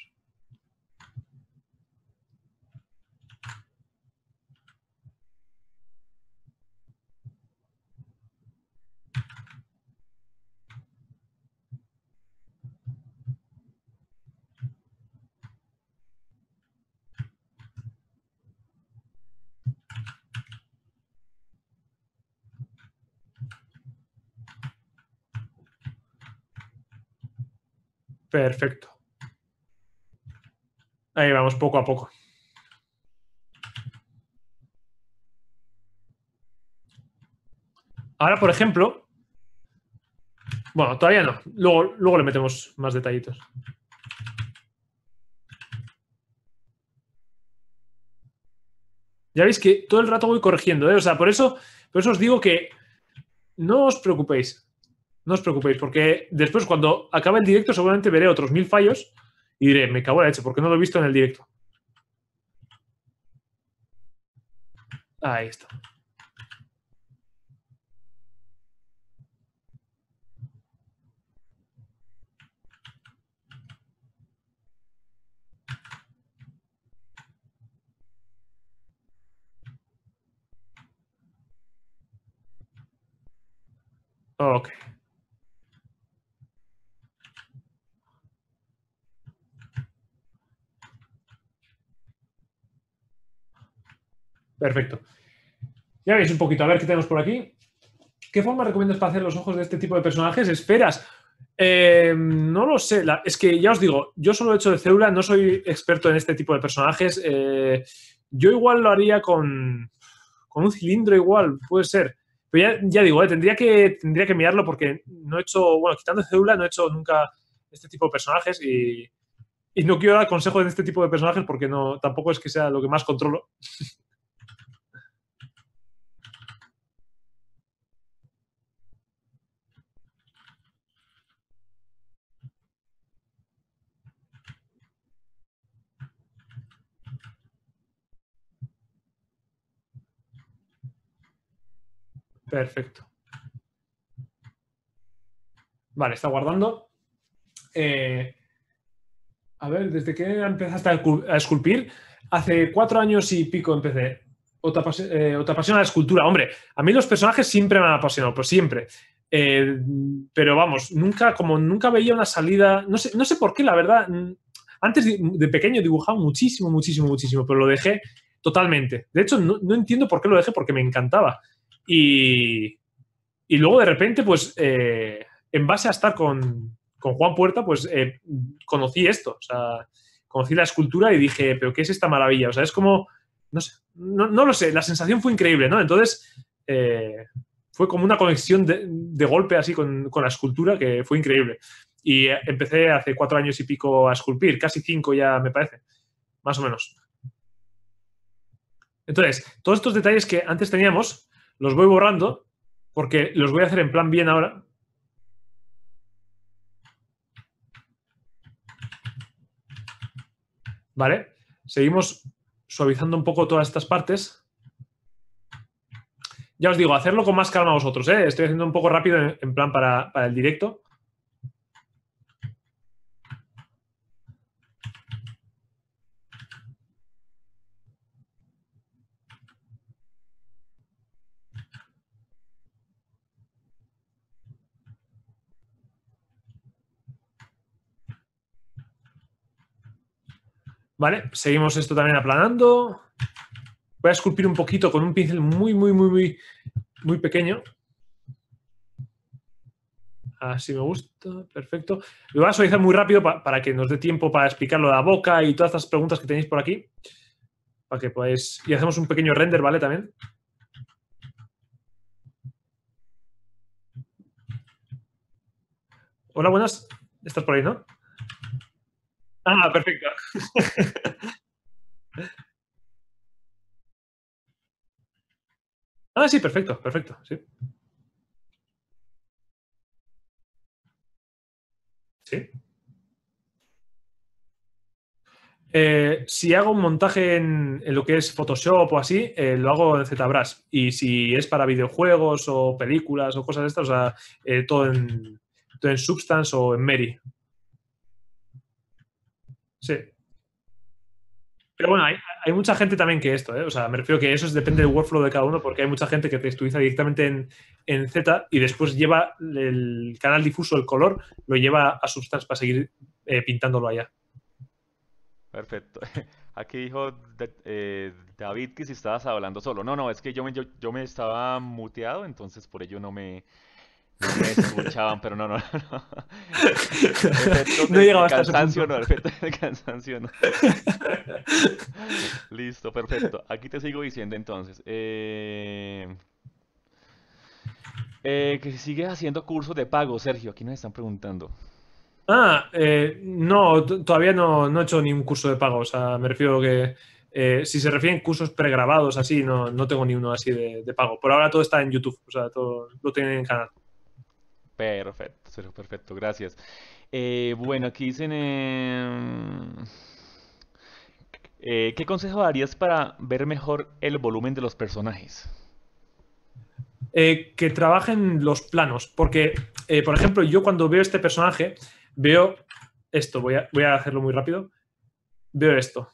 Perfecto. Ahí vamos poco a poco. Ahora, por ejemplo, bueno, todavía no. Luego, le metemos más detallitos. Ya veis que todo el rato voy corrigiendo, ¿eh? O sea, por eso, por eso os digo que no os preocupéis. No os preocupéis, porque después cuando acabe el directo seguramente veré otros mil fallos y diré, me cago de la porque no lo he visto en el directo. Ahí está. Ok. Perfecto. Ya veis un poquito, a ver qué tenemos por aquí. ¿Qué forma recomiendas para hacer los ojos de este tipo de personajes? ¿Esperas? Eh, no lo sé. es que ya os digo, yo solo he hecho de célula, no soy experto en este tipo de personajes. Eh, yo igual lo haría con, un cilindro, igual, puede ser. Pero ya, digo, eh, tendría, que, tendría que mirarlo porque no he hecho, bueno, quitando célula, no he hecho nunca este tipo de personajes y, no quiero dar consejos en este tipo de personajes porque no, tampoco es que sea lo que más controlo. Perfecto. Vale, está guardando. Eh, a ver, ¿desde qué empezaste a esculpir? Hace cuatro años y pico empecé. O te, apasiona la escultura. Hombre, a mí los personajes siempre me han apasionado, pues siempre. Eh, pero vamos, nunca, como nunca veía una salida. No sé, no sé por qué, la verdad. Antes de, pequeño dibujaba muchísimo, muchísimo, muchísimo, pero lo dejé totalmente. De hecho, no entiendo por qué lo dejé, porque me encantaba. Y, luego de repente, pues, eh, en base a estar con, Juan Puerta, pues eh, conocí esto, o sea, conocí la escultura y dije, pero ¿qué es esta maravilla? O sea, es como, no sé, no, lo sé, la sensación fue increíble, ¿no? Entonces, eh, fue como una conexión de, golpe así con, con, la escultura que fue increíble. Y empecé hace cuatro años y pico a esculpir, casi cinco ya me parece, más o menos. Entonces, todos estos detalles que antes teníamos, los voy borrando porque los voy a hacer en plan bien ahora. ¿Vale? Seguimos suavizando un poco todas estas partes. Ya os digo, hacerlo con más calma vosotros. ¿eh? Estoy haciendo un poco rápido en, plan para el directo. Vale, seguimos esto también aplanando. Voy a esculpir un poquito con un pincel muy, muy, muy, muy, muy pequeño. Así me gusta, perfecto. Lo voy a suavizar muy rápido para que nos dé tiempo para explicarlo de la boca y todas estas preguntas que tenéis por aquí. Para que podáis... Y hacemos un pequeño render, ¿vale? También. Hola, buenas. Estás por ahí, ¿no? Ah, perfecto. ah, sí, perfecto, perfecto, sí. Sí. Eh, si hago un montaje en, lo que es Photoshop o así, eh, lo hago en ZBrush. Y si es para videojuegos o películas o cosas de estas, o sea, eh, todo, en, todo en Substance o en Meri. Sí. Pero bueno, hay, mucha gente también que esto, ¿eh? O sea, me refiero que eso depende del workflow de cada uno, porque hay mucha gente que te estuviza directamente en, Z y después lleva el canal difuso, el color, lo lleva a Substance para seguir eh, pintándolo allá. Perfecto. Aquí dijo eh, David que si estabas hablando solo. No, no, es que yo, yo me estaba muteado, entonces por ello no me, escuchaban, pero no, no, no. No llegaba hasta cansancio, no, el Listo, perfecto. Aquí te sigo diciendo entonces. Eh, eh, que sigues haciendo cursos de pago, Sergio. Aquí nos están preguntando. Ah, eh, no, todavía no, he hecho ningún curso de pago. O sea, me refiero que si se refieren cursos pregrabados así, no, tengo ni uno así de, pago. Por ahora todo está en YouTube, o sea, todo lo tienen en canal. Perfecto, perfecto, gracias. Eh, bueno, aquí dicen... Em, eh, ¿Qué consejo harías para ver mejor el volumen de los personajes? Eh, que trabajen los planos, porque, por ejemplo, yo cuando veo este personaje, veo esto, voy a, voy a hacerlo muy rápido, veo esto.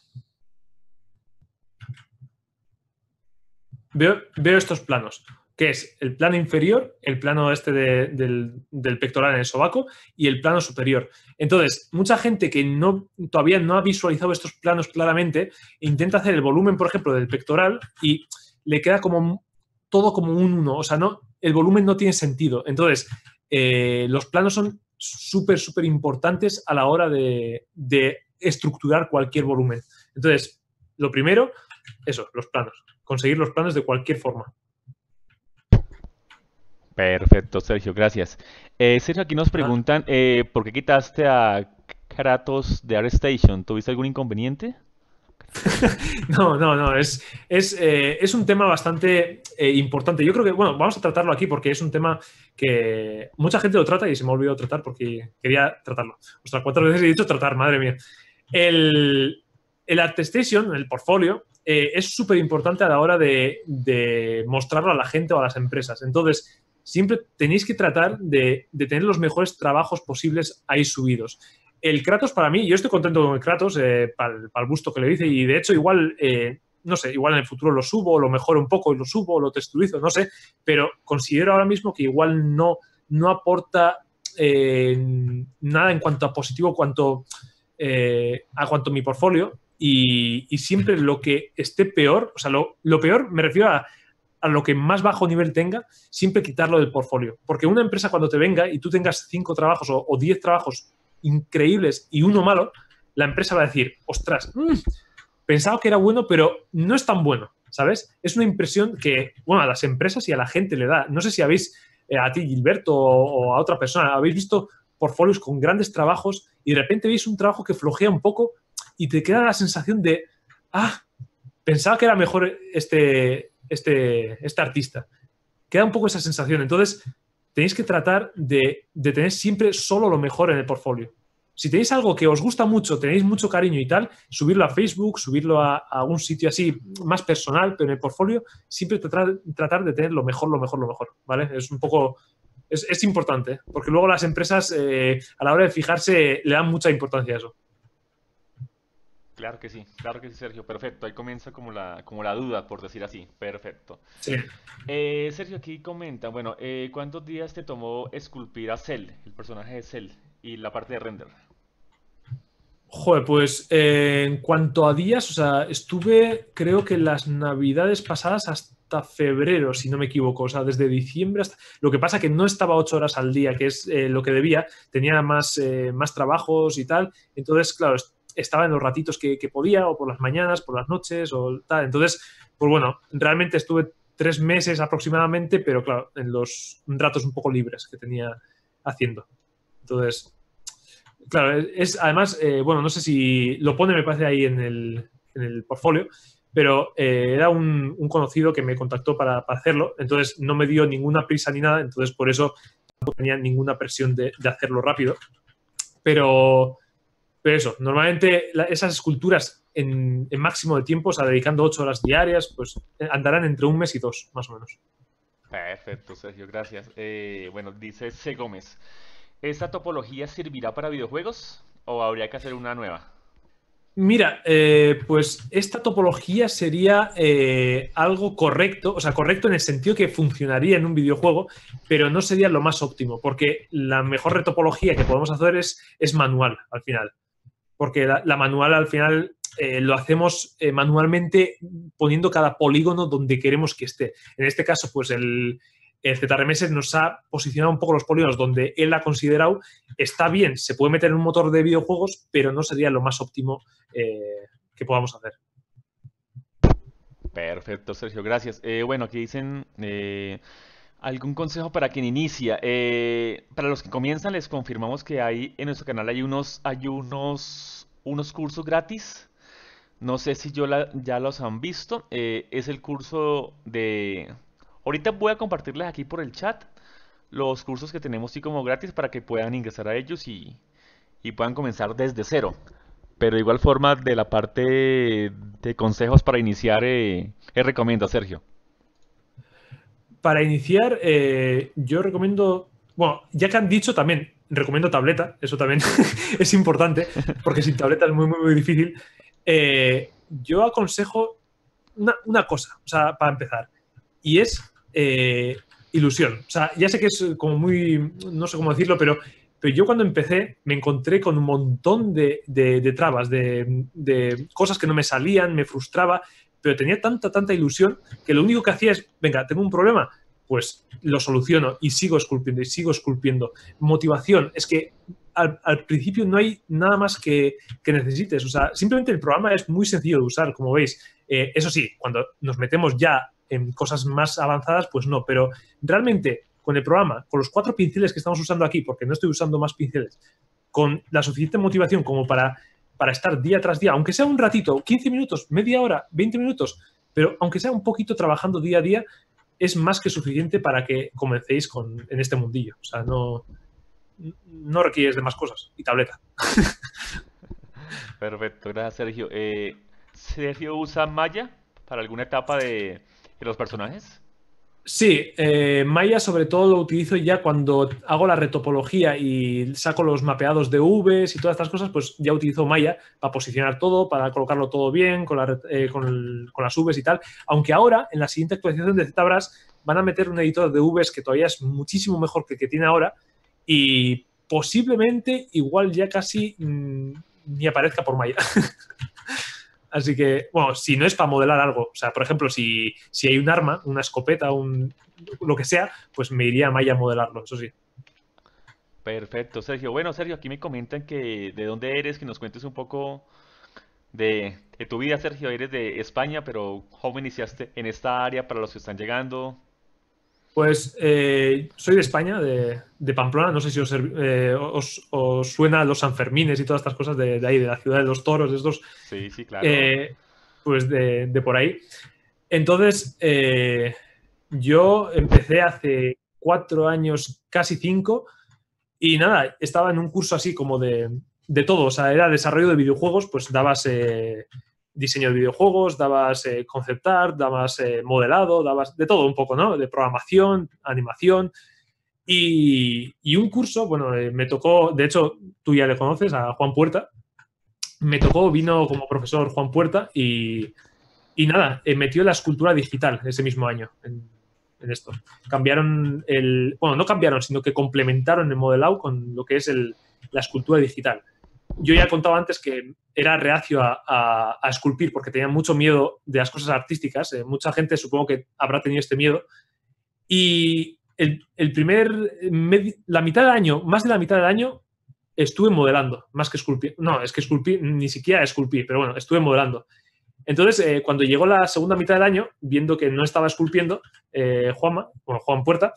Veo, veo estos planos que es el plano inferior, el plano este del, pectoral en el sobaco y el plano superior. Entonces, mucha gente que no, todavía no ha visualizado estos planos claramente intenta hacer el volumen, por ejemplo, del pectoral y le queda como todo como un uno. o sea, no, el volumen no tiene sentido. Entonces, eh, los planos son súper, súper importantes a la hora de, de estructurar cualquier volumen. Entonces, lo primero, eso, los planos, conseguir los planos de cualquier forma. Perfecto, Sergio, gracias. Eh, Sergio, aquí nos preguntan, eh, ¿por qué quitaste a Kratos de Arrestation? ¿Tuviste algún inconveniente? no, no, no, es, eh, un tema bastante importante. Yo creo que, bueno, vamos a tratarlo aquí porque es un tema que mucha gente lo trata y se me ha olvidado tratar porque quería tratarlo. sea, cuatro veces he dicho tratar, madre mía. El, el el portfolio, es súper importante a la hora de, de mostrarlo a la gente o a las empresas. Entonces, siempre tenéis que tratar de, tener los mejores trabajos posibles ahí subidos el Kratos para mí, yo estoy contento con el Kratos, eh, para, el, gusto que le dice, y de hecho igual, eh, no sé, igual en el futuro lo subo, lo mejoro un poco, y lo subo, lo texturizo, no sé, pero considero ahora mismo que igual no, no aporta eh, nada en cuanto a positivo, cuanto, a cuanto a mi portfolio, y, siempre lo que esté peor, o sea, lo peor me refiero a, a lo que más bajo nivel tenga, siempre quitarlo del portfolio. Porque una empresa cuando te venga y tú tengas cinco trabajos o, diez trabajos increíbles y uno malo, la empresa va a decir, ostras, mm, pensaba que era bueno, pero no es tan bueno, ¿sabes? Es una impresión que, bueno, a las empresas y a la gente le da. No sé si habéis, eh, a ti, Gilberto, o, a otra persona, habéis visto portfolios con grandes trabajos y de repente veis un trabajo que flojea un poco y te queda la sensación de, ah, pensaba que era mejor este, este, este artista. Queda un poco esa sensación. Entonces, tenéis que tratar de, tener siempre solo lo mejor en el portfolio. Si tenéis algo que os gusta mucho, tenéis mucho cariño y tal, subirlo a Facebook, subirlo a, un sitio así más personal, pero en el portfolio siempre tratar, tratar, de tener lo mejor, lo mejor, lo mejor, ¿vale? Es un poco, es, importante, ¿eh? porque luego las empresas eh, a la hora de fijarse le dan mucha importancia a eso. Claro que sí, claro que sí, Sergio. Perfecto. Ahí comienza como la, como la duda, por decir así. Perfecto. Sí. Eh, Sergio, aquí comenta, bueno, eh, ¿cuántos días te tomó esculpir a Cell, el personaje de Cell, y la parte de render? Joder, pues eh, en cuanto a días, o sea, estuve creo que las navidades pasadas hasta febrero, si no me equivoco, o sea, desde diciembre hasta... Lo que pasa que no estaba ocho horas al día, que es lo que debía, tenía más, más trabajos y tal, entonces, claro, estaba en los ratitos que, podía, o por las mañanas, por las noches, o tal. Entonces, pues bueno, realmente estuve tres meses aproximadamente, pero claro, en los ratos un poco libres que tenía haciendo. Entonces, claro, es además, eh, bueno, no sé si lo pone, me parece ahí en el, en el portfolio, pero eh, era un, un, conocido que me contactó para, para, hacerlo, entonces no me dio ninguna prisa ni nada, entonces por eso no tenía ninguna presión de, de hacerlo rápido. Pero, pero eso, normalmente esas esculturas en, máximo de tiempo, o sea, dedicando ocho horas diarias, pues eh, andarán entre un mes y dos, más o menos. Perfecto, Sergio, gracias. Eh, bueno, dice C. Gómez, ¿esta topología servirá para videojuegos o habría que hacer una nueva? Mira, eh, pues esta topología sería algo correcto, o sea, correcto en el sentido que funcionaría en un videojuego, pero no sería lo más óptimo, porque la mejor retopología que podemos hacer es, es manual al final porque la, manual al final eh, lo hacemos eh, manualmente poniendo cada polígono donde queremos que esté. En este caso, pues el, ZRMS nos ha posicionado un poco los polígonos donde él ha considerado, está bien, se puede meter en un motor de videojuegos, pero no sería lo más óptimo eh, que podamos hacer. Perfecto, Sergio, gracias. bueno, aquí dicen ¿Algún consejo para quien inicia? Eh, para los que comienzan, les confirmamos que hay en nuestro canal hay unos, hay unos, unos cursos gratis. No sé si yo ya los han visto. Eh, es el curso de. Ahorita voy a compartirles aquí por el chat los cursos que tenemos sí como gratis para que puedan ingresar a ellos y, y puedan comenzar desde cero. Pero igual forma, de la parte de consejos para iniciar, eh, recomiendo a Sergio para iniciar, eh, yo recomiendo, bueno, ya que han dicho también, recomiendo tableta, eso también es importante, porque sin tableta es muy, muy, muy difícil. Eh, yo aconsejo una, cosa, o sea, para empezar, y es eh, ilusión. O sea, ya sé que es como muy, no sé cómo decirlo, pero, pero yo cuando empecé me encontré con un montón de, trabas, de, de, cosas que no me salían, me frustraba, pero tenía tanta, tanta ilusión que lo único que hacía es, venga, tengo un problema, pues lo soluciono y sigo esculpiendo y sigo esculpiendo. Motivación, es que al, principio no hay nada más que, necesites, o sea, simplemente el programa es muy sencillo de usar, como veis. Eh, eso sí, cuando nos metemos ya en cosas más avanzadas, pues no, pero realmente con el programa, con los cuatro pinceles que estamos usando aquí, porque no estoy usando más pinceles, con la suficiente motivación como para para estar día tras día, aunque sea un ratito, 15 minutos, media hora, 20 minutos, pero aunque sea un poquito trabajando día a día, es más que suficiente para que comencéis con, en este mundillo. O sea, no, no requieres de más cosas y tableta. Perfecto, gracias Sergio. Eh, ¿Sergio usa Maya para alguna etapa de, de los personajes? Sí, eh, Maya sobre todo lo utilizo ya cuando hago la retopología y saco los mapeados de V y todas estas cosas, pues ya utilizo Maya para posicionar todo, para colocarlo todo bien con, la, eh, con, las UVs y tal. Aunque ahora, en la siguiente actualización de ZBrush, van a meter un editor de UVs que todavía es muchísimo mejor que el que tiene ahora y posiblemente igual ya casi mm, ni aparezca por Maya. Así que, bueno, si no es para modelar algo, o sea, por ejemplo, si, si hay un arma, una escopeta, un lo que sea, pues me iría a Maya a modelarlo, eso sí. Perfecto, Sergio. Bueno, Sergio, aquí me comentan que de dónde eres, que nos cuentes un poco de, de tu vida, Sergio. Eres de España, pero ¿cómo iniciaste en esta área para los que están llegando? Pues eh, soy de España, de, Pamplona. No sé si eh, os, suena los Sanfermines y todas estas cosas de, ahí, de la ciudad de los toros, de estos. Sí, sí, claro. Eh, pues de, de, por ahí. Entonces, yo empecé hace cuatro años, casi cinco, y nada, estaba en un curso así como de, todo. O sea, era desarrollo de videojuegos, pues dabas diseño de videojuegos, dabas conceptar eh, concept dabas eh, modelado, dabas de todo un poco, ¿no? De programación, animación. Y, un curso, bueno, eh, me tocó, de hecho, tú ya le conoces a Juan Puerta. Me tocó, vino como profesor Juan Puerta y, y nada, metió la escultura digital ese mismo año en, esto. Cambiaron el, bueno, no cambiaron, sino que complementaron el modelado con lo que es el, la escultura digital yo ya he contado antes que era reacio a, esculpir porque tenía mucho miedo de las cosas artísticas. Eh, mucha gente supongo que habrá tenido este miedo. Y el, primer, la mitad del año, más de la mitad del año, estuve modelando, más que esculpir. No, es que esculpir, ni siquiera esculpir, pero bueno, estuve modelando. Entonces, eh, cuando llegó la segunda mitad del año, viendo que no estaba esculpiendo, eh, Juan Puerta,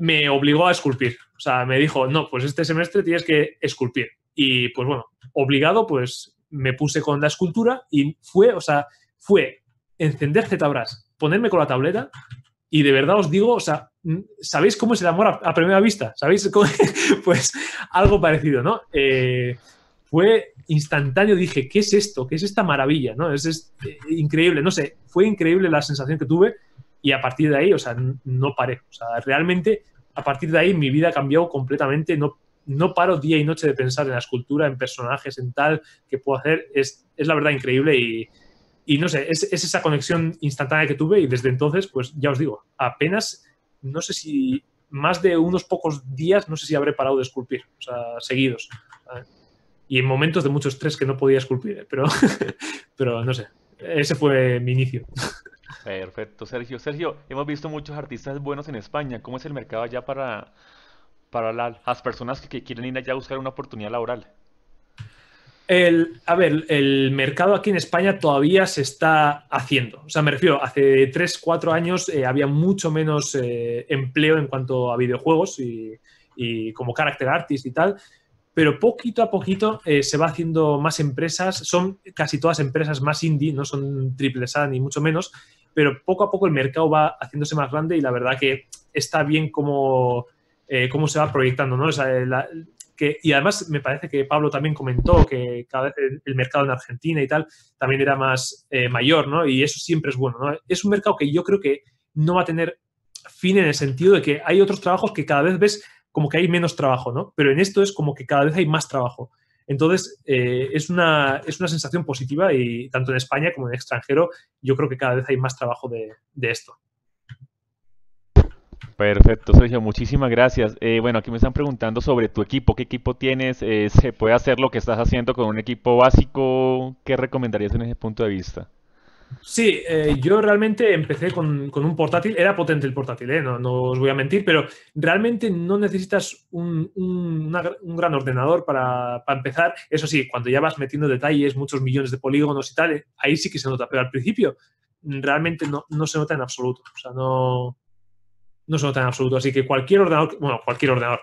me obligó a esculpir. O sea, me dijo, no, pues este semestre tienes que esculpir. Y pues bueno, obligado, pues me puse con la escultura y fue, o sea, fue encender ZBrush, ponerme con la tableta y de verdad os digo, o sea, mm, ¿sabéis cómo es el amor a, primera vista? ¿Sabéis? Cómo? pues algo parecido, ¿no? Eh, fue instantáneo, dije, ¿qué es esto? ¿Qué es esta maravilla? ¿no? Es, eh, increíble, no sé, fue increíble la sensación que tuve y a partir de ahí, o sea, no paré. O sea, realmente a partir de ahí mi vida cambió completamente, no no paro día y noche de pensar en la escultura, en personajes, en tal que puedo hacer. Es, la verdad increíble y, no sé, es, esa conexión instantánea que tuve y desde entonces, pues ya os digo, apenas, no sé si más de unos pocos días, no sé si habré parado de esculpir, o sea, seguidos. Y en momentos de mucho estrés que no podía esculpir, ¿eh? pero, pero no sé, ese fue mi inicio. Perfecto, Sergio. Sergio, hemos visto muchos artistas buenos en España. ¿Cómo es el mercado allá para para las personas que, quieren ir allá a buscar una oportunidad laboral? El, a ver, el mercado aquí en España todavía se está haciendo. O sea, me refiero, hace 3, 4 años eh, había mucho menos eh, empleo en cuanto a videojuegos y, como character artist y tal pero poquito a poquito eh, se va haciendo más empresas, son casi todas empresas más indie, no son triple A ni mucho menos, pero poco a poco el mercado va haciéndose más grande y la verdad que está bien como eh, cómo se va proyectando, ¿no? Eh, y además me parece que Pablo también comentó que cada vez el mercado en Argentina y tal también era más eh, mayor, ¿no? Y eso siempre es bueno, Es un mercado que yo creo que no va a tener fin en el sentido de que hay otros trabajos que cada vez ves como que hay menos trabajo, ¿no? Pero en esto es como que cada vez hay más trabajo. Entonces, es, una, es una sensación positiva y tanto en España como en extranjero, yo creo que cada vez hay más trabajo de, de esto. Perfecto, Sergio, muchísimas gracias. Eh, bueno, aquí me están preguntando sobre tu equipo, qué equipo tienes, eh, ¿se puede hacer lo que estás haciendo con un equipo básico? ¿Qué recomendarías en ese punto de vista? Sí, eh, yo realmente empecé con, un portátil, era potente el portátil, no, os voy a mentir, pero realmente no necesitas un, gran ordenador para, empezar. Eso sí, cuando ya vas metiendo detalles, muchos millones de polígonos y tal, ahí sí que se nota, pero al principio mm, realmente no, no se nota en absoluto. O sea, no, no son tan absolutos, absoluto. Así que cualquier ordenador, bueno, cualquier ordenador,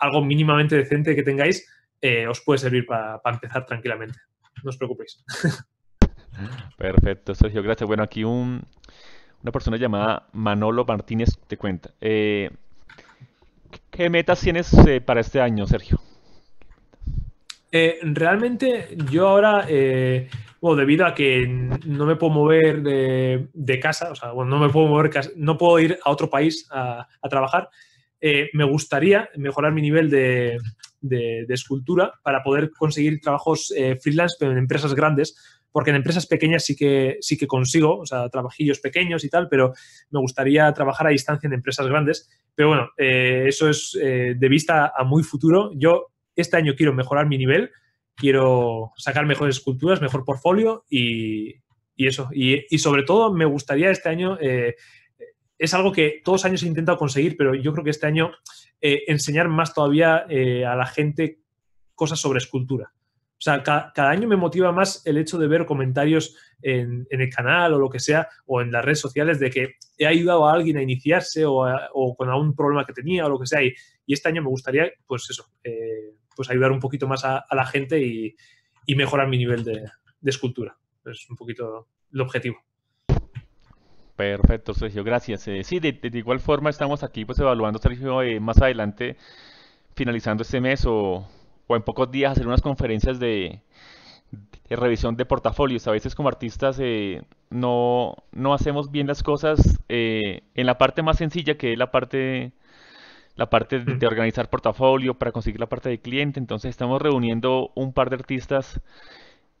algo mínimamente decente que tengáis, eh, os puede servir para empezar tranquilamente. No os preocupéis. Perfecto, Sergio, gracias. Bueno, aquí una persona llamada Manolo Martínez te cuenta. Eh, ¿Qué metas tienes eh, para este año, Sergio? Eh, realmente yo ahora, eh, debido a que no me puedo mover de, casa, o sea, no me puedo mover, no puedo ir a otro país a, trabajar, eh, me gustaría mejorar mi nivel de, de escultura para poder conseguir trabajos freelance pero en empresas grandes, porque en empresas pequeñas sí que, sí que consigo, o sea, trabajillos pequeños y tal, pero me gustaría trabajar a distancia en empresas grandes. Pero bueno, eso es de vista a muy futuro. Yo este año quiero mejorar mi nivel, quiero sacar mejores esculturas, mejor portfolio y, eso. Y, sobre todo me gustaría este año, eh, es algo que todos los años he intentado conseguir, pero yo creo que este año eh, enseñar más todavía eh, a la gente cosas sobre escultura. O sea, cada, año me motiva más el hecho de ver comentarios en, el canal o lo que sea, o en las redes sociales, de que he ayudado a alguien a iniciarse o, con algún problema que tenía o lo que sea. Y, este año me gustaría, pues eso, eh, pues ayudar un poquito más a, la gente y, mejorar mi nivel de, escultura. Es un poquito el objetivo. Perfecto, Sergio, gracias. Eh, sí, de, igual forma estamos aquí pues evaluando, Sergio, eh, más adelante, finalizando este mes o, en pocos días, hacer unas conferencias de, revisión de portafolios. A veces como artistas eh, no, no hacemos bien las cosas en la parte más sencilla, que es la parte la parte de, organizar portafolio para conseguir la parte de cliente. Entonces estamos reuniendo un par de artistas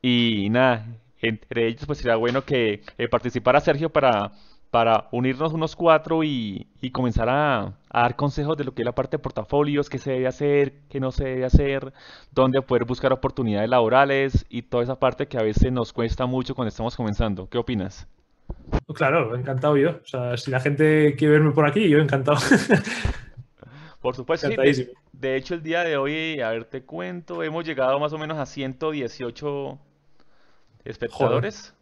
y nada, entre ellos pues sería bueno que eh, participara Sergio para, para unirnos unos cuatro y, y comenzar a, a, dar consejos de lo que es la parte de portafolios, qué se debe hacer, qué no se debe hacer, dónde poder buscar oportunidades laborales y toda esa parte que a veces nos cuesta mucho cuando estamos comenzando. ¿Qué opinas? Claro, encantado yo. O sea, si la gente quiere verme por aquí, yo encantado. Por supuesto, sí, de, hecho, el día de hoy, a ver, te cuento, hemos llegado más o menos a 118 espectadores.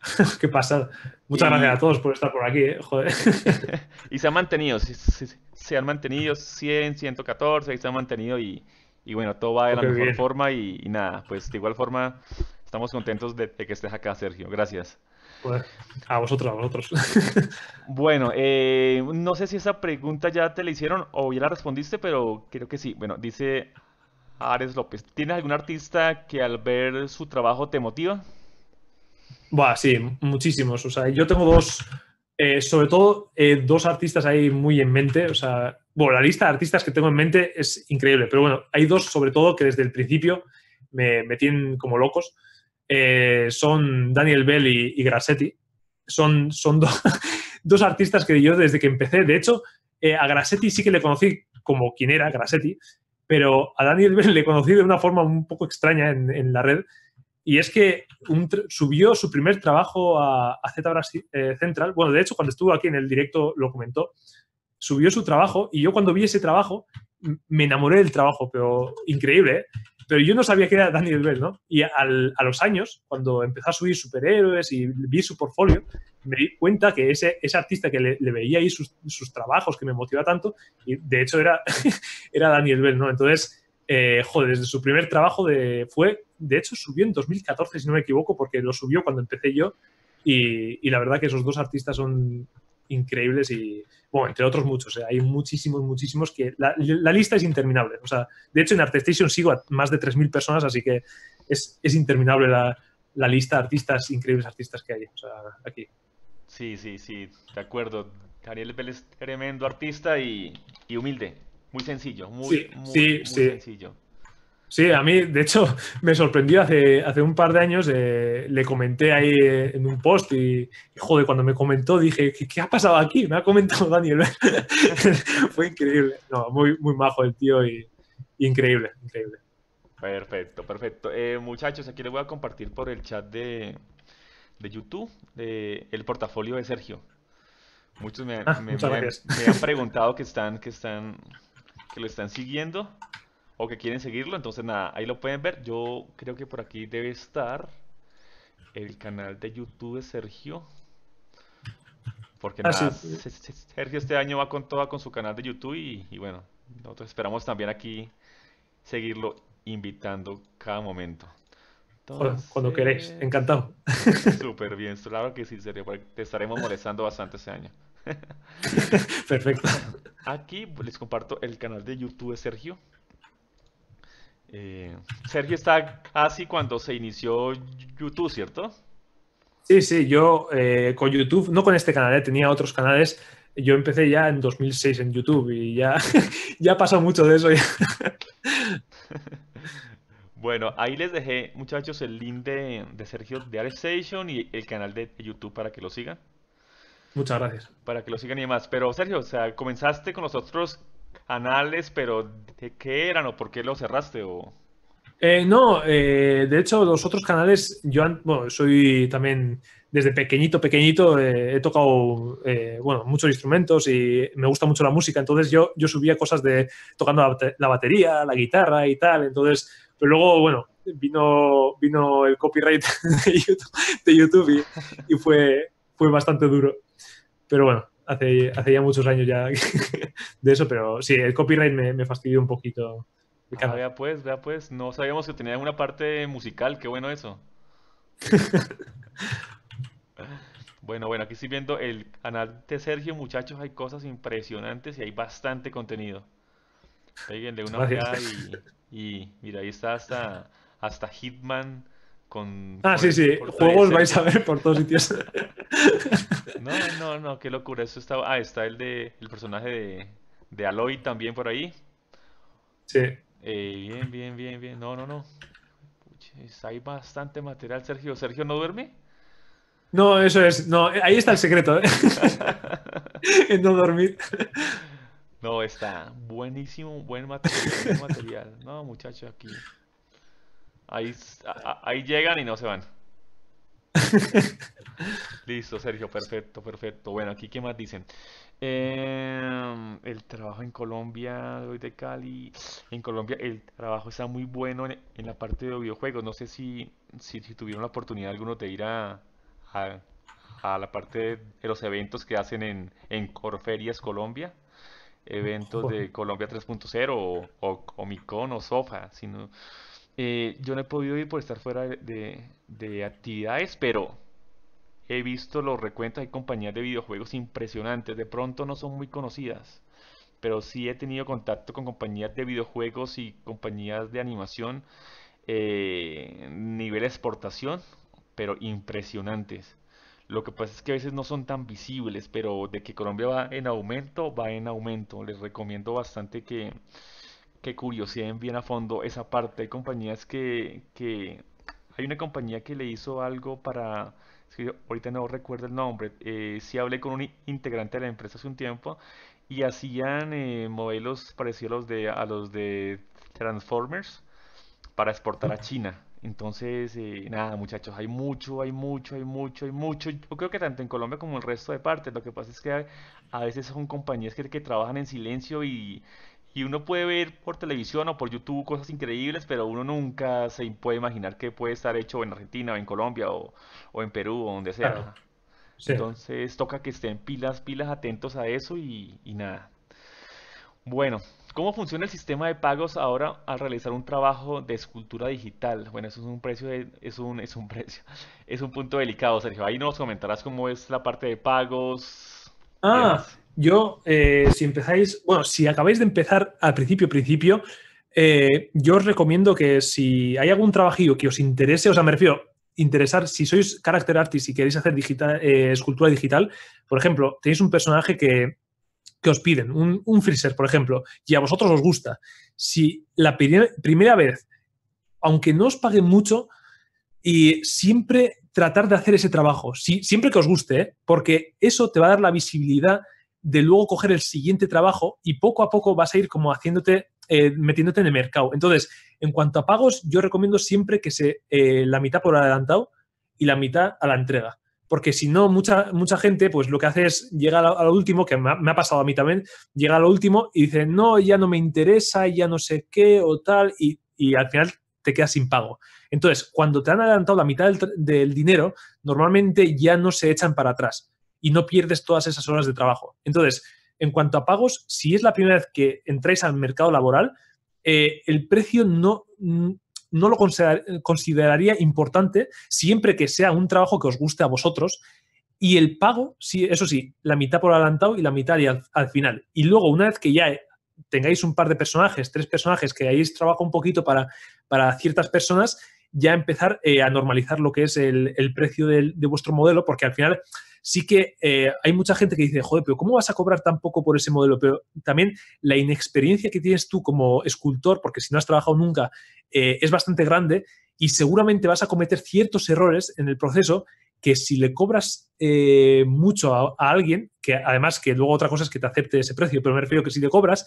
Qué pasada. Muchas gracias a todos por estar por aquí, eh, joder. y se han mantenido, se, han mantenido 100, 114, se han mantenido y, bueno, todo va de la mejor forma y, nada, pues de igual forma estamos contentos de que estés acá, Sergio. Gracias a vosotros, a vosotros. bueno, eh, no sé si esa pregunta ya te la hicieron o ya la respondiste, pero creo que sí. Bueno, dice Ares López. ¿Tienes algún artista que al ver su trabajo te motiva? Buah, sí, muchísimos. O sea, yo tengo dos, eh, sobre todo eh, dos artistas ahí muy en mente. O sea, bueno, la lista de artistas que tengo en mente es increíble, pero bueno, hay dos sobre todo que desde el principio me, me tienen como locos. Eh, son Daniel Bell y, Grassetti. Son, son dos artistas que yo desde que empecé, de hecho, eh, a Grassetti sí que le conocí como quien era Grassetti, pero a Daniel Bell le conocí de una forma un poco extraña en, la red. Y es que subió su primer trabajo a, a eh, Central. Bueno, de hecho, cuando estuvo aquí en el directo lo comentó. Subió su trabajo y yo cuando vi ese trabajo me enamoré del trabajo, pero increíble, ¿eh? Pero yo no sabía que era Daniel Bell, ¿no? Y a los años, cuando empezó a subir superhéroes y vi su portfolio, me di cuenta que ese, ese artista que le, veía ahí sus, trabajos, que me motiva tanto, y de hecho era, era Daniel Bell, ¿no? Entonces, eh, joder, desde su primer trabajo de, fue, de hecho subió en 2014, si no me equivoco, porque lo subió cuando empecé yo, y, y la verdad que esos dos artistas son increíbles y, bueno, entre otros muchos, ¿eh? hay muchísimos, muchísimos que la, lista es interminable. O sea, de hecho en Artestation sigo a más de 3.000 personas, así que es, interminable la, lista de artistas, increíbles artistas que hay aquí. Sí, sí, sí, de acuerdo. Daniel es tremendo artista y, humilde. Muy sencillo, muy, muy, sencillo. Sí, a mí, de hecho, me sorprendió hace, hace un par de años, eh, le comenté ahí eh, en un post y, joder, cuando me comentó dije, ¿qué, ha pasado aquí? Me ha comentado Daniel. Fue increíble. No, muy, muy majo el tío y increíble, increíble. Perfecto, perfecto. Eh, muchachos, aquí les voy a compartir por el chat de, de YouTube el portafolio de Sergio. Muchos me, han ah, preguntado que están, que están, que lo están siguiendo o que quieren seguirlo, entonces nada, ahí lo pueden ver. Yo creo que por aquí debe estar el canal de YouTube de Sergio. Porque ah, nada, Sergio este año va con toda con su canal de YouTube y, bueno, nosotros esperamos también aquí seguirlo invitando cada momento. Cuando querés encantado. Súper bien, claro que sí, Sergio, te estaremos molestando bastante este año. Perfecto. Aquí les comparto el canal de YouTube de Sergio. Eh, Sergio está casi cuando se inició YouTube, ¿cierto? Sí, sí, yo eh, con YouTube, no con este canal, eh, tenía otros canales. Yo empecé ya en 2006 en YouTube y ya, ya pasó mucho de eso. Bueno, ahí les dejé, muchachos, el link de, de Sergio de ArtStation y el canal de YouTube para que lo sigan. Muchas gracias. Para que lo sigan y demás. Pero Sergio, o sea, comenzaste con nosotros canales, pero ¿de qué eran o por qué lo cerraste? O... Eh, no, eh, de hecho, los otros canales, yo soy también desde pequeñito, pequeñito, eh, he tocado bueno, muchos instrumentos y me gusta mucho la música. Entonces, yo, yo subía cosas de tocando la, batería, la guitarra y tal. Entonces, pero luego, bueno, vino, vino el copyright de YouTube, y, y, fue, fue bastante duro. Pero bueno, hace, ya muchos años ya de eso, pero sí, el copyright me, me fastidió un poquito. Ah, vea ah. pues, vea pues, no sabíamos que tenía una parte musical, qué bueno eso. bueno, bueno, aquí estoy viendo el canal de Sergio, muchachos, hay cosas impresionantes y hay bastante contenido. de una y, y mira, ahí está hasta, hasta Hitman con, ah, sí, sí. Juegos vais a ver por todos sitios. no, no, no, qué locura. Eso está. Ah, está el de el personaje de, de Aloy también por ahí. Sí. Eh, bien, bien, bien, bien. No, no, no. hay bastante material, Sergio. ¿Sergio no duerme? No, eso es. No, ahí está el secreto, ¿eh? no dormir. No, está buenísimo, buen material, buen material. No, muchachos, aquí. Ahí, llegan y no se van. Listo, Sergio, perfecto, perfecto. Bueno, aquí qué más dicen. Em, el trabajo en Colombia, hoy de Cali. En Colombia el trabajo está muy bueno en, la parte de videojuegos. No sé si, si, tuvieron la oportunidad alguno de ir a, la parte de, los eventos que hacen en, en Corferias Colombia. Eventos de Colombia 3.0 o, o con o Sofa, sino eh, yo no he podido ir por estar fuera de, de, actividades, pero he visto los recuentos de compañías de videojuegos impresionantes. De pronto no son muy conocidas, pero sí he tenido contacto con compañías de videojuegos y compañías de animación eh, nivel exportación, pero impresionantes. Lo que pasa es que a veces no son tan visibles, pero de que Colombia va en aumento, va en aumento. Les recomiendo bastante que, que curiosidad bien a fondo esa parte. Hay compañías que, Hay una compañía que le hizo algo para... ahorita no recuerdo el nombre. Eh, sí hablé con un integrante de la empresa hace un tiempo y hacían eh, modelos parecidos a los de, a los de Transformers para exportar a China. Entonces, eh, nada, muchachos, hay mucho, hay mucho, hay mucho, hay mucho. Yo creo que tanto en Colombia como en el resto de partes, lo que pasa es que a veces son compañías que trabajan en silencio y, y uno puede ver por televisión o por YouTube cosas increíbles, pero uno nunca se puede imaginar que puede estar hecho en Argentina o en Colombia o, en Perú o donde sea. Entonces toca que estén pilas, pilas atentos a eso y, nada. Bueno, ¿Cómo funciona el sistema de pagos ahora al realizar un trabajo de escultura digital? Bueno, eso es un precio, es un, es un precio, es un punto delicado, Sergio. Ahí nos comentarás cómo es la parte de pagos, Ah, pues yo, eh, si empezáis, bueno, si acabáis de empezar al principio, principio, eh, yo os recomiendo que si hay algún trabajillo que os interese, o sea, me refiero, interesar, si sois character artist y queréis hacer eh, escultura digital, por ejemplo, tenéis un personaje que, os piden, un, un, freezer, por ejemplo, y a vosotros os gusta. Si la primera vez, aunque no os paguen mucho, y siempre tratar de hacer ese trabajo, si, siempre que os guste, ¿eh? porque eso te va a dar la visibilidad de luego coger el siguiente trabajo y poco a poco vas a ir como haciéndote, eh, metiéndote en el mercado. Entonces, en cuanto a pagos, yo recomiendo siempre que se eh, la mitad por adelantado y la mitad a la entrega. Porque si no, mucha, mucha gente, pues lo que hace es llega a lo, último, que me ha, pasado a mí también, llega a lo último y dice, no, ya no me interesa, ya no sé qué o tal, y, y al final te quedas sin pago. Entonces, cuando te han adelantado la mitad del, dinero, normalmente ya no se echan para atrás y no pierdes todas esas horas de trabajo. Entonces, en cuanto a pagos, si es la primera vez que entráis al mercado laboral, eh, el precio no, no lo consideraría importante siempre que sea un trabajo que os guste a vosotros. Y el pago, sí, eso sí, la mitad por adelantado y la mitad al, al, final. Y luego, una vez que ya tengáis un par de personajes, tres personajes que hayáis trabajado un poquito para para ciertas personas ya empezar eh, a normalizar lo que es el, precio de vuestro modelo, porque al final sí que eh, hay mucha gente que dice, joder, pero ¿cómo vas a cobrar tan poco por ese modelo? Pero también la inexperiencia que tienes tú como escultor, porque si no has trabajado nunca, eh, es bastante grande y seguramente vas a cometer ciertos errores en el proceso que si le cobras eh, mucho a, alguien, que además que luego otra cosa es que te acepte ese precio, pero me refiero que si le cobras,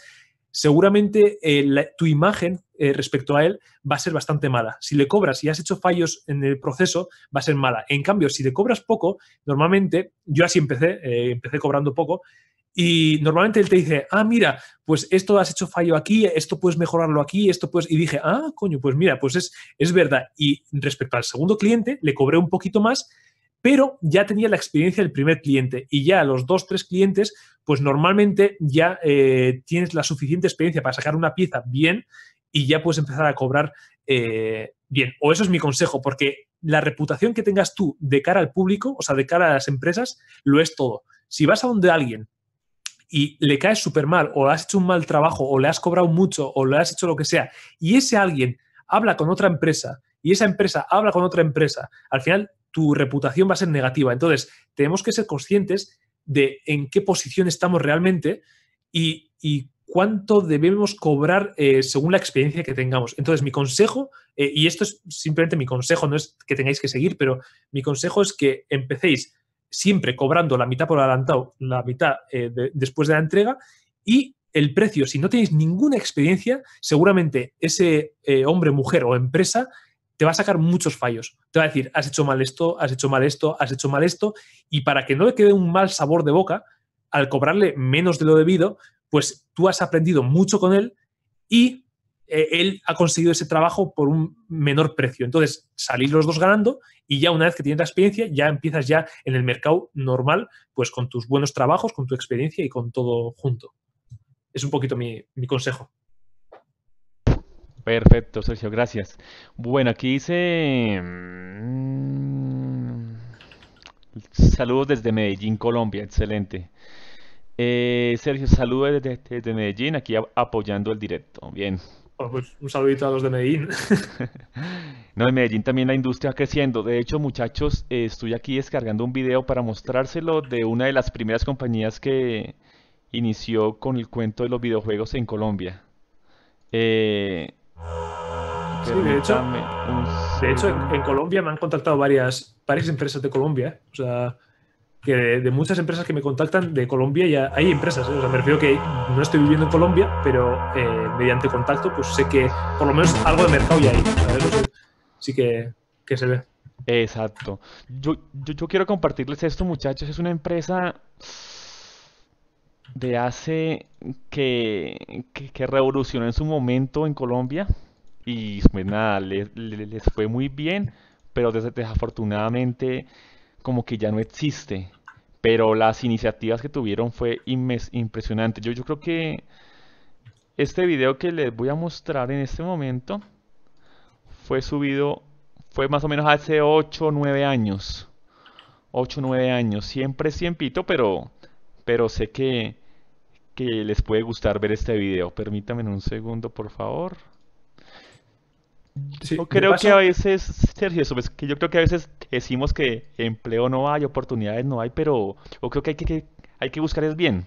seguramente eh, tu imagen eh, respecto a él va a ser bastante mala. Si le cobras y has hecho fallos en el proceso, va a ser mala. En cambio, si le cobras poco, normalmente, yo así empecé, empecé cobrando poco, y normalmente él te dice, ah, mira, pues esto has hecho fallo aquí, esto puedes mejorarlo aquí, esto puedes... Y dije, ah, coño, pues mira, pues es, es verdad. Y respecto al segundo cliente, le cobré un poquito más pero ya tenía la experiencia del primer cliente y ya los dos, tres clientes, pues normalmente ya eh, tienes la suficiente experiencia para sacar una pieza bien y ya puedes empezar a cobrar eh, bien. O eso es mi consejo, porque la reputación que tengas tú de cara al público, o sea, de cara a las empresas, lo es todo. Si vas a donde alguien y le caes súper mal, o has hecho un mal trabajo, o le has cobrado mucho, o le has hecho lo que sea, y ese alguien habla con otra empresa, y esa empresa habla con otra empresa, al final tu reputación va a ser negativa. Entonces, tenemos que ser conscientes de en qué posición estamos realmente y, cuánto debemos cobrar eh, según la experiencia que tengamos. Entonces, mi consejo, eh, y esto es simplemente mi consejo, no es que tengáis que seguir, pero mi consejo es que empecéis siempre cobrando la mitad por adelantado, la mitad eh, después de la entrega y el precio, si no tenéis ninguna experiencia, seguramente ese hombre, mujer o empresa te va a sacar muchos fallos. Te va a decir, has hecho mal esto, has hecho mal esto, has hecho mal esto, y para que no le quede un mal sabor de boca, al cobrarle menos de lo debido, pues tú has aprendido mucho con él y eh, él ha conseguido ese trabajo por un menor precio. Entonces, salís los dos ganando y ya una vez que tienes la experiencia, ya empiezas ya en el mercado normal, pues con tus buenos trabajos, con tu experiencia y con todo junto. Es un poquito mi consejo. Perfecto, Sergio, gracias. Bueno, aquí dice... Mm, saludos desde Medellín, Colombia, excelente. Eh, Sergio, saludos desde, Medellín, aquí apoyando el directo. Bien. Ah, pues, un saludito a los de Medellín. no, en Medellín también la industria va creciendo. De hecho, muchachos, eh, estoy aquí descargando un video para mostrárselo de una de las primeras compañías que inició con el cuento de los videojuegos en Colombia. Eh, Sí, de hecho, hecho en, Colombia me han contactado varias, empresas de Colombia. O sea, que de, muchas empresas que me contactan de Colombia ya hay empresas. ¿eh? O sea, me refiero que no estoy viviendo en Colombia, pero eh, mediante contacto, pues sé que por lo menos algo de mercado ya hay. sí que, se ve. Exacto. Yo, yo quiero compartirles esto, muchachos. Es una empresa de hace que, que, revolucionó en su momento en Colombia y pues nada, les, fue muy bien, pero desafortunadamente como que ya no existe. Pero las iniciativas que tuvieron fue impresionante. Yo, yo creo que este video que les voy a mostrar en este momento fue subido, fue más o menos hace 8 o 9 años. 8 o 9 años, siempre siempito, pero, pero sé que, que les puede gustar ver este video. Permítanme un segundo, por favor. yo creo que a veces, Sergio, que yo creo que a veces decimos que empleo no hay, oportunidades no hay, pero yo creo que hay que, hay que buscar es bien.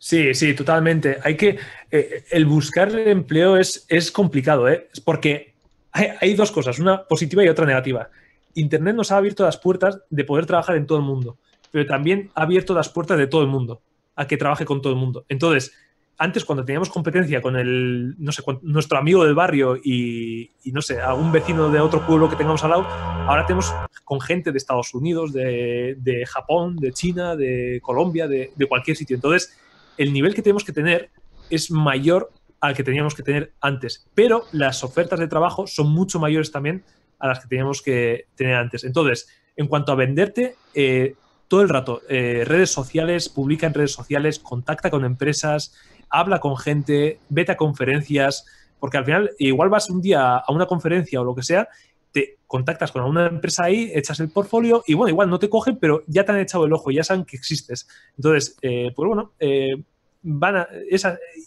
Sí, sí, totalmente. Hay que eh, el buscar el empleo es, es complicado, ¿eh? porque hay, dos cosas, una positiva y otra negativa. Internet nos ha abierto las puertas de poder trabajar en todo el mundo, pero también ha abierto las puertas de todo el mundo a que trabaje con todo el mundo. Entonces, antes cuando teníamos competencia con el, no sé, nuestro amigo del barrio y, no sé, algún vecino de otro pueblo que tengamos al lado, ahora tenemos con gente de Estados Unidos, de, Japón, de China, de Colombia, de, cualquier sitio. Entonces, el nivel que tenemos que tener es mayor al que teníamos que tener antes, pero las ofertas de trabajo son mucho mayores también a las que teníamos que tener antes. Entonces, en cuanto a venderte, eh, todo el rato, eh, redes sociales, publica en redes sociales, contacta con empresas, habla con gente, vete a conferencias, porque al final igual vas un día a una conferencia o lo que sea, te contactas con alguna empresa ahí, echas el portfolio y bueno, igual no te cogen, pero ya te han echado el ojo, ya saben que existes. Entonces, eh, pues bueno, eh, van a,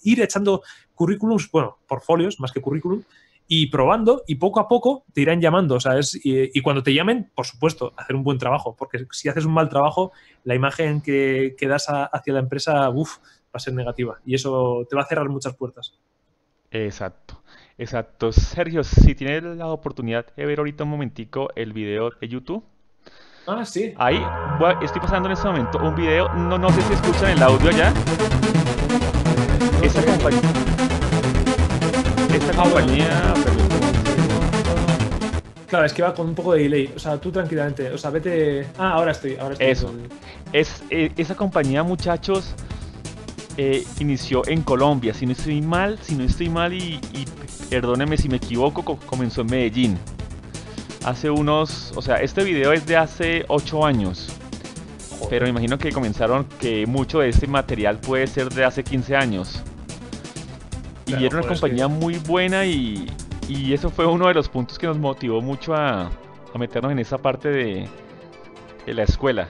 ir echando currículums, bueno, portfolios más que currículum, y probando y poco a poco te irán llamando. ¿sabes? Y, y cuando te llamen, por supuesto, hacer un buen trabajo, porque si haces un mal trabajo, la imagen que, das hacia la empresa, uff, va a ser negativa y eso te va a cerrar muchas puertas. Exacto, exacto. Sergio, si tienes la oportunidad de ver ahorita un momentico el video de YouTube. Ah, sí. Ahí estoy pasando en este momento un video, no, no sé si escuchan el audio ya. Esa compañía. Claro, es que va con un poco de delay. O sea, tú tranquilamente. O sea, vete. Ah, ahora estoy. Ahora estoy Eso. Es, eh, esa compañía, muchachos, eh, inició en Colombia. Si no estoy mal, si no estoy mal y, perdóneme si me equivoco, comenzó en Medellín. Hace unos. O sea, este video es de hace 8 años. Pero me imagino que comenzaron que mucho de este material puede ser de hace 15 años y era una compañía muy buena y, eso fue uno de los puntos que nos motivó mucho a, meternos en esa parte de, la escuela.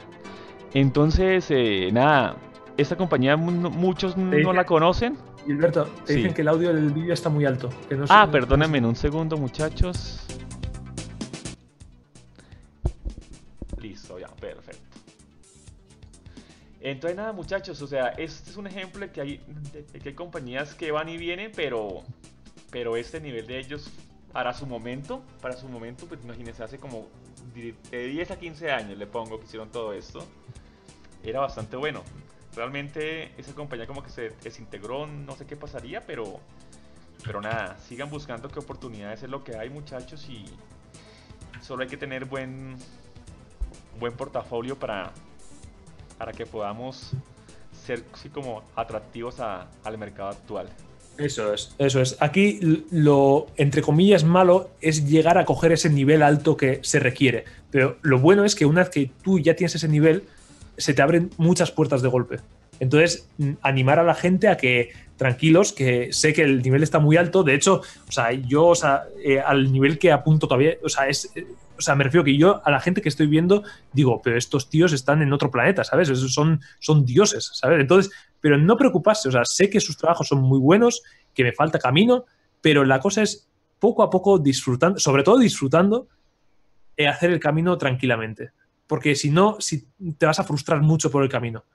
Entonces, eh, nada, esta compañía muchos no la conocen. Gilberto, te dicen que el audio del vídeo está muy alto. ah, perdónenme en un segundo, muchachos. Entonces nada muchachos, o sea, este es un ejemplo de que hay, que compañías que van y vienen, pero, pero este nivel de ellos para su momento, para su momento, pues imagínense, hace como 10 a 15 años le pongo que hicieron todo esto, era bastante bueno. Realmente esa compañía como que se desintegró, no sé qué pasaría, pero, pero nada, sigan buscando qué oportunidades es lo que hay muchachos y solo hay que tener buen, buen portafolio para, para que podamos ser así como atractivos al mercado actual. Eso es, eso es. Aquí lo, entre comillas, malo es llegar a coger ese nivel alto que se requiere. Pero lo bueno es que una vez que tú ya tienes ese nivel, se te abren muchas puertas de golpe. Entonces, animar a la gente a que tranquilos, que sé que el nivel está muy alto. De hecho, o sea, yo, sea, eh, al nivel que apunto todavía, o sea, es, eh, o sea, me refiero que yo a la gente que estoy viendo digo, pero estos tíos están en otro planeta, ¿sabes? Son, son dioses, ¿sabes? Entonces, pero no preocuparse, o sea, sé que sus trabajos son muy buenos, que me falta camino, pero la cosa es poco a poco disfrutando, sobre todo disfrutando, eh, hacer el camino tranquilamente. Porque si no, si te vas a frustrar mucho por el camino.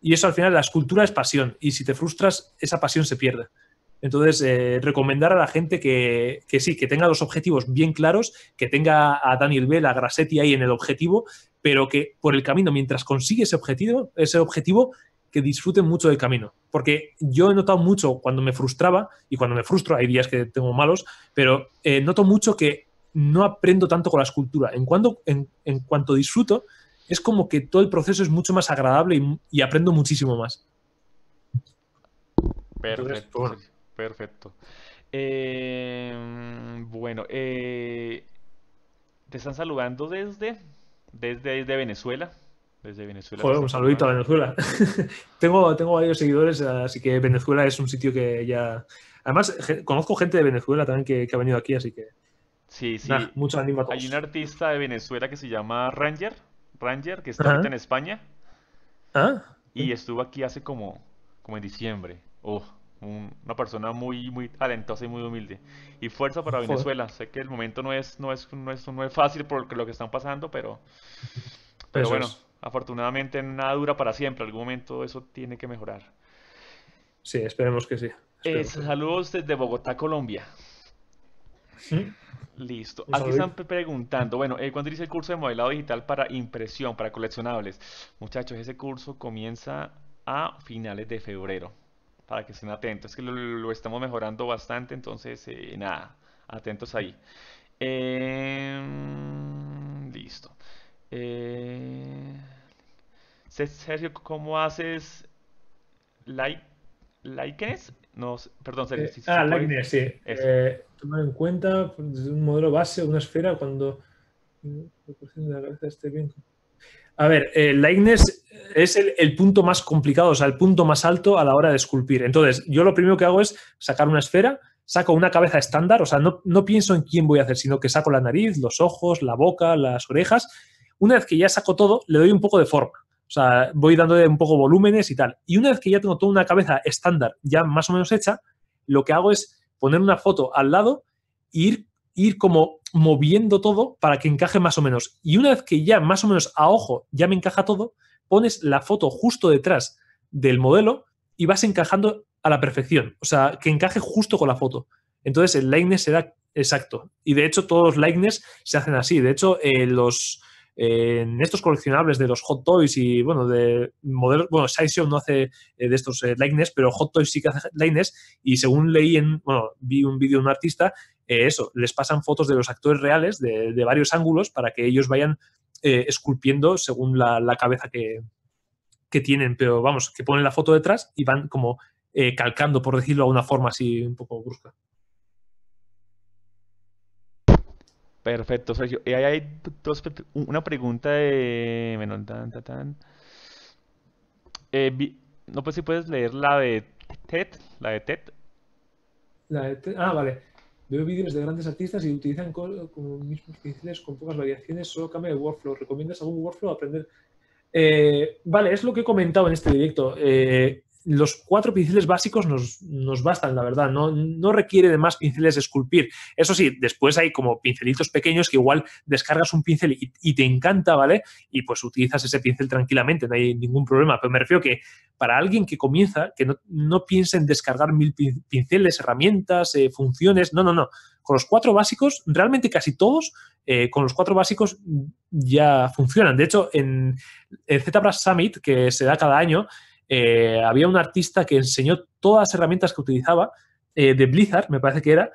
Y eso al final, la escultura es pasión. Y si te frustras, esa pasión se pierde. Entonces, eh, recomendar a la gente que, sí, que tenga los objetivos bien claros, que tenga a Daniel Bell, a Grassetti ahí en el objetivo, pero que por el camino, mientras consigue ese objetivo, ese objetivo que disfruten mucho del camino. Porque yo he notado mucho cuando me frustraba, y cuando me frustro, hay días que tengo malos, pero eh, noto mucho que no aprendo tanto con la escultura. En, cuanto, en, cuanto disfruto, es como que todo el proceso es mucho más agradable y, aprendo muchísimo más. Perfecto. Pues, Perfecto. Em, bueno, eh, te están saludando desde, desde, Venezuela. Desde Venezuela. un saludito a Venezuela. tengo, tengo varios seguidores, así que Venezuela es un sitio que ya. Además, conozco gente de Venezuela también que, ha venido aquí, así que. Sí, sí. mucho Hay un artista de Venezuela que se llama Ranger, Ranger, que está en España. ¿Ah? Y estuvo aquí hace como, como en diciembre. Oh, una persona muy, muy talentosa y muy humilde. Y fuerza para Venezuela. Sé que el momento no es, no es, no es, no es fácil por lo que están pasando, pero, pero bueno, afortunadamente nada dura para siempre. En algún momento eso tiene que mejorar. Sí, esperemos que sí. Eh, saludos desde Bogotá, Colombia. ¿Sí? Listo. Aquí están preguntando, bueno, eh, ¿cuándo dice el curso de modelado digital para impresión, para coleccionables? Muchachos, ese curso comienza a finales de febrero para que estén atentos, que lo, estamos mejorando bastante, entonces eh, nada, atentos ahí. Em, listo. Eh, Sergio, ¿cómo haces like, likeness? perdón, Sergio. Eh, ah, likeness, sí. tomar en cuenta pues, desde un modelo base, una esfera, cuando... Mm, A ver, eh, es el, punto más complicado, o sea, el punto más alto a la hora de esculpir. Entonces, yo lo primero que hago es sacar una esfera, saco una cabeza estándar, o sea, no, no pienso en quién voy a hacer, sino que saco la nariz, los ojos, la boca, las orejas. Una vez que ya saco todo, le doy un poco de forma. O sea, voy dándole un poco volúmenes y tal. Y una vez que ya tengo toda una cabeza estándar ya más o menos hecha, lo que hago es poner una foto al lado e ir, ir como moviendo todo para que encaje más o menos. Y una vez que ya más o menos a ojo ya me encaja todo, pones la foto justo detrás del modelo y vas encajando a la perfección, o sea, que encaje justo con la foto. Entonces el likeness será exacto. Y de hecho todos los likeness se hacen así. De hecho, eh, los, eh, en estos coleccionables de los Hot Toys y, bueno, de modelos, bueno, Sideshow no hace eh, de estos eh, pero Hot Toys sí que hace likeness y según leí en, bueno, vi un vídeo de un artista, eso, les pasan fotos de los actores reales de, varios ángulos para que ellos vayan eh, esculpiendo según la, cabeza que, tienen, pero vamos, que ponen la foto detrás y van como eh, calcando, por decirlo de una forma así un poco brusca. Perfecto, Sergio. Y hay dos, una pregunta de... tan, eh, no, pues si puedes leer la de TED, la de TED. La de TED. Ah, vale. Veo vídeos de grandes artistas y utilizan con, mismos pinceles con pocas variaciones, solo cambia el workflow. ¿Recomiendas algún workflow aprender? Eh, vale, es lo que he comentado en este directo. Eh, los cuatro pinceles básicos nos, bastan, la verdad, no, no, requiere de más pinceles esculpir. Eso sí, después hay como pincelitos pequeños que igual descargas un pincel y, te encanta, ¿vale? Y pues utilizas ese pincel tranquilamente, no hay ningún problema. Pero me refiero que para alguien que comienza, que no, no piense en descargar mil pinceles, herramientas, eh, funciones, no, no, no. Con los cuatro básicos, realmente casi todos, eh, con los cuatro básicos ya funcionan. De hecho, en el ZBrush Summit, que se da cada año, eh, había un artista que enseñó todas las herramientas que utilizaba, eh, de Blizzard, me parece que era,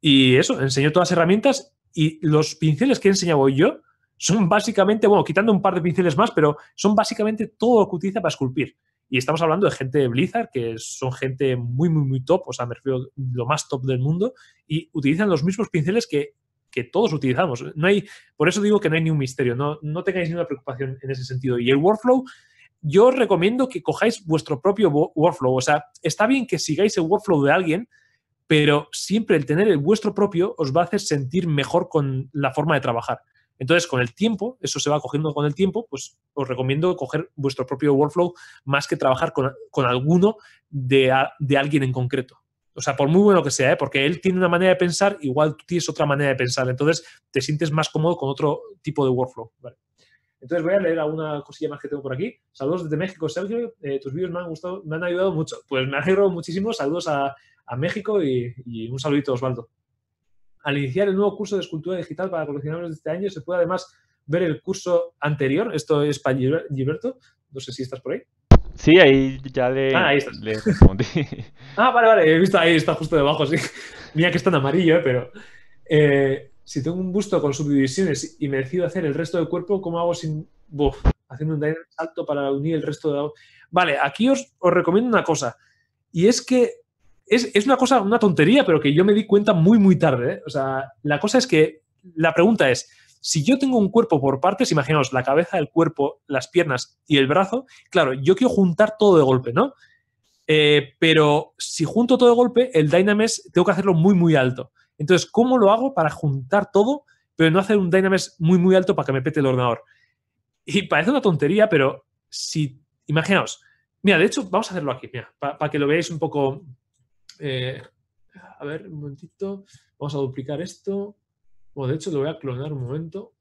y eso, enseñó todas las herramientas y los pinceles que he enseñado yo son básicamente, bueno, quitando un par de pinceles más, pero son básicamente todo lo que utiliza para esculpir. Y estamos hablando de gente de Blizzard, que son gente muy, muy, muy top, o sea, me refiero a lo más top del mundo, y utilizan los mismos pinceles que, que todos utilizamos. No hay, por eso digo que no hay ni un misterio, no, no tengáis ninguna preocupación en ese sentido. Y el workflow yo os recomiendo que cojáis vuestro propio workflow. O sea, está bien que sigáis el workflow de alguien, pero siempre el tener el vuestro propio os va a hacer sentir mejor con la forma de trabajar. Entonces, con el tiempo, eso se va cogiendo con el tiempo, pues os recomiendo coger vuestro propio workflow más que trabajar con, alguno de, de, alguien en concreto. O sea, por muy bueno que sea, ¿eh? porque él tiene una manera de pensar, igual tú tienes otra manera de pensar. Entonces, te sientes más cómodo con otro tipo de workflow. ¿vale? Entonces voy a leer alguna cosilla más que tengo por aquí. Saludos desde México, Sergio. Eh, tus vídeos me han gustado, me han ayudado mucho. Pues me ayudado muchísimo. Saludos a, México y, un saludito, Osvaldo. Al iniciar el nuevo curso de escultura digital para coleccionarnos de este año, se puede además ver el curso anterior. Esto es para Gilberto. No sé si estás por ahí. Sí, ahí ya le, ah, ahí le ah, vale, vale. He visto ahí, está justo debajo, sí. Mira que está en amarillo, eh, pero... Eh, si tengo un busto con subdivisiones y me decido hacer el resto del cuerpo, ¿cómo hago sin haciendo un alto para unir el resto de Vale, aquí os, recomiendo una cosa. Y es que es, una cosa, una tontería, pero que yo me di cuenta muy, muy tarde. ¿eh? O sea, la cosa es que la pregunta es, si yo tengo un cuerpo por partes, imaginaos la cabeza, el cuerpo, las piernas y el brazo, claro, yo quiero juntar todo de golpe, ¿no? Eh, pero si junto todo de golpe, el dynamess tengo que hacerlo muy, muy alto. Entonces, ¿cómo lo hago para juntar todo, pero no hacer un dynamics muy, muy alto para que me pete el ordenador? Y parece una tontería, pero si, imaginaos, mira, de hecho, vamos a hacerlo aquí, mira, para que lo veáis un poco. Eh, a ver, un momentito, vamos a duplicar esto. O de hecho, lo voy a clonar un momento.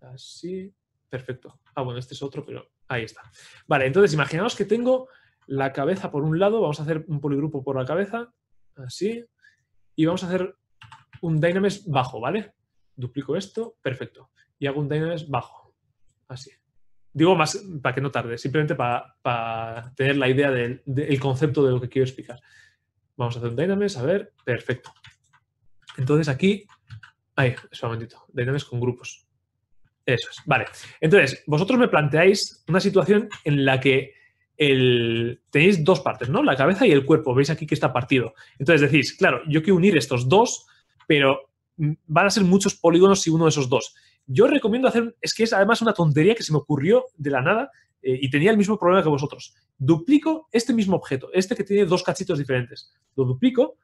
Así, perfecto. Ah, bueno, este es otro, pero ahí está. Vale, entonces imaginaos que tengo la cabeza por un lado, vamos a hacer un poligrupo por la cabeza, así, y vamos a hacer un dynamics bajo, ¿vale? Duplico esto, perfecto. Y hago un dynamics bajo, así. Digo más para que no tarde, simplemente para, tener la idea del, concepto de lo que quiero explicar. Vamos a hacer un dynamics a ver, perfecto. Entonces aquí, ahí, eso un momentito, dynamics con grupos. Eso es, vale. Entonces, vosotros me planteáis una situación en la que el, tenéis dos partes, ¿no? La cabeza y el cuerpo. Veis aquí que está partido. Entonces decís, claro, yo quiero unir estos dos pero van a ser muchos polígonos si uno de esos dos. Yo recomiendo hacer, es que es además una tontería que se me ocurrió de la nada eh, y tenía el mismo problema que vosotros. Duplico este mismo objeto, este que tiene dos cachitos diferentes. Lo duplico,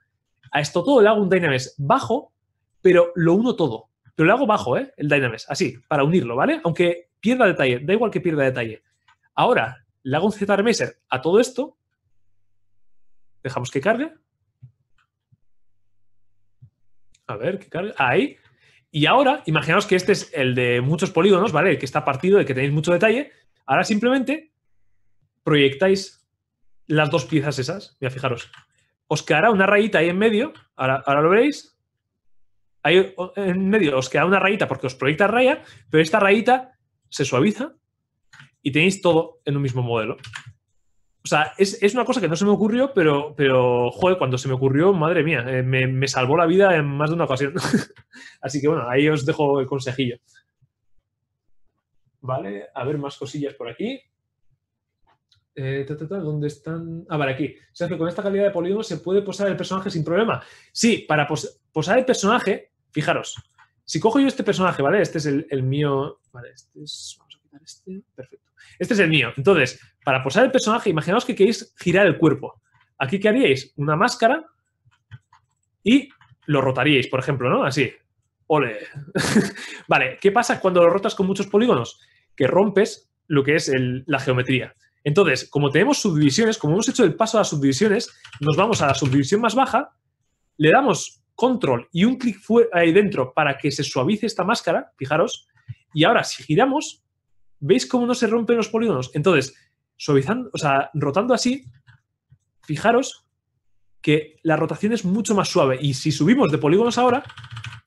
a esto todo le hago un Dynamesh bajo, pero lo uno todo. Pero lo hago bajo, ¿eh? El Dynamesh, así, para unirlo, ¿vale? Aunque pierda detalle, da igual que pierda detalle. Ahora, le hago un z a todo esto, dejamos que cargue, a ver, ¿qué carga? Ahí. Y ahora, imaginaos que este es el de muchos polígonos, ¿vale? El que está partido, el que tenéis mucho detalle. Ahora simplemente proyectáis las dos piezas esas. Mira, fijaros. Os quedará una rayita ahí en medio. Ahora, ahora lo veréis. Ahí en medio os queda una rayita porque os proyecta raya, pero esta rayita se suaviza y tenéis todo en un mismo modelo. O sea, es, una cosa que no se me ocurrió, pero, pero joder, cuando se me ocurrió, madre mía, eh, me, salvó la vida en más de una ocasión. Así que bueno, ahí os dejo el consejillo. Vale, a ver más cosillas por aquí. Eh, ¿Dónde están? Ah, vale, aquí. O sea, que con esta calidad de polígono se puede posar el personaje sin problema. Sí, para posar el personaje, fijaros, si cojo yo este personaje, ¿vale? Este es el, el mío. Vale, este es. Vamos a quitar este. Perfecto. Este es el mío. Entonces, para posar el personaje, imaginaos que queréis girar el cuerpo. Aquí, ¿qué haríais? Una máscara y lo rotaríais, por ejemplo, ¿no? Así. ¡Ole! vale, ¿qué pasa cuando lo rotas con muchos polígonos? Que rompes lo que es la geometría. Entonces, como tenemos subdivisiones, como hemos hecho el paso a las subdivisiones, nos vamos a la subdivisión más baja, le damos control y un clic ahí dentro para que se suavice esta máscara, fijaros, y ahora si giramos, ¿Veis cómo no se rompen los polígonos? Entonces, suavizando, o sea, rotando así, fijaros que la rotación es mucho más suave. Y si subimos de polígonos ahora,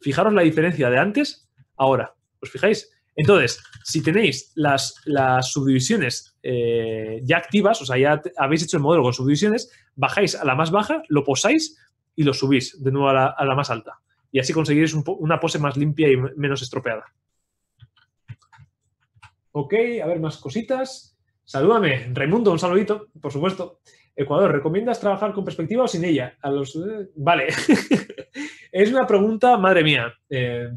fijaros la diferencia de antes ahora. ¿Os fijáis? Entonces, si tenéis las, las subdivisiones eh, ya activas, o sea, ya habéis hecho el modelo con subdivisiones, bajáis a la más baja, lo posáis y lo subís de nuevo a la, más alta. Y así conseguiréis una pose más limpia y menos estropeada. Ok, a ver más cositas. Salúdame, Raimundo, un saludito, por supuesto. Ecuador, ¿recomiendas trabajar con perspectiva o sin ella? A los, eh, vale. es una pregunta, madre mía. Eh,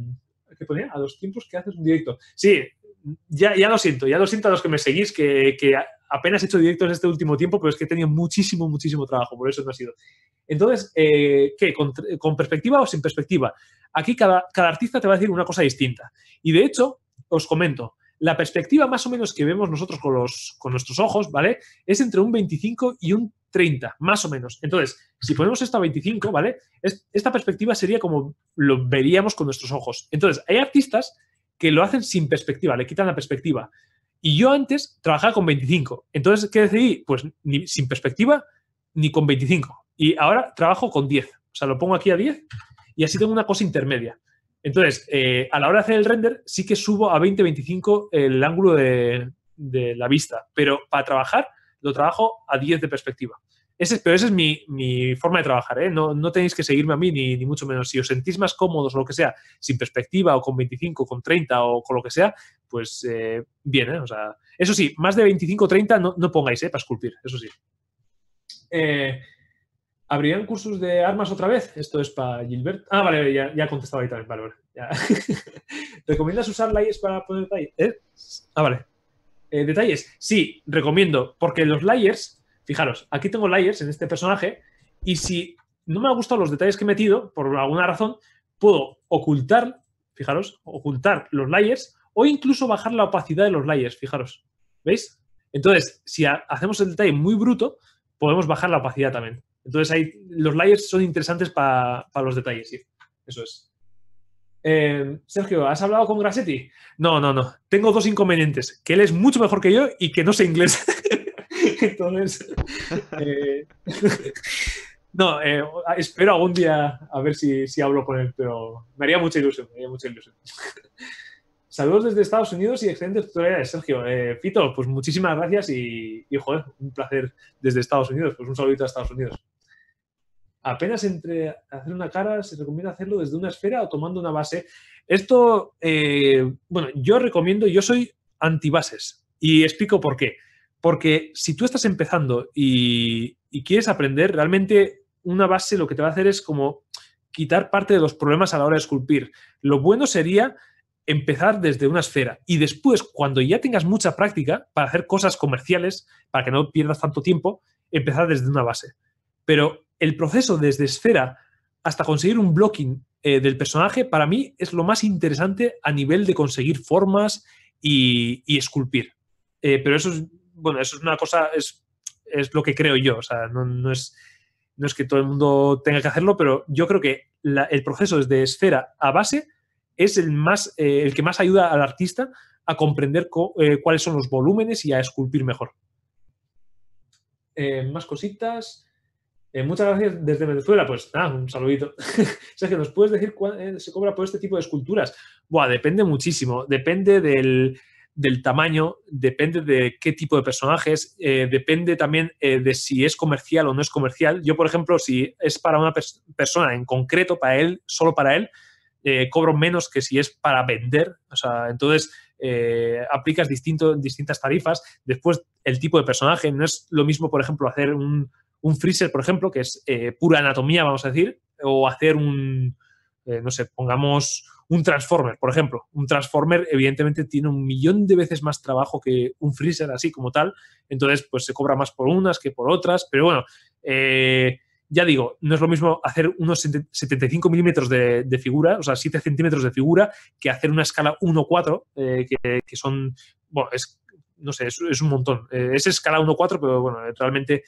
¿Qué ponía? A los tiempos que haces un directo. Sí, ya, lo siento, ya lo siento a los que me seguís, que, apenas he hecho directos en este último tiempo, pero es que he tenido muchísimo, muchísimo trabajo, por eso no ha sido. Entonces, eh, ¿qué? ¿Con, perspectiva o sin perspectiva? Aquí cada, cada artista te va a decir una cosa distinta. Y de hecho, os comento, la perspectiva más o menos que vemos nosotros con, los, con nuestros ojos, ¿vale? Es entre un 25 y un 30, más o menos. Entonces, si ponemos esto a 25, ¿vale? esta perspectiva sería como lo veríamos con nuestros ojos. Entonces, hay artistas que lo hacen sin perspectiva, le quitan la perspectiva. Y yo antes trabajaba con 25. Entonces, ¿qué decidí? Pues ni sin perspectiva ni con 25. Y ahora trabajo con 10. O sea, lo pongo aquí a 10 y así tengo una cosa intermedia. Entonces, eh, a la hora de hacer el render, sí que subo a 20-25 el ángulo de, la vista, pero para trabajar lo trabajo a 10 de perspectiva. Ese, pero esa es mi, forma de trabajar, ¿eh? no, no, tenéis que seguirme a mí, ni, mucho menos. Si os sentís más cómodos o lo que sea, sin perspectiva o con 25, con 30 o con lo que sea, pues eh, bien, ¿eh? O sea, eso sí, más de 25 30 no, no pongáis, ¿eh? Para esculpir, eso sí. Eh, ¿Abrirán cursos de armas otra vez? Esto es para Gilbert. Ah, vale, ya, ya he contestado ahí también. Vale, vale. ¿Recomiendas usar layers para poner detalles? ¿Eh? Ah, vale. Eh, ¿Detalles? Sí, recomiendo. Porque los layers, fijaros, aquí tengo layers en este personaje y si no me han gustado los detalles que he metido, por alguna razón, puedo ocultar, fijaros, ocultar los layers o incluso bajar la opacidad de los layers, fijaros. ¿Veis? Entonces, si hacemos el detalle muy bruto, podemos bajar la opacidad también. Entonces, ahí, los layers son interesantes para los detalles, sí. Eso es. Eh, Sergio, ¿has hablado con Grassetti? No, no, no. Tengo dos inconvenientes. Que él es mucho mejor que yo y que no sé inglés. Entonces, eh, no, eh, espero algún día a ver si, hablo con él, pero me haría mucha ilusión, me haría mucha ilusión. Saludos desde Estados Unidos y excelentes tutoriales, Sergio. Eh, Fito, pues muchísimas gracias y, un placer desde Estados Unidos. Pues un saludito a Estados Unidos apenas entre hacer una cara se recomienda hacerlo desde una esfera o tomando una base. Esto, eh, bueno, yo recomiendo, yo soy antibases y explico por qué. Porque si tú estás empezando y, y, quieres aprender, realmente una base lo que te va a hacer es como quitar parte de los problemas a la hora de esculpir. Lo bueno sería empezar desde una esfera y después, cuando ya tengas mucha práctica para hacer cosas comerciales, para que no pierdas tanto tiempo, empezar desde una base. Pero el proceso desde esfera hasta conseguir un blocking eh, del personaje, para mí es lo más interesante a nivel de conseguir formas y, esculpir. Eh, pero eso es, bueno, eso es una cosa, es, lo que creo yo. O sea, no, es, no es que todo el mundo tenga que hacerlo, pero yo creo que el proceso desde esfera a base es el, más, eh, el que más ayuda al artista a comprender cuáles son los volúmenes y a esculpir mejor. más cositas. Eh, muchas gracias desde Venezuela. Pues nada, un saludito. o nos puedes decir cuál eh, se cobra por este tipo de esculturas. Buah, depende muchísimo. Depende del, tamaño, depende de qué tipo de personajes, eh, depende también de si es comercial o no es comercial. Yo, por ejemplo, si es para una persona en concreto, para él, solo para él, cobro menos que si es para vender. O sea, entonces aplicas distintas tarifas. Después, el tipo de personaje. No es lo mismo, por ejemplo, hacer un un freezer, por ejemplo, que es eh, pura anatomía, vamos a decir, o hacer un, eh, no sé, pongamos un transformer, por ejemplo. Un transformer evidentemente tiene un millón de veces más trabajo que un freezer así como tal, entonces pues se cobra más por unas que por otras, pero bueno, eh, ya digo, no es lo mismo hacer unos 75 milímetros de, figura, o sea, 7 centímetros de figura, que hacer una escala 1-4, que, que, son, bueno, es no sé, es, es un montón. Eh, es escala 1-4, pero bueno, realmente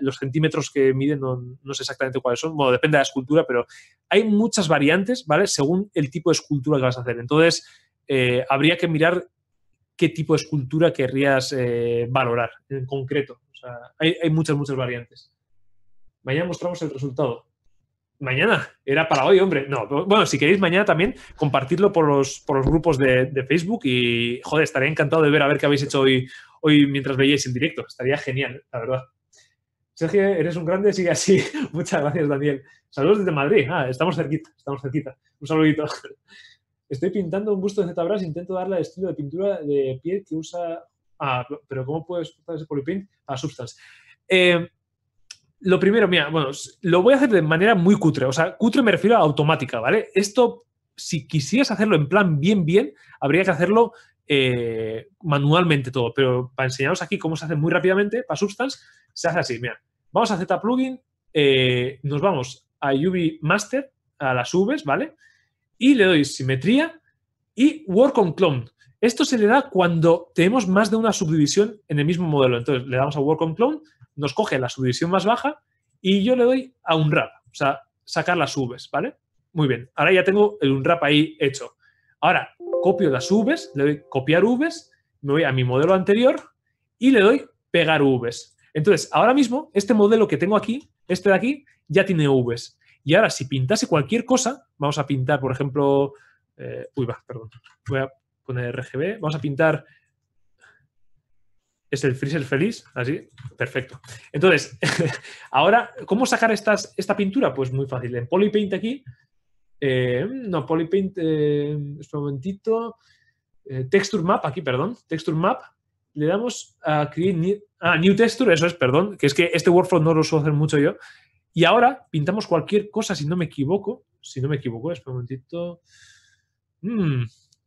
los centímetros que miden no, no, sé exactamente cuáles son. Bueno, depende de la escultura, pero hay muchas variantes, ¿vale? Según el tipo de escultura que vas a hacer. Entonces, eh, habría que mirar qué tipo de escultura querrías eh, valorar en concreto. O sea, hay, hay muchas, muchas variantes. Mañana mostramos el resultado mañana, era para hoy, hombre. No, bueno, si queréis mañana también, compartidlo por los, por los grupos de, Facebook y, joder, estaría encantado de ver a ver qué habéis hecho hoy, hoy mientras veíais en directo. Estaría genial, la verdad. Sergio, eres un grande, sigue así. Muchas gracias, Daniel. Saludos desde Madrid. Ah, estamos cerquita, estamos cerquita. Un saludito. Estoy pintando un busto de ZBrush, intento darle el estilo de pintura de piel que usa... Ah, pero ¿cómo puedes usar ese polypaint? a Substance. Eh, lo primero, mira, bueno, lo voy a hacer de manera muy cutre. O sea, cutre me refiero a automática, ¿vale? Esto, si quisieras hacerlo en plan bien, bien, habría que hacerlo eh, manualmente todo. Pero para enseñaros aquí cómo se hace muy rápidamente, para Substance, se hace así. Mira, vamos a Z plugin, eh, nos vamos a UV Master, a las Vs, ¿vale? Y le doy simetría y Work on Clone. Esto se le da cuando tenemos más de una subdivisión en el mismo modelo. Entonces, le damos a Work on Clone nos coge la subdivisión más baja y yo le doy a un wrap, o sea, sacar las Vs, ¿vale? Muy bien, ahora ya tengo el un wrap ahí hecho. Ahora copio las Vs, le doy copiar Vs, me voy a mi modelo anterior y le doy pegar Vs. Entonces, ahora mismo, este modelo que tengo aquí, este de aquí, ya tiene Vs. Y ahora, si pintase cualquier cosa, vamos a pintar, por ejemplo, eh, uy, va, perdón, voy a poner RGB, vamos a pintar es el freezer feliz, así, perfecto. Entonces, ahora, ¿cómo sacar estas, esta pintura? Pues muy fácil, en Polypaint aquí, eh, no, Polypaint, eh, un momentito, eh, Texture Map, aquí, perdón, Texture Map, le damos a Create new, ah, new Texture, eso es, perdón, que es que este workflow no lo suelo hacer mucho yo, y ahora pintamos cualquier cosa, si no me equivoco, si no me equivoco, espera un momentito, hmm,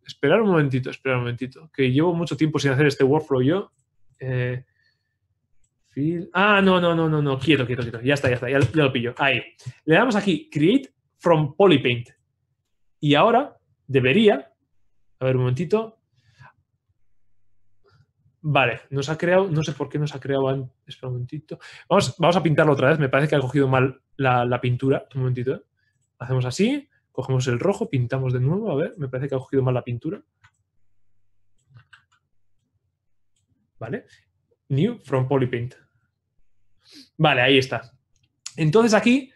esperar un momentito, esperar un momentito, que llevo mucho tiempo sin hacer este workflow yo, eh, ah, no, no, no, no, no, quieto, quieto, quieto. Ya está, ya está, ya, lo pillo. Ahí. Le damos aquí, Create from Polypaint. Y ahora debería, a ver un momentito. Vale, nos ha creado, no sé por qué nos ha creado, espera un momentito. Vamos, a pintarlo otra vez, me parece que ha cogido mal la, pintura. Un momentito, ¿eh? Hacemos así, cogemos el rojo, pintamos de nuevo, a ver, me parece que ha cogido mal la pintura. ¿vale? New from Polypaint. Vale, ahí está. Entonces aquí,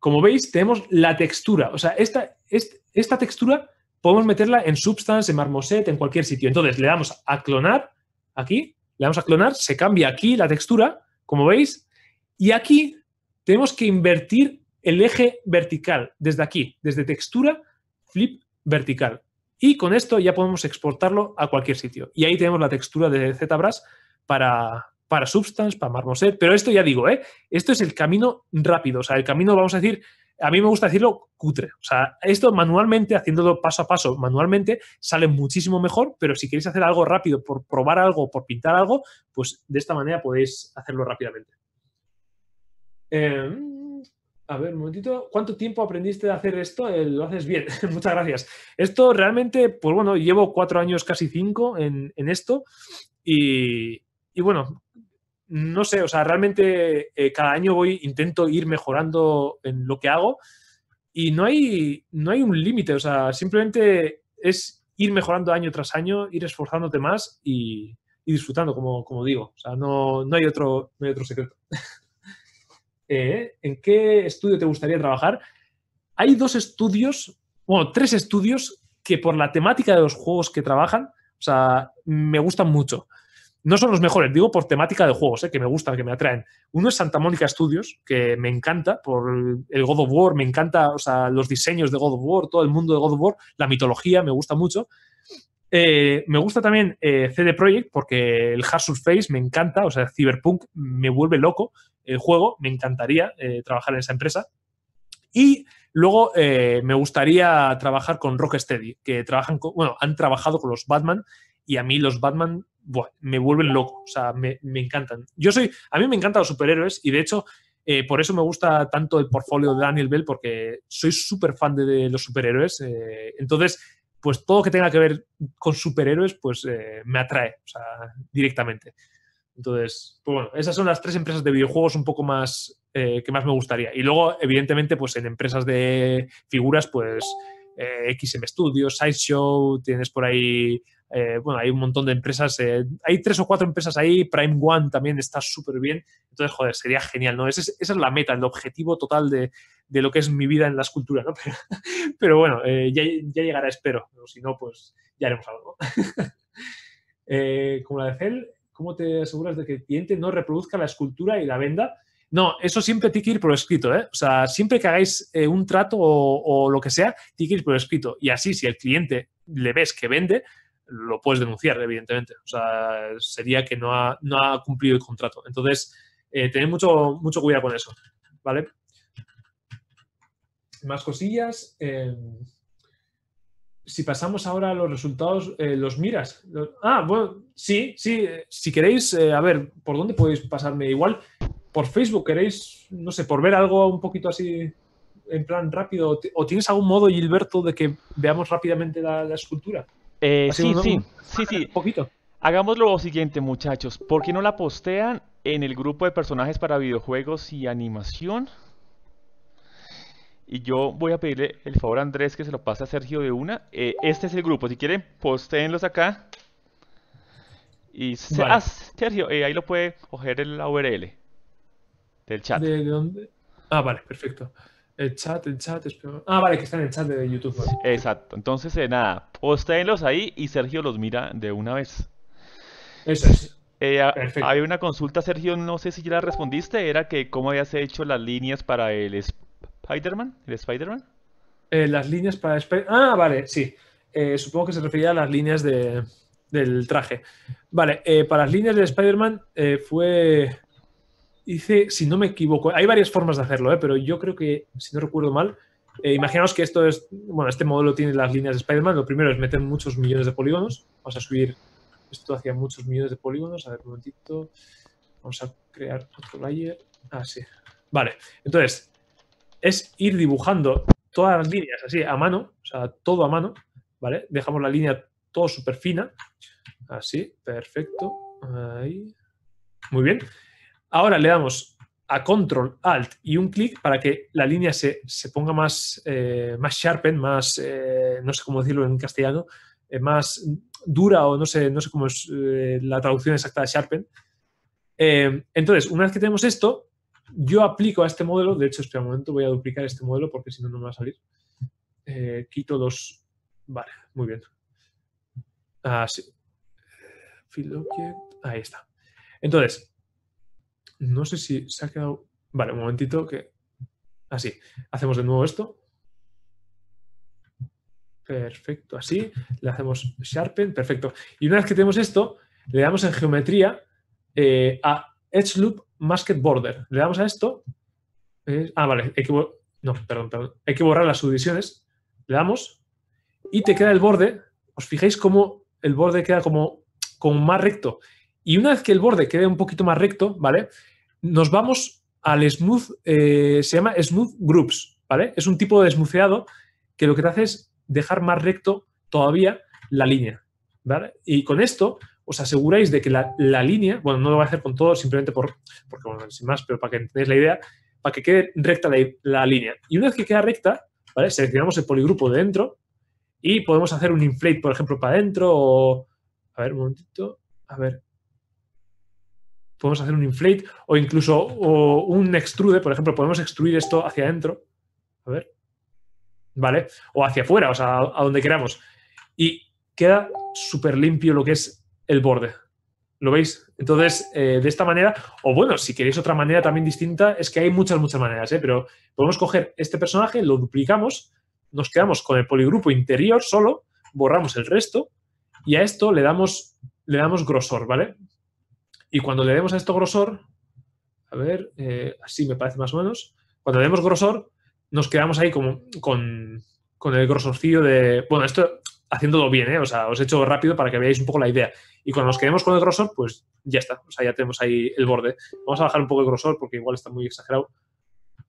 como veis, tenemos la textura. O sea, esta, esta, textura podemos meterla en Substance, en Marmoset, en cualquier sitio. Entonces le damos a clonar aquí, le damos a clonar, se cambia aquí la textura, como veis, y aquí tenemos que invertir el eje vertical, desde aquí, desde textura, flip vertical. Y con esto ya podemos exportarlo a cualquier sitio. Y ahí tenemos la textura de ZBrush para, para Substance, para Marmoset. Pero esto ya digo, ¿eh? esto es el camino rápido. O sea, el camino, vamos a decir, a mí me gusta decirlo cutre. O sea, esto manualmente, haciéndolo paso a paso manualmente, sale muchísimo mejor, pero si queréis hacer algo rápido por probar algo, por pintar algo, pues de esta manera podéis hacerlo rápidamente. Eh, a ver, un momentito. ¿Cuánto tiempo aprendiste a hacer esto? Eh, lo haces bien. Muchas gracias. Esto realmente, pues bueno, llevo cuatro años, casi cinco en, en esto. Y, y, bueno, no sé, o sea, realmente eh, cada año voy, intento ir mejorando en lo que hago. Y no hay, no hay un límite, o sea, simplemente es ir mejorando año tras año, ir esforzándote más y, y disfrutando, como, como digo. O sea, no, no, hay otro, no hay otro secreto. Eh, en qué estudio te gustaría trabajar, hay dos estudios, bueno, tres estudios que por la temática de los juegos que trabajan, o sea, me gustan mucho. No son los mejores, digo por temática de juegos, eh, que me gustan, que me atraen. Uno es Santa Mónica Studios, que me encanta por el God of War, me encanta, los diseños de God of War, todo el mundo de God of War, la mitología, me gusta mucho. Eh, me gusta también eh, CD Projekt porque el Hard face me encanta, o sea, Cyberpunk me vuelve loco el juego, me encantaría eh, trabajar en esa empresa. Y luego eh, me gustaría trabajar con Rocksteady, que trabajan bueno, han trabajado con los Batman y a mí los Batman me vuelven loco, o sea, me, me, encantan. Yo soy, a mí me encantan los superhéroes y de hecho por eso me gusta tanto el portfolio de Daniel Bell, porque soy súper fan de, los superhéroes. entonces, pues todo lo que tenga que ver con superhéroes, pues eh, me atrae, o sea, directamente. Entonces, pues bueno, esas son las tres empresas de videojuegos un poco más eh, que más me gustaría. Y luego, evidentemente, pues en empresas de figuras, pues eh, XM Studios, Sideshow, tienes por ahí, bueno, hay un montón de empresas, hay tres o cuatro empresas ahí, Prime One también está súper bien. Entonces, joder, sería genial, ¿no? esa es la meta, el objetivo total de, de lo que es mi vida en la escultura, ¿no? Pero, bueno, eh, ya, llegará, espero. Si no, pues ya haremos algo. Eh, como la de Cel, ¿cómo te aseguras de que el cliente no reproduzca la escultura y la venda? No, eso siempre tiene que ir por escrito, ¿eh? O sea, siempre que hagáis eh, un trato o, lo que sea, tiene que ir por escrito. Y así, si el cliente le ves que vende, lo puedes denunciar, evidentemente. O sea, sería que no ha, no ha cumplido el contrato. Entonces, eh, tened mucho, mucho cuidado con eso, ¿vale? más cosillas. Em, si pasamos ahora a los resultados, eh, los miras. ah, bueno, sí, sí, eh, si queréis, eh, a ver, ¿por dónde podéis pasarme? Igual por Facebook queréis, no sé, por ver algo un poquito así en plan rápido. ¿O tienes algún modo, Gilberto, de que veamos rápidamente la, escultura? sí, sí, sí, sí, un poquito. Hagamos lo siguiente, muchachos. ¿Por qué no la postean en el grupo de personajes para videojuegos y animación? Y yo voy a pedirle el favor a Andrés que se lo pase a Sergio de una. Eh, este es el grupo. Si quieren, postéenlos acá. Y ah, Sergio, eh, ahí lo puede coger la URL del chat. ¿De dónde? Ah, vale, perfecto. El chat, el chat. Ah, vale, que está en el chat de YouTube. Exacto. Entonces, eh, nada, postéenlos ahí y Sergio los mira de una vez. Eso es. hay una consulta, Sergio, no sé si ya respondiste, era que cómo habías hecho las líneas para el, Spider-Man? ¿El Spider-Man? Eh, las líneas para Spider Ah, vale, sí. Eh, supongo que se refería a las líneas del traje. Vale, eh, para las líneas de Spider-Man fue. Hice, si no me equivoco, hay varias formas de hacerlo, pero yo creo que, si no recuerdo mal, imaginaos que esto es. Bueno, este modelo tiene las líneas de Spider-Man. Lo primero es meter muchos millones de polígonos. Vamos a subir esto hacia muchos millones de polígonos. A ver, un momentito. Vamos a crear otro layer. Ah, sí. Vale, entonces, es ir dibujando todas las líneas así a mano, o sea, todo a mano, ¿vale? Dejamos la línea todo súper fina, así, perfecto, ahí, muy bien. Ahora le damos a Control, Alt y un clic para que la línea se, ponga más, eh, más sharpen, más, eh, no sé cómo decirlo en castellano, eh, más dura o no sé, no sé cómo es la traducción exacta de sharpen. entonces, una vez que tenemos esto, yo aplico a este modelo, de hecho, espera un momento, voy a duplicar este modelo porque si no, no me va a salir. Eh, quito dos. Vale, muy bien. Así. Ah, ahí está. Entonces, no sé si se ha quedado... Vale, un momentito que... Así. Ah, hacemos de nuevo esto. Perfecto, así. Le hacemos sharpen, perfecto. Y una vez que tenemos esto, le damos en geometría eh, a edge loop Masked Border. Le damos a esto. Eh, ah, vale. Hay no, perdón, perdón. Hay que borrar las subdivisiones. Le damos. Y te queda el borde. Os fijáis cómo el borde queda como, como más recto. Y una vez que el borde quede un poquito más recto, ¿vale? Nos vamos al smooth, eh, se llama smooth groups, ¿vale? Es un tipo de smoothado que lo que te hace es dejar más recto todavía la línea, ¿vale? Y con esto os aseguráis de que la, línea, bueno, no lo voy a hacer con todo, simplemente por, porque, bueno, sin más, pero para que entendáis la idea, para que quede recta la, línea. Y una vez que queda recta, ¿vale? Seleccionamos el poligrupo de dentro y podemos hacer un inflate, por ejemplo, para adentro o... A ver, un momentito. A ver. Podemos hacer un inflate o incluso un extrude, por ejemplo, podemos extruir esto hacia adentro. A ver. ¿Vale? O hacia afuera, o sea, a donde queramos. Y queda súper limpio lo que es el borde. ¿Lo veis? Entonces, eh, de esta manera, o bueno, si queréis otra manera también distinta, es que hay muchas, muchas maneras, ¿eh? pero podemos coger este personaje, lo duplicamos, nos quedamos con el poligrupo interior solo, borramos el resto y a esto le damos, le damos grosor, ¿vale? Y cuando le demos a esto grosor, a ver, eh, así me parece más o menos, cuando le demos grosor, nos quedamos ahí como, con, con el grosorcillo de... Bueno, esto haciendo todo bien, ¿eh? O sea, os he hecho rápido para que veáis un poco la idea. Y cuando nos quedemos con el grosor, pues ya está. O sea, ya tenemos ahí el borde. Vamos a bajar un poco el grosor porque igual está muy exagerado.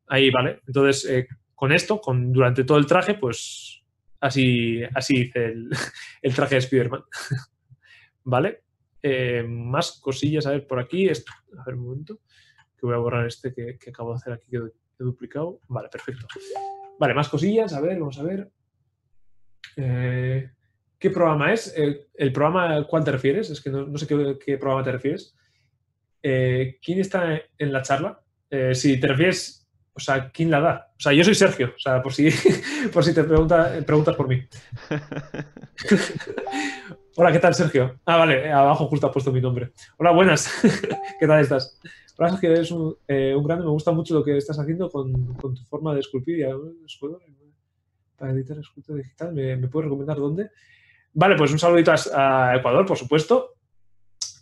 Ahí, ¿vale? Entonces, eh, con esto, con, durante todo el traje, pues así, así hice el, traje de Spiderman. ¿Vale? Eh, más cosillas, a ver, por aquí. Esto, a ver, un momento. Que voy a borrar este que, que acabo de hacer aquí, que he duplicado. Vale, perfecto. Vale, más cosillas. A ver, vamos a ver. Eh, ¿Qué programa es? ¿El, programa al cual te refieres? Es que no, sé qué, qué, programa te refieres. Eh, ¿Quién está en la charla? Eh, si te refieres, o sea, ¿quién la da? O sea, yo soy Sergio, o sea, por si, por si te pregunta, preguntas por mí. Hola, ¿qué tal, Sergio? Ah, vale, eh, abajo justo ha puesto mi nombre. Hola, buenas. ¿Qué tal estás? Hola, Sergio, eres un, grande. Me gusta mucho lo que estás haciendo con, tu forma de esculpir. Y, para editar escultura digital, ¿me puedes recomendar dónde? Vale, pues un saludito a, Ecuador, por supuesto.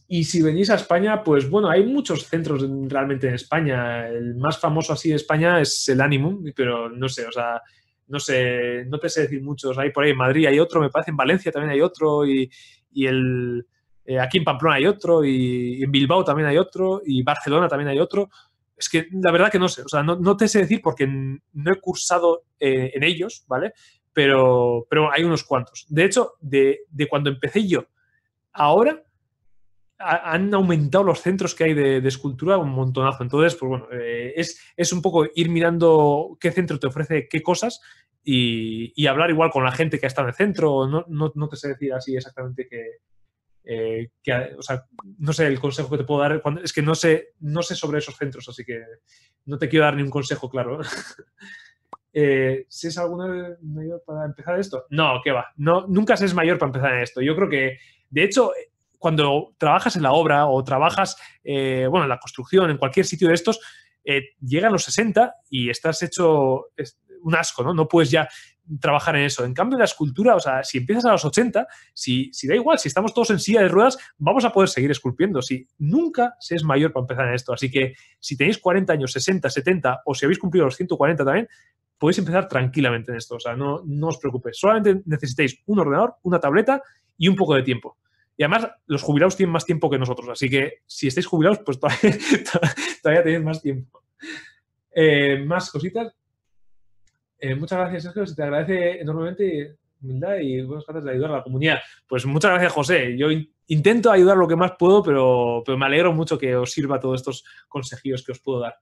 Y si venís a España, pues bueno, hay muchos centros realmente en España. El más famoso así de España es el Animum, pero no sé, o sea, no sé, no te sé decir muchos. Hay por ahí en Madrid hay otro, me parece en Valencia también hay otro y, el... Eh, aquí en Pamplona hay otro y, en Bilbao también hay otro y Barcelona también hay otro. Es que la verdad que no sé, o sea, no, te sé decir porque no he cursado eh, en ellos, ¿vale? pero, pero hay unos cuantos. De hecho, de, cuando empecé yo, ahora han aumentado los centros que hay de, escultura un montonazo. Entonces, pues bueno, eh, es, un poco ir mirando qué centro te ofrece qué cosas y, hablar igual con la gente que está en el centro. No, te sé decir así exactamente qué, eh, o sea, no sé el consejo que te puedo dar, cuando, es que no sé, no sé sobre esos centros, así que no te quiero dar ni un consejo claro. Eh, ¿Se es alguno mayor para empezar esto? No, que va. No, nunca se es mayor para empezar en esto. Yo creo que, de hecho, cuando trabajas en la obra o trabajas, eh, bueno, en la construcción, en cualquier sitio de estos, eh, llega a los 60 y estás hecho un asco, ¿no? No puedes ya trabajar en eso. En cambio, la escultura, o sea, si empiezas a los 80, si, da igual, si estamos todos en silla de ruedas, vamos a poder seguir esculpiendo. Si nunca se es mayor para empezar en esto. Así que si tenéis 40 años, 60, 70, o si habéis cumplido los 140 también, podéis empezar tranquilamente en esto. O sea, no, no os preocupéis. Solamente necesitáis un ordenador, una tableta y un poco de tiempo. Y además, los jubilados tienen más tiempo que nosotros. Así que si estáis jubilados, pues todavía, tenéis más tiempo. Eh, más cositas. Eh, muchas gracias, Sergio. Se te agradece enormemente humildad y buenas ganas de ayudar a la comunidad. Pues muchas gracias, José. Yo intento ayudar lo que más puedo, pero, me alegro mucho que os sirva todos estos consejillos que os puedo dar.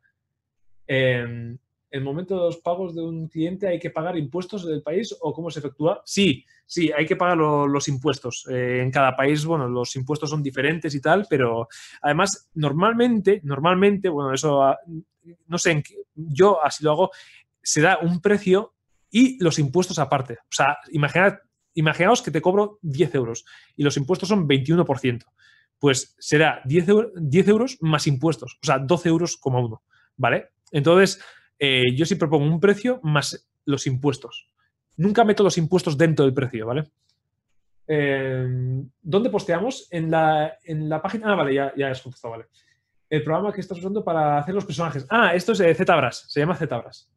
Eh, el momento de los pagos de un cliente hay que pagar impuestos del país o cómo se efectúa? Sí, sí, hay que pagar los impuestos. Eh, en cada país, bueno, los impuestos son diferentes y tal, pero además normalmente, normalmente, bueno, eso ah, no sé, yo así lo hago, se da un precio y los impuestos aparte. O sea, imaginaos que te cobro 10 euros y los impuestos son 21%. Pues será 10, 10 euros más impuestos, o sea, 12 euros como uno, ¿vale? Entonces, eh, yo sí propongo un precio más los impuestos. Nunca meto los impuestos dentro del precio, ¿vale? Eh, ¿Dónde posteamos? En la, página. Ah, vale, ya, ya has contestado, vale. El programa que estás usando para hacer los personajes. Ah, esto es eh, se llama ZBras.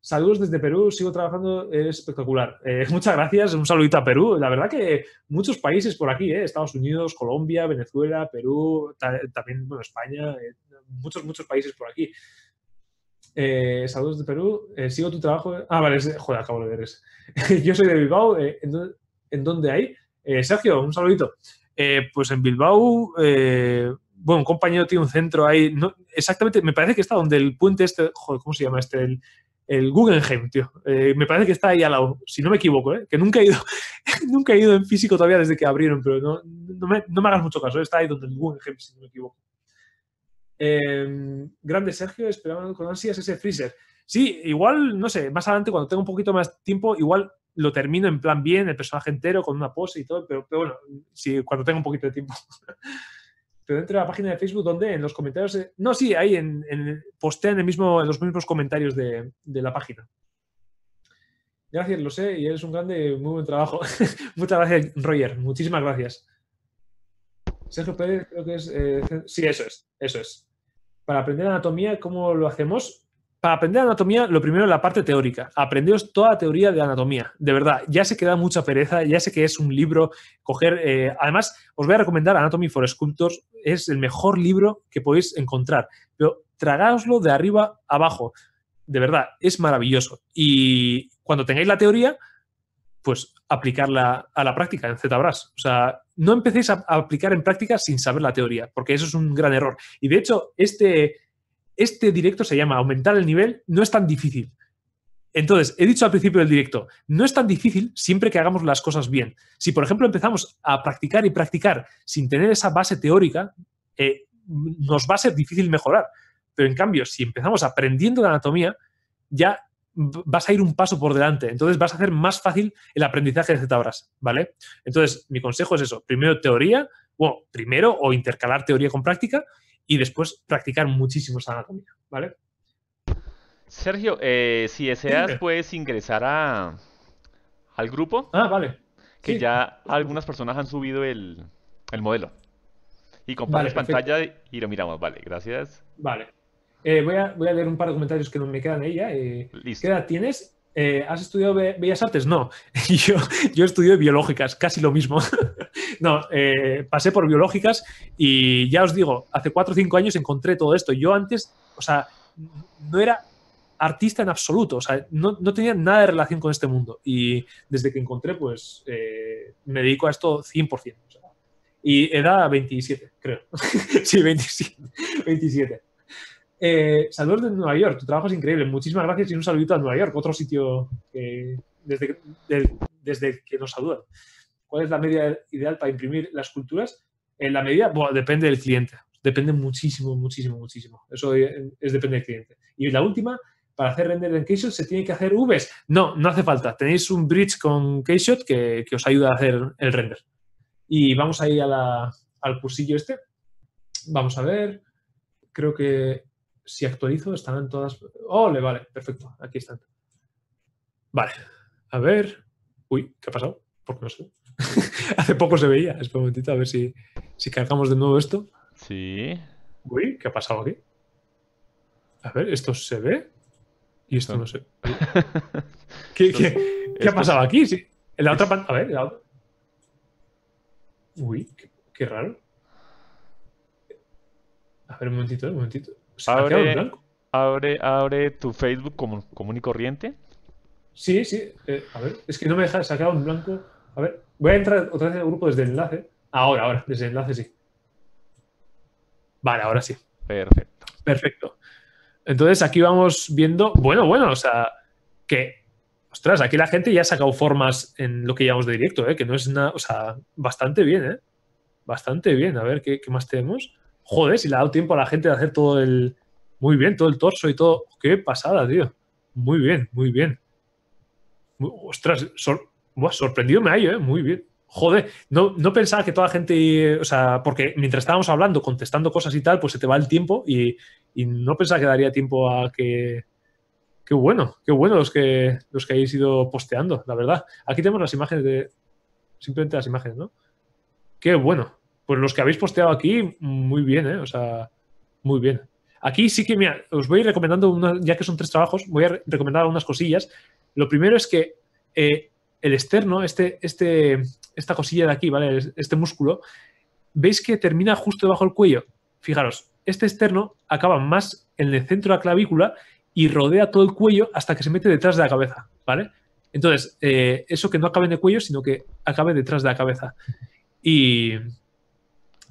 Saludos desde Perú, sigo trabajando, es espectacular. Eh, muchas gracias, un saludito a Perú. La verdad que muchos países por aquí, eh, Estados Unidos, Colombia, Venezuela, Perú, también bueno, España, muchos, muchos países por aquí. Eh, saludos de Perú. Eh, sigo tu trabajo. Ah, vale, joder, acabo de ver eso. Yo soy de Bilbao. Eh, ¿en, dónde, hay? Sergio, un saludito. pues en Bilbao, bueno, un compañero tiene un centro ahí. exactamente, me parece que está donde el puente este. Joder, ¿cómo se llama este? El, el Guggenheim, tío. me parece que está ahí al lado, si no me equivoco, que nunca he ido, nunca he ido en físico todavía desde que abrieron, pero no, me, no me hagas mucho caso, está ahí donde el Guggenheim, si no me equivoco. Em, grande Sergio, esperaba con ansias ese freezer. Sí, igual, no sé, más adelante cuando tenga un poquito más tiempo, igual lo termino en plan bien, el personaje entero, con una pose y todo, pero, bueno, sí, cuando tenga un poquito de tiempo. pero dentro de la página de Facebook, donde en los comentarios... Eh, no, sí, ahí en, en, postean el mismo, en los mismos comentarios de, la página. Gracias, lo sé, y eres un grande, muy buen trabajo. Muchas gracias, Roger. Muchísimas gracias. Sergio Pérez, creo que es. Eh, sí, eso es, eso es para aprender anatomía, ¿cómo lo hacemos? Para aprender anatomía, lo primero es la parte teórica. Aprendeos toda la teoría de anatomía. De verdad, ya sé que da mucha pereza, ya sé que es un libro coger. Eh, además, os voy a recomendar Anatomy for Sculptors. Es el mejor libro que podéis encontrar. Pero tragáoslo de arriba abajo. De verdad, es maravilloso. Y cuando tengáis la teoría, pues aplicarla a la práctica en ZBrush. O sea, no empecéis a, aplicar en práctica sin saber la teoría, porque eso es un gran error. Y de hecho, este, este directo se llama Aumentar el nivel, no es tan difícil. Entonces, he dicho al principio del directo, no es tan difícil siempre que hagamos las cosas bien. Si, por ejemplo, empezamos a practicar y practicar sin tener esa base teórica, eh, nos va a ser difícil mejorar. Pero en cambio, si empezamos aprendiendo la anatomía, ya vas a ir un paso por delante. Entonces vas a hacer más fácil el aprendizaje de ZBrush, ¿vale? Entonces, mi consejo es eso. Primero teoría, bueno, primero o intercalar teoría con práctica y después practicar muchísimo esta anatomía, ¿vale? Sergio, eh, si deseas, puedes ingresar al grupo. Ah, vale. Que ya algunas personas han subido el, modelo. Y compartes pantalla y lo miramos. Vale, gracias. Vale. Eh, voy, a, voy, a, leer un par de comentarios que no me quedan ella. Eh, ¿Qué edad tienes? Eh, ¿Has estudiado Bellas Artes? No, yo, yo estudié biológicas, casi lo mismo. no, pasé por biológicas y ya os digo, hace 4 o 5 años encontré todo esto. Yo antes, o sea, no era artista en absoluto, o sea, no, no, tenía nada de relación con este mundo. Y desde que encontré, pues me dedico a esto 100%. y edad 27, creo. sí, 27. 27. Eh, saludos de Nueva York, tu trabajo es increíble. Muchísimas gracias y un saludito a Nueva York, otro sitio desde, que, nos saludan. ¿Cuál es la media ideal para imprimir las culturas? En la medida, bueno, depende del cliente. Depende muchísimo, muchísimo, muchísimo. Eso es depende del cliente. Y la última, para hacer render en Keyshot se tiene que hacer Vs. No, no hace falta. Tenéis un bridge con Keyshot que, que os ayuda a hacer el render. Y vamos ahí a la, al cursillo este. Vamos a ver. Creo que si actualizo, en todas... ¡Ole, vale! Perfecto, aquí están. Vale, a ver... Uy, ¿qué ha pasado? Porque no sé. Hace poco se veía. Espera un momentito, a ver si, si cargamos de nuevo esto. Sí. Uy, ¿qué ha pasado aquí? A ver, ¿esto se ve? Y esto no, se ve. ¿Qué, ha pasado aquí? Sí. En la otra pantalla... A ver, la otra... Uy, qué raro. A ver, un momentito, un momentito. Pues, abre, abre, abre, tu Facebook como común y corriente. Sí, sí. Eh, a ver, es que no me deja sacar un blanco. A ver, voy a entrar otra vez en el grupo desde el enlace. Ahora, ahora, desde el enlace sí. Vale, ahora sí. Perfecto. Perfecto. Entonces aquí vamos viendo, bueno, bueno, o sea, que, ostras, aquí la gente ya ha sacado formas en lo que llamamos de directo, ¿eh? que no es nada, o sea, bastante bien, ¿eh? Bastante bien. A ver, qué más tenemos? Joder, si le ha dado tiempo a la gente de hacer todo el. Muy bien, todo el torso y todo. Qué pasada, tío. Muy bien, muy bien. Ostras, sorprendido me ido, ¿eh? Muy bien. Joder, no, no pensaba que toda la gente. O sea, porque mientras estábamos hablando, contestando cosas y tal, pues se te va el tiempo y, no pensaba que daría tiempo a que. Qué bueno, qué bueno los que, los que hayáis ido posteando, la verdad. Aquí tenemos las imágenes de. Simplemente las imágenes, ¿no? Qué bueno. Pues los que habéis posteado aquí, muy bien, ¿eh? O sea, muy bien. Aquí sí que, mira, os voy recomendando, ya que son tres trabajos, voy a recomendar algunas cosillas. Lo primero es que eh, el externo, este, este, esta cosilla de aquí, ¿vale? Este músculo, veis que termina justo debajo del cuello. Fijaros, este externo acaba más en el centro de la clavícula y rodea todo el cuello hasta que se mete detrás de la cabeza, ¿vale? Entonces, eh, eso que no acabe en el cuello, sino que acabe detrás de la cabeza. Y,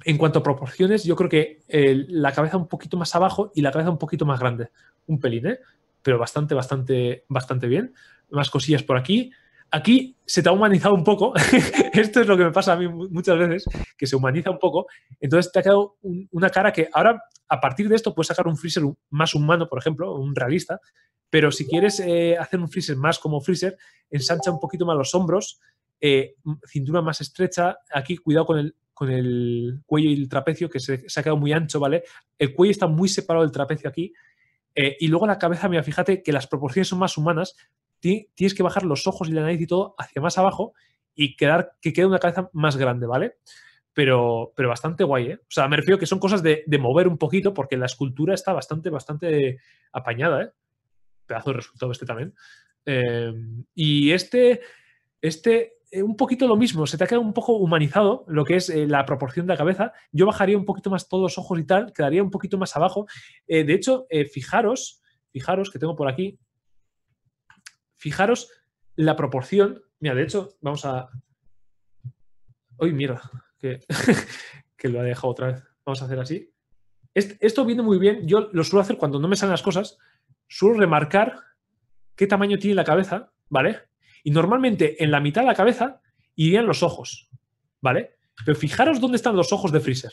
en cuanto a proporciones, yo creo que eh, la cabeza un poquito más abajo y la cabeza un poquito más grande. Un pelín, ¿eh? Pero bastante, bastante, bastante bien. Más cosillas por aquí. Aquí se te ha humanizado un poco. Esto es lo que me pasa a mí muchas veces, que se humaniza un poco. Entonces te ha quedado una cara que ahora, a partir de esto, puedes sacar un freezer más humano, por ejemplo, un realista. Pero si quieres eh, hacer un freezer más como freezer, ensancha un poquito más los hombros, eh, cintura más estrecha. Aquí, cuidado con el con el cuello y el trapecio, que se, ha quedado muy ancho, ¿vale? El cuello está muy separado del trapecio aquí. Eh, y luego la cabeza, mira, fíjate que las proporciones son más humanas. Tienes que bajar los ojos y la nariz y todo hacia más abajo y quedar, que quede una cabeza más grande, ¿vale? Pero, pero bastante guay, ¿eh? O sea, me refiero que son cosas de, mover un poquito porque la escultura está bastante, bastante apañada, ¿eh? Pedazo de resultado este también. Eh, y este, este eh, un poquito lo mismo, se te ha quedado un poco humanizado lo que es eh, la proporción de la cabeza. Yo bajaría un poquito más todos los ojos y tal, quedaría un poquito más abajo. Eh, de hecho, fijaros, fijaros que tengo por aquí, fijaros la proporción. Mira, de hecho, vamos a... ¡Uy, mierda! Que, lo ha dejado otra vez. Vamos a hacer así. esto viene muy bien. Yo lo suelo hacer cuando no me salen las cosas. Suelo remarcar qué tamaño tiene la cabeza, ¿vale? Y normalmente en la mitad de la cabeza irían los ojos, ¿vale? Pero fijaros dónde están los ojos de Freezer.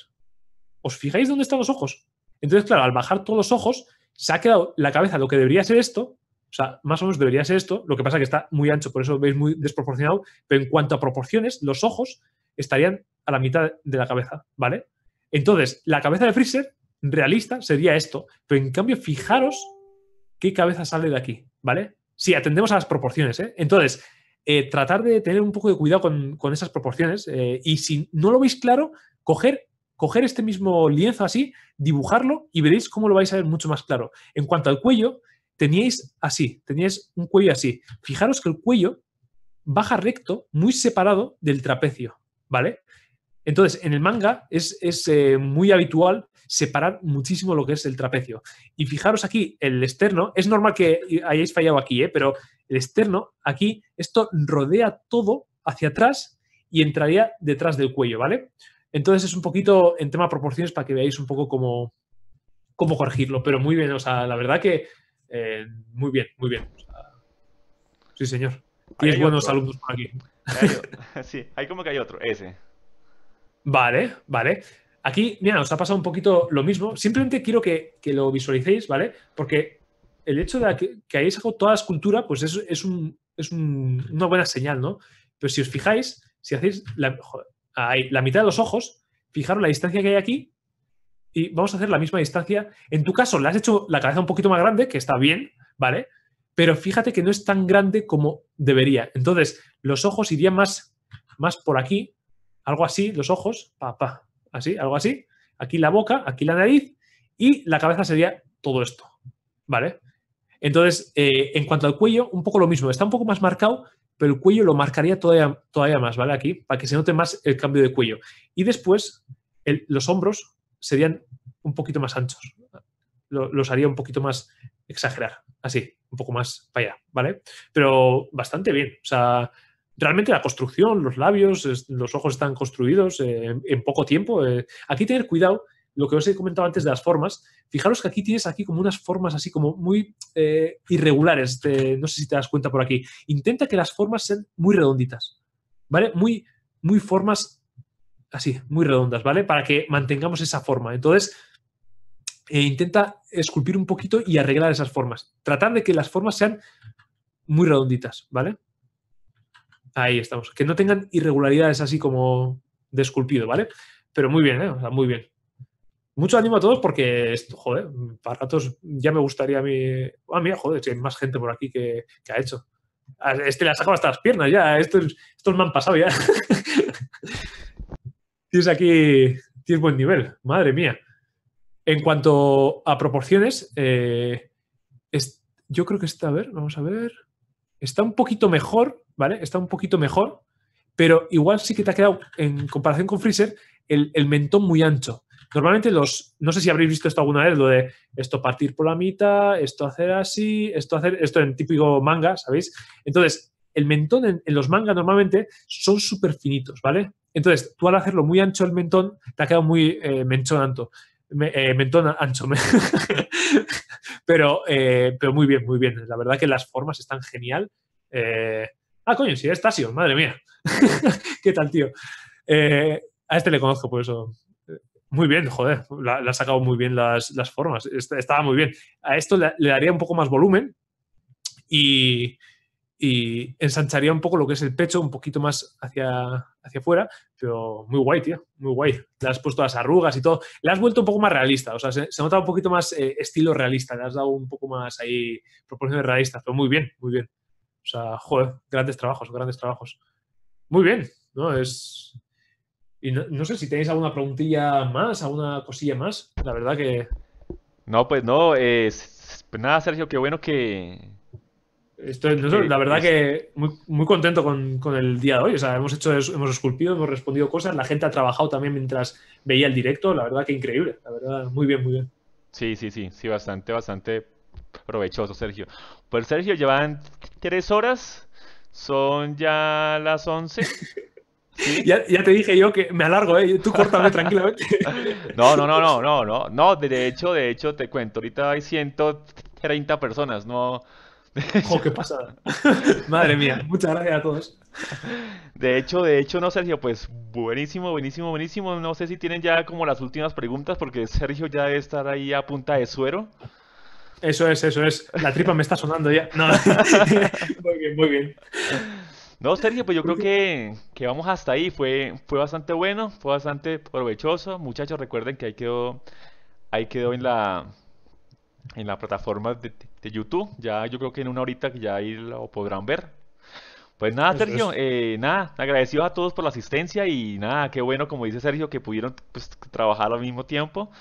¿Os fijáis dónde están los ojos? Entonces, claro, al bajar todos los ojos, se ha quedado la cabeza lo que debería ser esto, o sea, más o menos debería ser esto, lo que pasa es que está muy ancho, por eso veis muy desproporcionado, pero en cuanto a proporciones, los ojos estarían a la mitad de la cabeza, ¿vale? Entonces, la cabeza de Freezer realista sería esto, pero en cambio, fijaros qué cabeza sale de aquí, ¿vale? Sí, atendemos a las proporciones. ¿eh? Entonces, eh, tratar de tener un poco de cuidado con, esas proporciones eh, y si no lo veis claro, coger, coger este mismo lienzo así, dibujarlo y veréis cómo lo vais a ver mucho más claro. En cuanto al cuello, teníais así, teníais un cuello así. Fijaros que el cuello baja recto, muy separado del trapecio, ¿vale? Entonces, en el manga es, eh, muy habitual separar muchísimo lo que es el trapecio. Y fijaros aquí, el externo, es normal que hayáis fallado aquí, ¿eh? pero el externo, aquí, esto rodea todo hacia atrás y entraría detrás del cuello, ¿vale? Entonces es un poquito en tema proporciones para que veáis un poco cómo, cómo corregirlo, pero muy bien, o sea, la verdad que eh, muy bien, muy bien. sí, señor. Tienes buenos alumnos por aquí. sí, hay como que hay otro, ese. Vale, vale. Aquí, mira, os ha pasado un poquito lo mismo. Simplemente quiero que, lo visualicéis, ¿vale? Porque el hecho de que, hayáis sacado toda la escultura, pues es, es, un, es un, una buena señal, ¿no? Pero si os fijáis, si hacéis la, la mitad de los ojos, fijaros la distancia que hay aquí y vamos a hacer la misma distancia. En tu caso, le has hecho la cabeza un poquito más grande, que está bien, ¿vale? Pero fíjate que no es tan grande como debería. Entonces, los ojos irían más, más por aquí, algo así, los ojos, pa, pa, así, algo así, aquí la boca, aquí la nariz y la cabeza sería todo esto, ¿vale? Entonces, eh, en cuanto al cuello, un poco lo mismo, está un poco más marcado, pero el cuello lo marcaría todavía, todavía más, ¿vale? Aquí, para que se note más el cambio de cuello. Y después, los hombros serían un poquito más anchos, los haría un poquito más exagerar, así, un poco más para allá, ¿vale? Pero bastante bien, o sea, realmente la construcción, los labios, los ojos están construidos eh, en, poco tiempo. Eh. aquí tener cuidado lo que os he comentado antes de las formas, fijaros que aquí tienes aquí como unas formas así como muy eh, irregulares, no sé si te das cuenta por aquí. Intenta que las formas sean muy redonditas, ¿vale? Muy, muy formas así, muy redondas, ¿vale? Para que mantengamos esa forma. Entonces, intenta esculpir un poquito y arreglar esas formas. Tratar de que las formas sean muy redonditas, ¿vale? Ahí estamos. Que no tengan irregularidades así como de esculpido, ¿vale? Pero muy bien, ¿eh? O sea, muy bien. Mucho ánimo a todos porque, esto, joder, para ratos ya me gustaría a mí... Ah, mira, joder, si hay más gente por aquí que, ha hecho. Este le ha sacado hasta las piernas ya. Estos, estos me han pasado ya. tienes aquí... Tienes buen nivel. Madre mía. En cuanto a proporciones, eh, yo creo que está, a ver, vamos a ver. Está un poquito mejor ¿vale? Está un poquito mejor, pero igual sí que te ha quedado, en comparación con Freezer, el, mentón muy ancho. Normalmente los, no sé si habréis visto esto alguna vez, lo de esto partir por la mitad, esto hacer así, esto hacer, esto en típico manga, ¿sabéis? Entonces, el mentón en, los mangas normalmente son súper finitos, ¿vale? Entonces, tú al hacerlo muy ancho el mentón, te ha quedado muy eh, eh, mentón ancho. pero, eh, pero muy bien, muy bien. La verdad que las formas están genial. Ah, coño, sí, es madre mía. ¿Qué tal, tío? Eh, a este le conozco, por eso. Muy bien, joder, Le ha sacado muy bien las, formas, estaba muy bien. A esto le, daría un poco más volumen y, ensancharía un poco lo que es el pecho, un poquito más hacia, hacia afuera, pero muy guay, tío, muy guay. Le has puesto las arrugas y todo, le has vuelto un poco más realista, o sea, se, ha nota un poquito más eh, estilo realista, le has dado un poco más ahí proporciones realistas, pero muy bien, muy bien. O sea, joder, grandes trabajos, grandes trabajos. Muy bien, ¿no? Es... Y no, sé si tenéis alguna preguntilla más, alguna cosilla más. La verdad que... No, pues no, es pues nada, Sergio, qué bueno que... la verdad que muy, contento con, el día de hoy. O sea, hemos hecho, hemos esculpido, hemos respondido cosas. La gente ha trabajado también mientras veía el directo. La verdad que increíble. La verdad, muy bien, muy bien. Sí, sí, sí, sí, bastante, bastante provechoso, Sergio. Pues Sergio, llevan tres horas, son ya las once. Ya, ya, te dije yo que me alargo, ¿eh? tú cortame tranquilamente. No, no, no, no, no, no, no, de hecho, de hecho, te cuento, ahorita hay 130 personas, no... ¡Oh, qué pasada! Madre mía, muchas gracias a todos. De hecho, de hecho, no, Sergio, pues buenísimo, buenísimo, buenísimo. No sé si tienen ya como las últimas preguntas, porque Sergio ya debe estar ahí a punta de suero. Eso es, eso es. La tripa me está sonando ya. No. muy bien, muy bien. No, Sergio, pues yo creo que, vamos hasta ahí. Fue, fue bastante bueno, fue bastante provechoso. Muchachos, recuerden que ahí quedó, ahí quedó en la en la plataforma de, de YouTube. Ya yo creo que en una horita ya ahí lo podrán ver. Pues nada, Sergio, eh, nada, agradecido a todos por la asistencia y nada, qué bueno, como dice Sergio, que pudieron pues, trabajar al mismo tiempo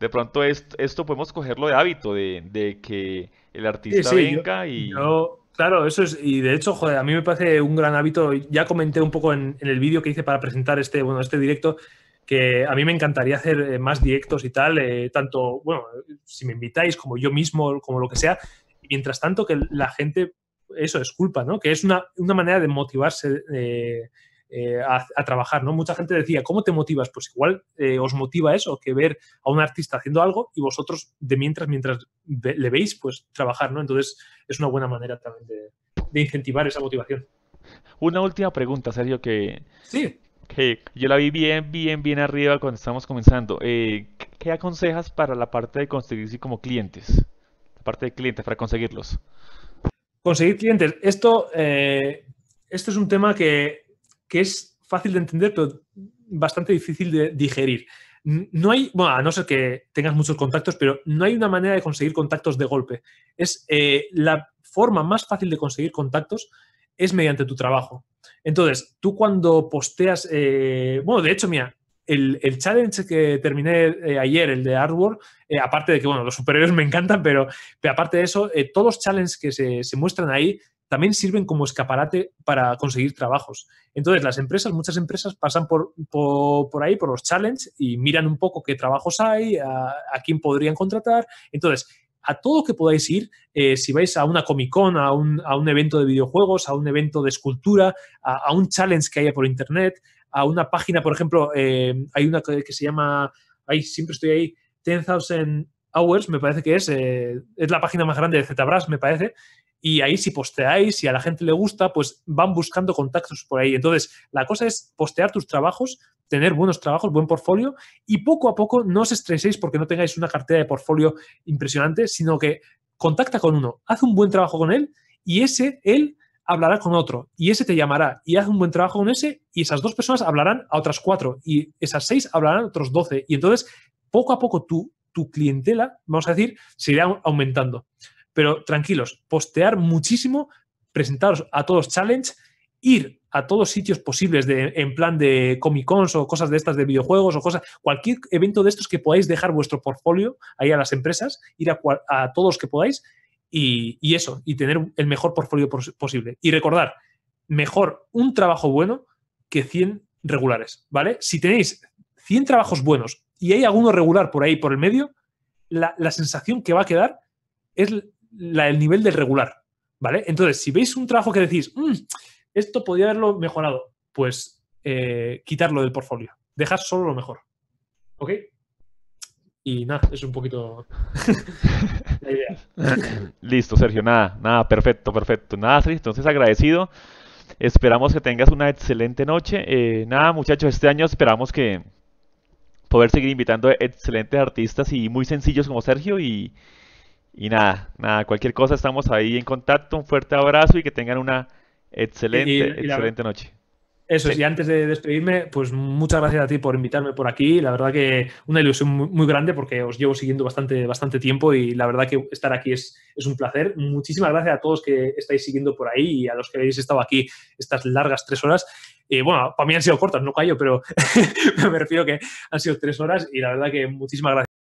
de pronto esto, podemos cogerlo de hábito, de, que el artista venga y... claro, eso es, y de hecho, joder, a mí me parece un gran hábito, ya comenté un poco en, el vídeo que hice para presentar este, bueno, este directo, que a mí me encantaría hacer eh, más directos y tal, eh, tanto, bueno, si me invitáis como yo mismo, como lo que sea, mientras tanto que la gente, eso es culpa, ¿no? Que es una, manera de motivarse. Eh, eh, a, trabajar, ¿no? Mucha gente decía, ¿cómo te motivas? Pues igual eh, os motiva eso, que ver a un artista haciendo algo y vosotros de mientras, mientras le veis, pues trabajar, ¿no? Entonces es una buena manera también de, incentivar esa motivación. Una última pregunta, Sergio, que... Sí. yo la vi bien, bien, bien arriba cuando estábamos comenzando. Eh, ¿Qué aconsejas para la parte de conseguirse como clientes? La parte de clientes, para conseguirlos. Conseguir clientes. Esto, esto es un tema que que es fácil de entender, pero bastante difícil de digerir. No hay, bueno, a no ser que tengas muchos contactos, pero no hay una manera de conseguir contactos de golpe. Es eh, la forma más fácil de conseguir contactos es mediante tu trabajo. Entonces, tú cuando posteas, eh, bueno, de hecho, mira, el, challenge que terminé eh, ayer, el de artwork, aparte de que, bueno, los superhéroes me encantan, pero, aparte de eso, todos los challenges que se, se, muestran ahí también sirven como escaparate para conseguir trabajos. Entonces, las empresas, muchas empresas pasan por, por, ahí, por los challenges, y miran un poco qué trabajos hay, a, quién podrían contratar. Entonces, a todo que podáis ir, eh, si vais a una Comic Con, a un, evento de videojuegos, a un evento de escultura, a, un challenge que haya por internet, a una página, por ejemplo, eh, hay una que, se llama, ahí siempre estoy ahí, 10,000 Hours, me parece que es, eh, es la página más grande de ZBrush, me parece, y ahí si posteáis, y a la gente le gusta, pues van buscando contactos por ahí. Entonces, la cosa es postear tus trabajos, tener buenos trabajos, buen portfolio y poco a poco no os estreséis porque no tengáis una cartera de portfolio impresionante, sino que contacta con uno, haz un buen trabajo con él y ese, él hablará con otro y ese te llamará y haz un buen trabajo con ese y esas dos personas hablarán a otras cuatro y esas seis hablarán a otros doce y entonces poco a poco tu tu clientela, vamos a decir, se irá aumentando. Pero tranquilos, postear muchísimo, presentaros a todos challenge, ir a todos sitios posibles de, en plan de Comic Cons o cosas de estas de videojuegos o cosas, cualquier evento de estos que podáis dejar vuestro portfolio ahí a las empresas, ir a, a todos que podáis y, eso, y tener el mejor portfolio posible. Y recordar, mejor un trabajo bueno que 100 regulares, ¿vale? Si tenéis 100 trabajos buenos y hay alguno regular por ahí, por el medio, la, la sensación que va a quedar es la, el nivel del regular, ¿vale? Entonces, si veis un trabajo que decís, mm, esto podría haberlo mejorado, pues eh, quitarlo del portfolio, dejar solo lo mejor, ¿ok? Y nada, es un poquito la idea. listo, Sergio, nada, nada, perfecto, perfecto. Nada, Sergio, entonces agradecido. Esperamos que tengas una excelente noche. Eh, nada, muchachos, este año esperamos que poder seguir invitando excelentes artistas y muy sencillos como Sergio y, y nada, nada, cualquier cosa estamos ahí en contacto. Un fuerte abrazo y que tengan una excelente, excelente noche. Eso y antes de despedirme, pues muchas gracias a ti por invitarme por aquí. La verdad que una ilusión muy, grande porque os llevo siguiendo bastante, bastante tiempo y la verdad que estar aquí es, un placer. Muchísimas gracias a todos que estáis siguiendo por ahí y a los que habéis estado aquí estas largas tres horas. y eh, bueno, para mí han sido cortas, no callo, pero me refiero que han sido tres horas y la verdad que muchísimas gracias.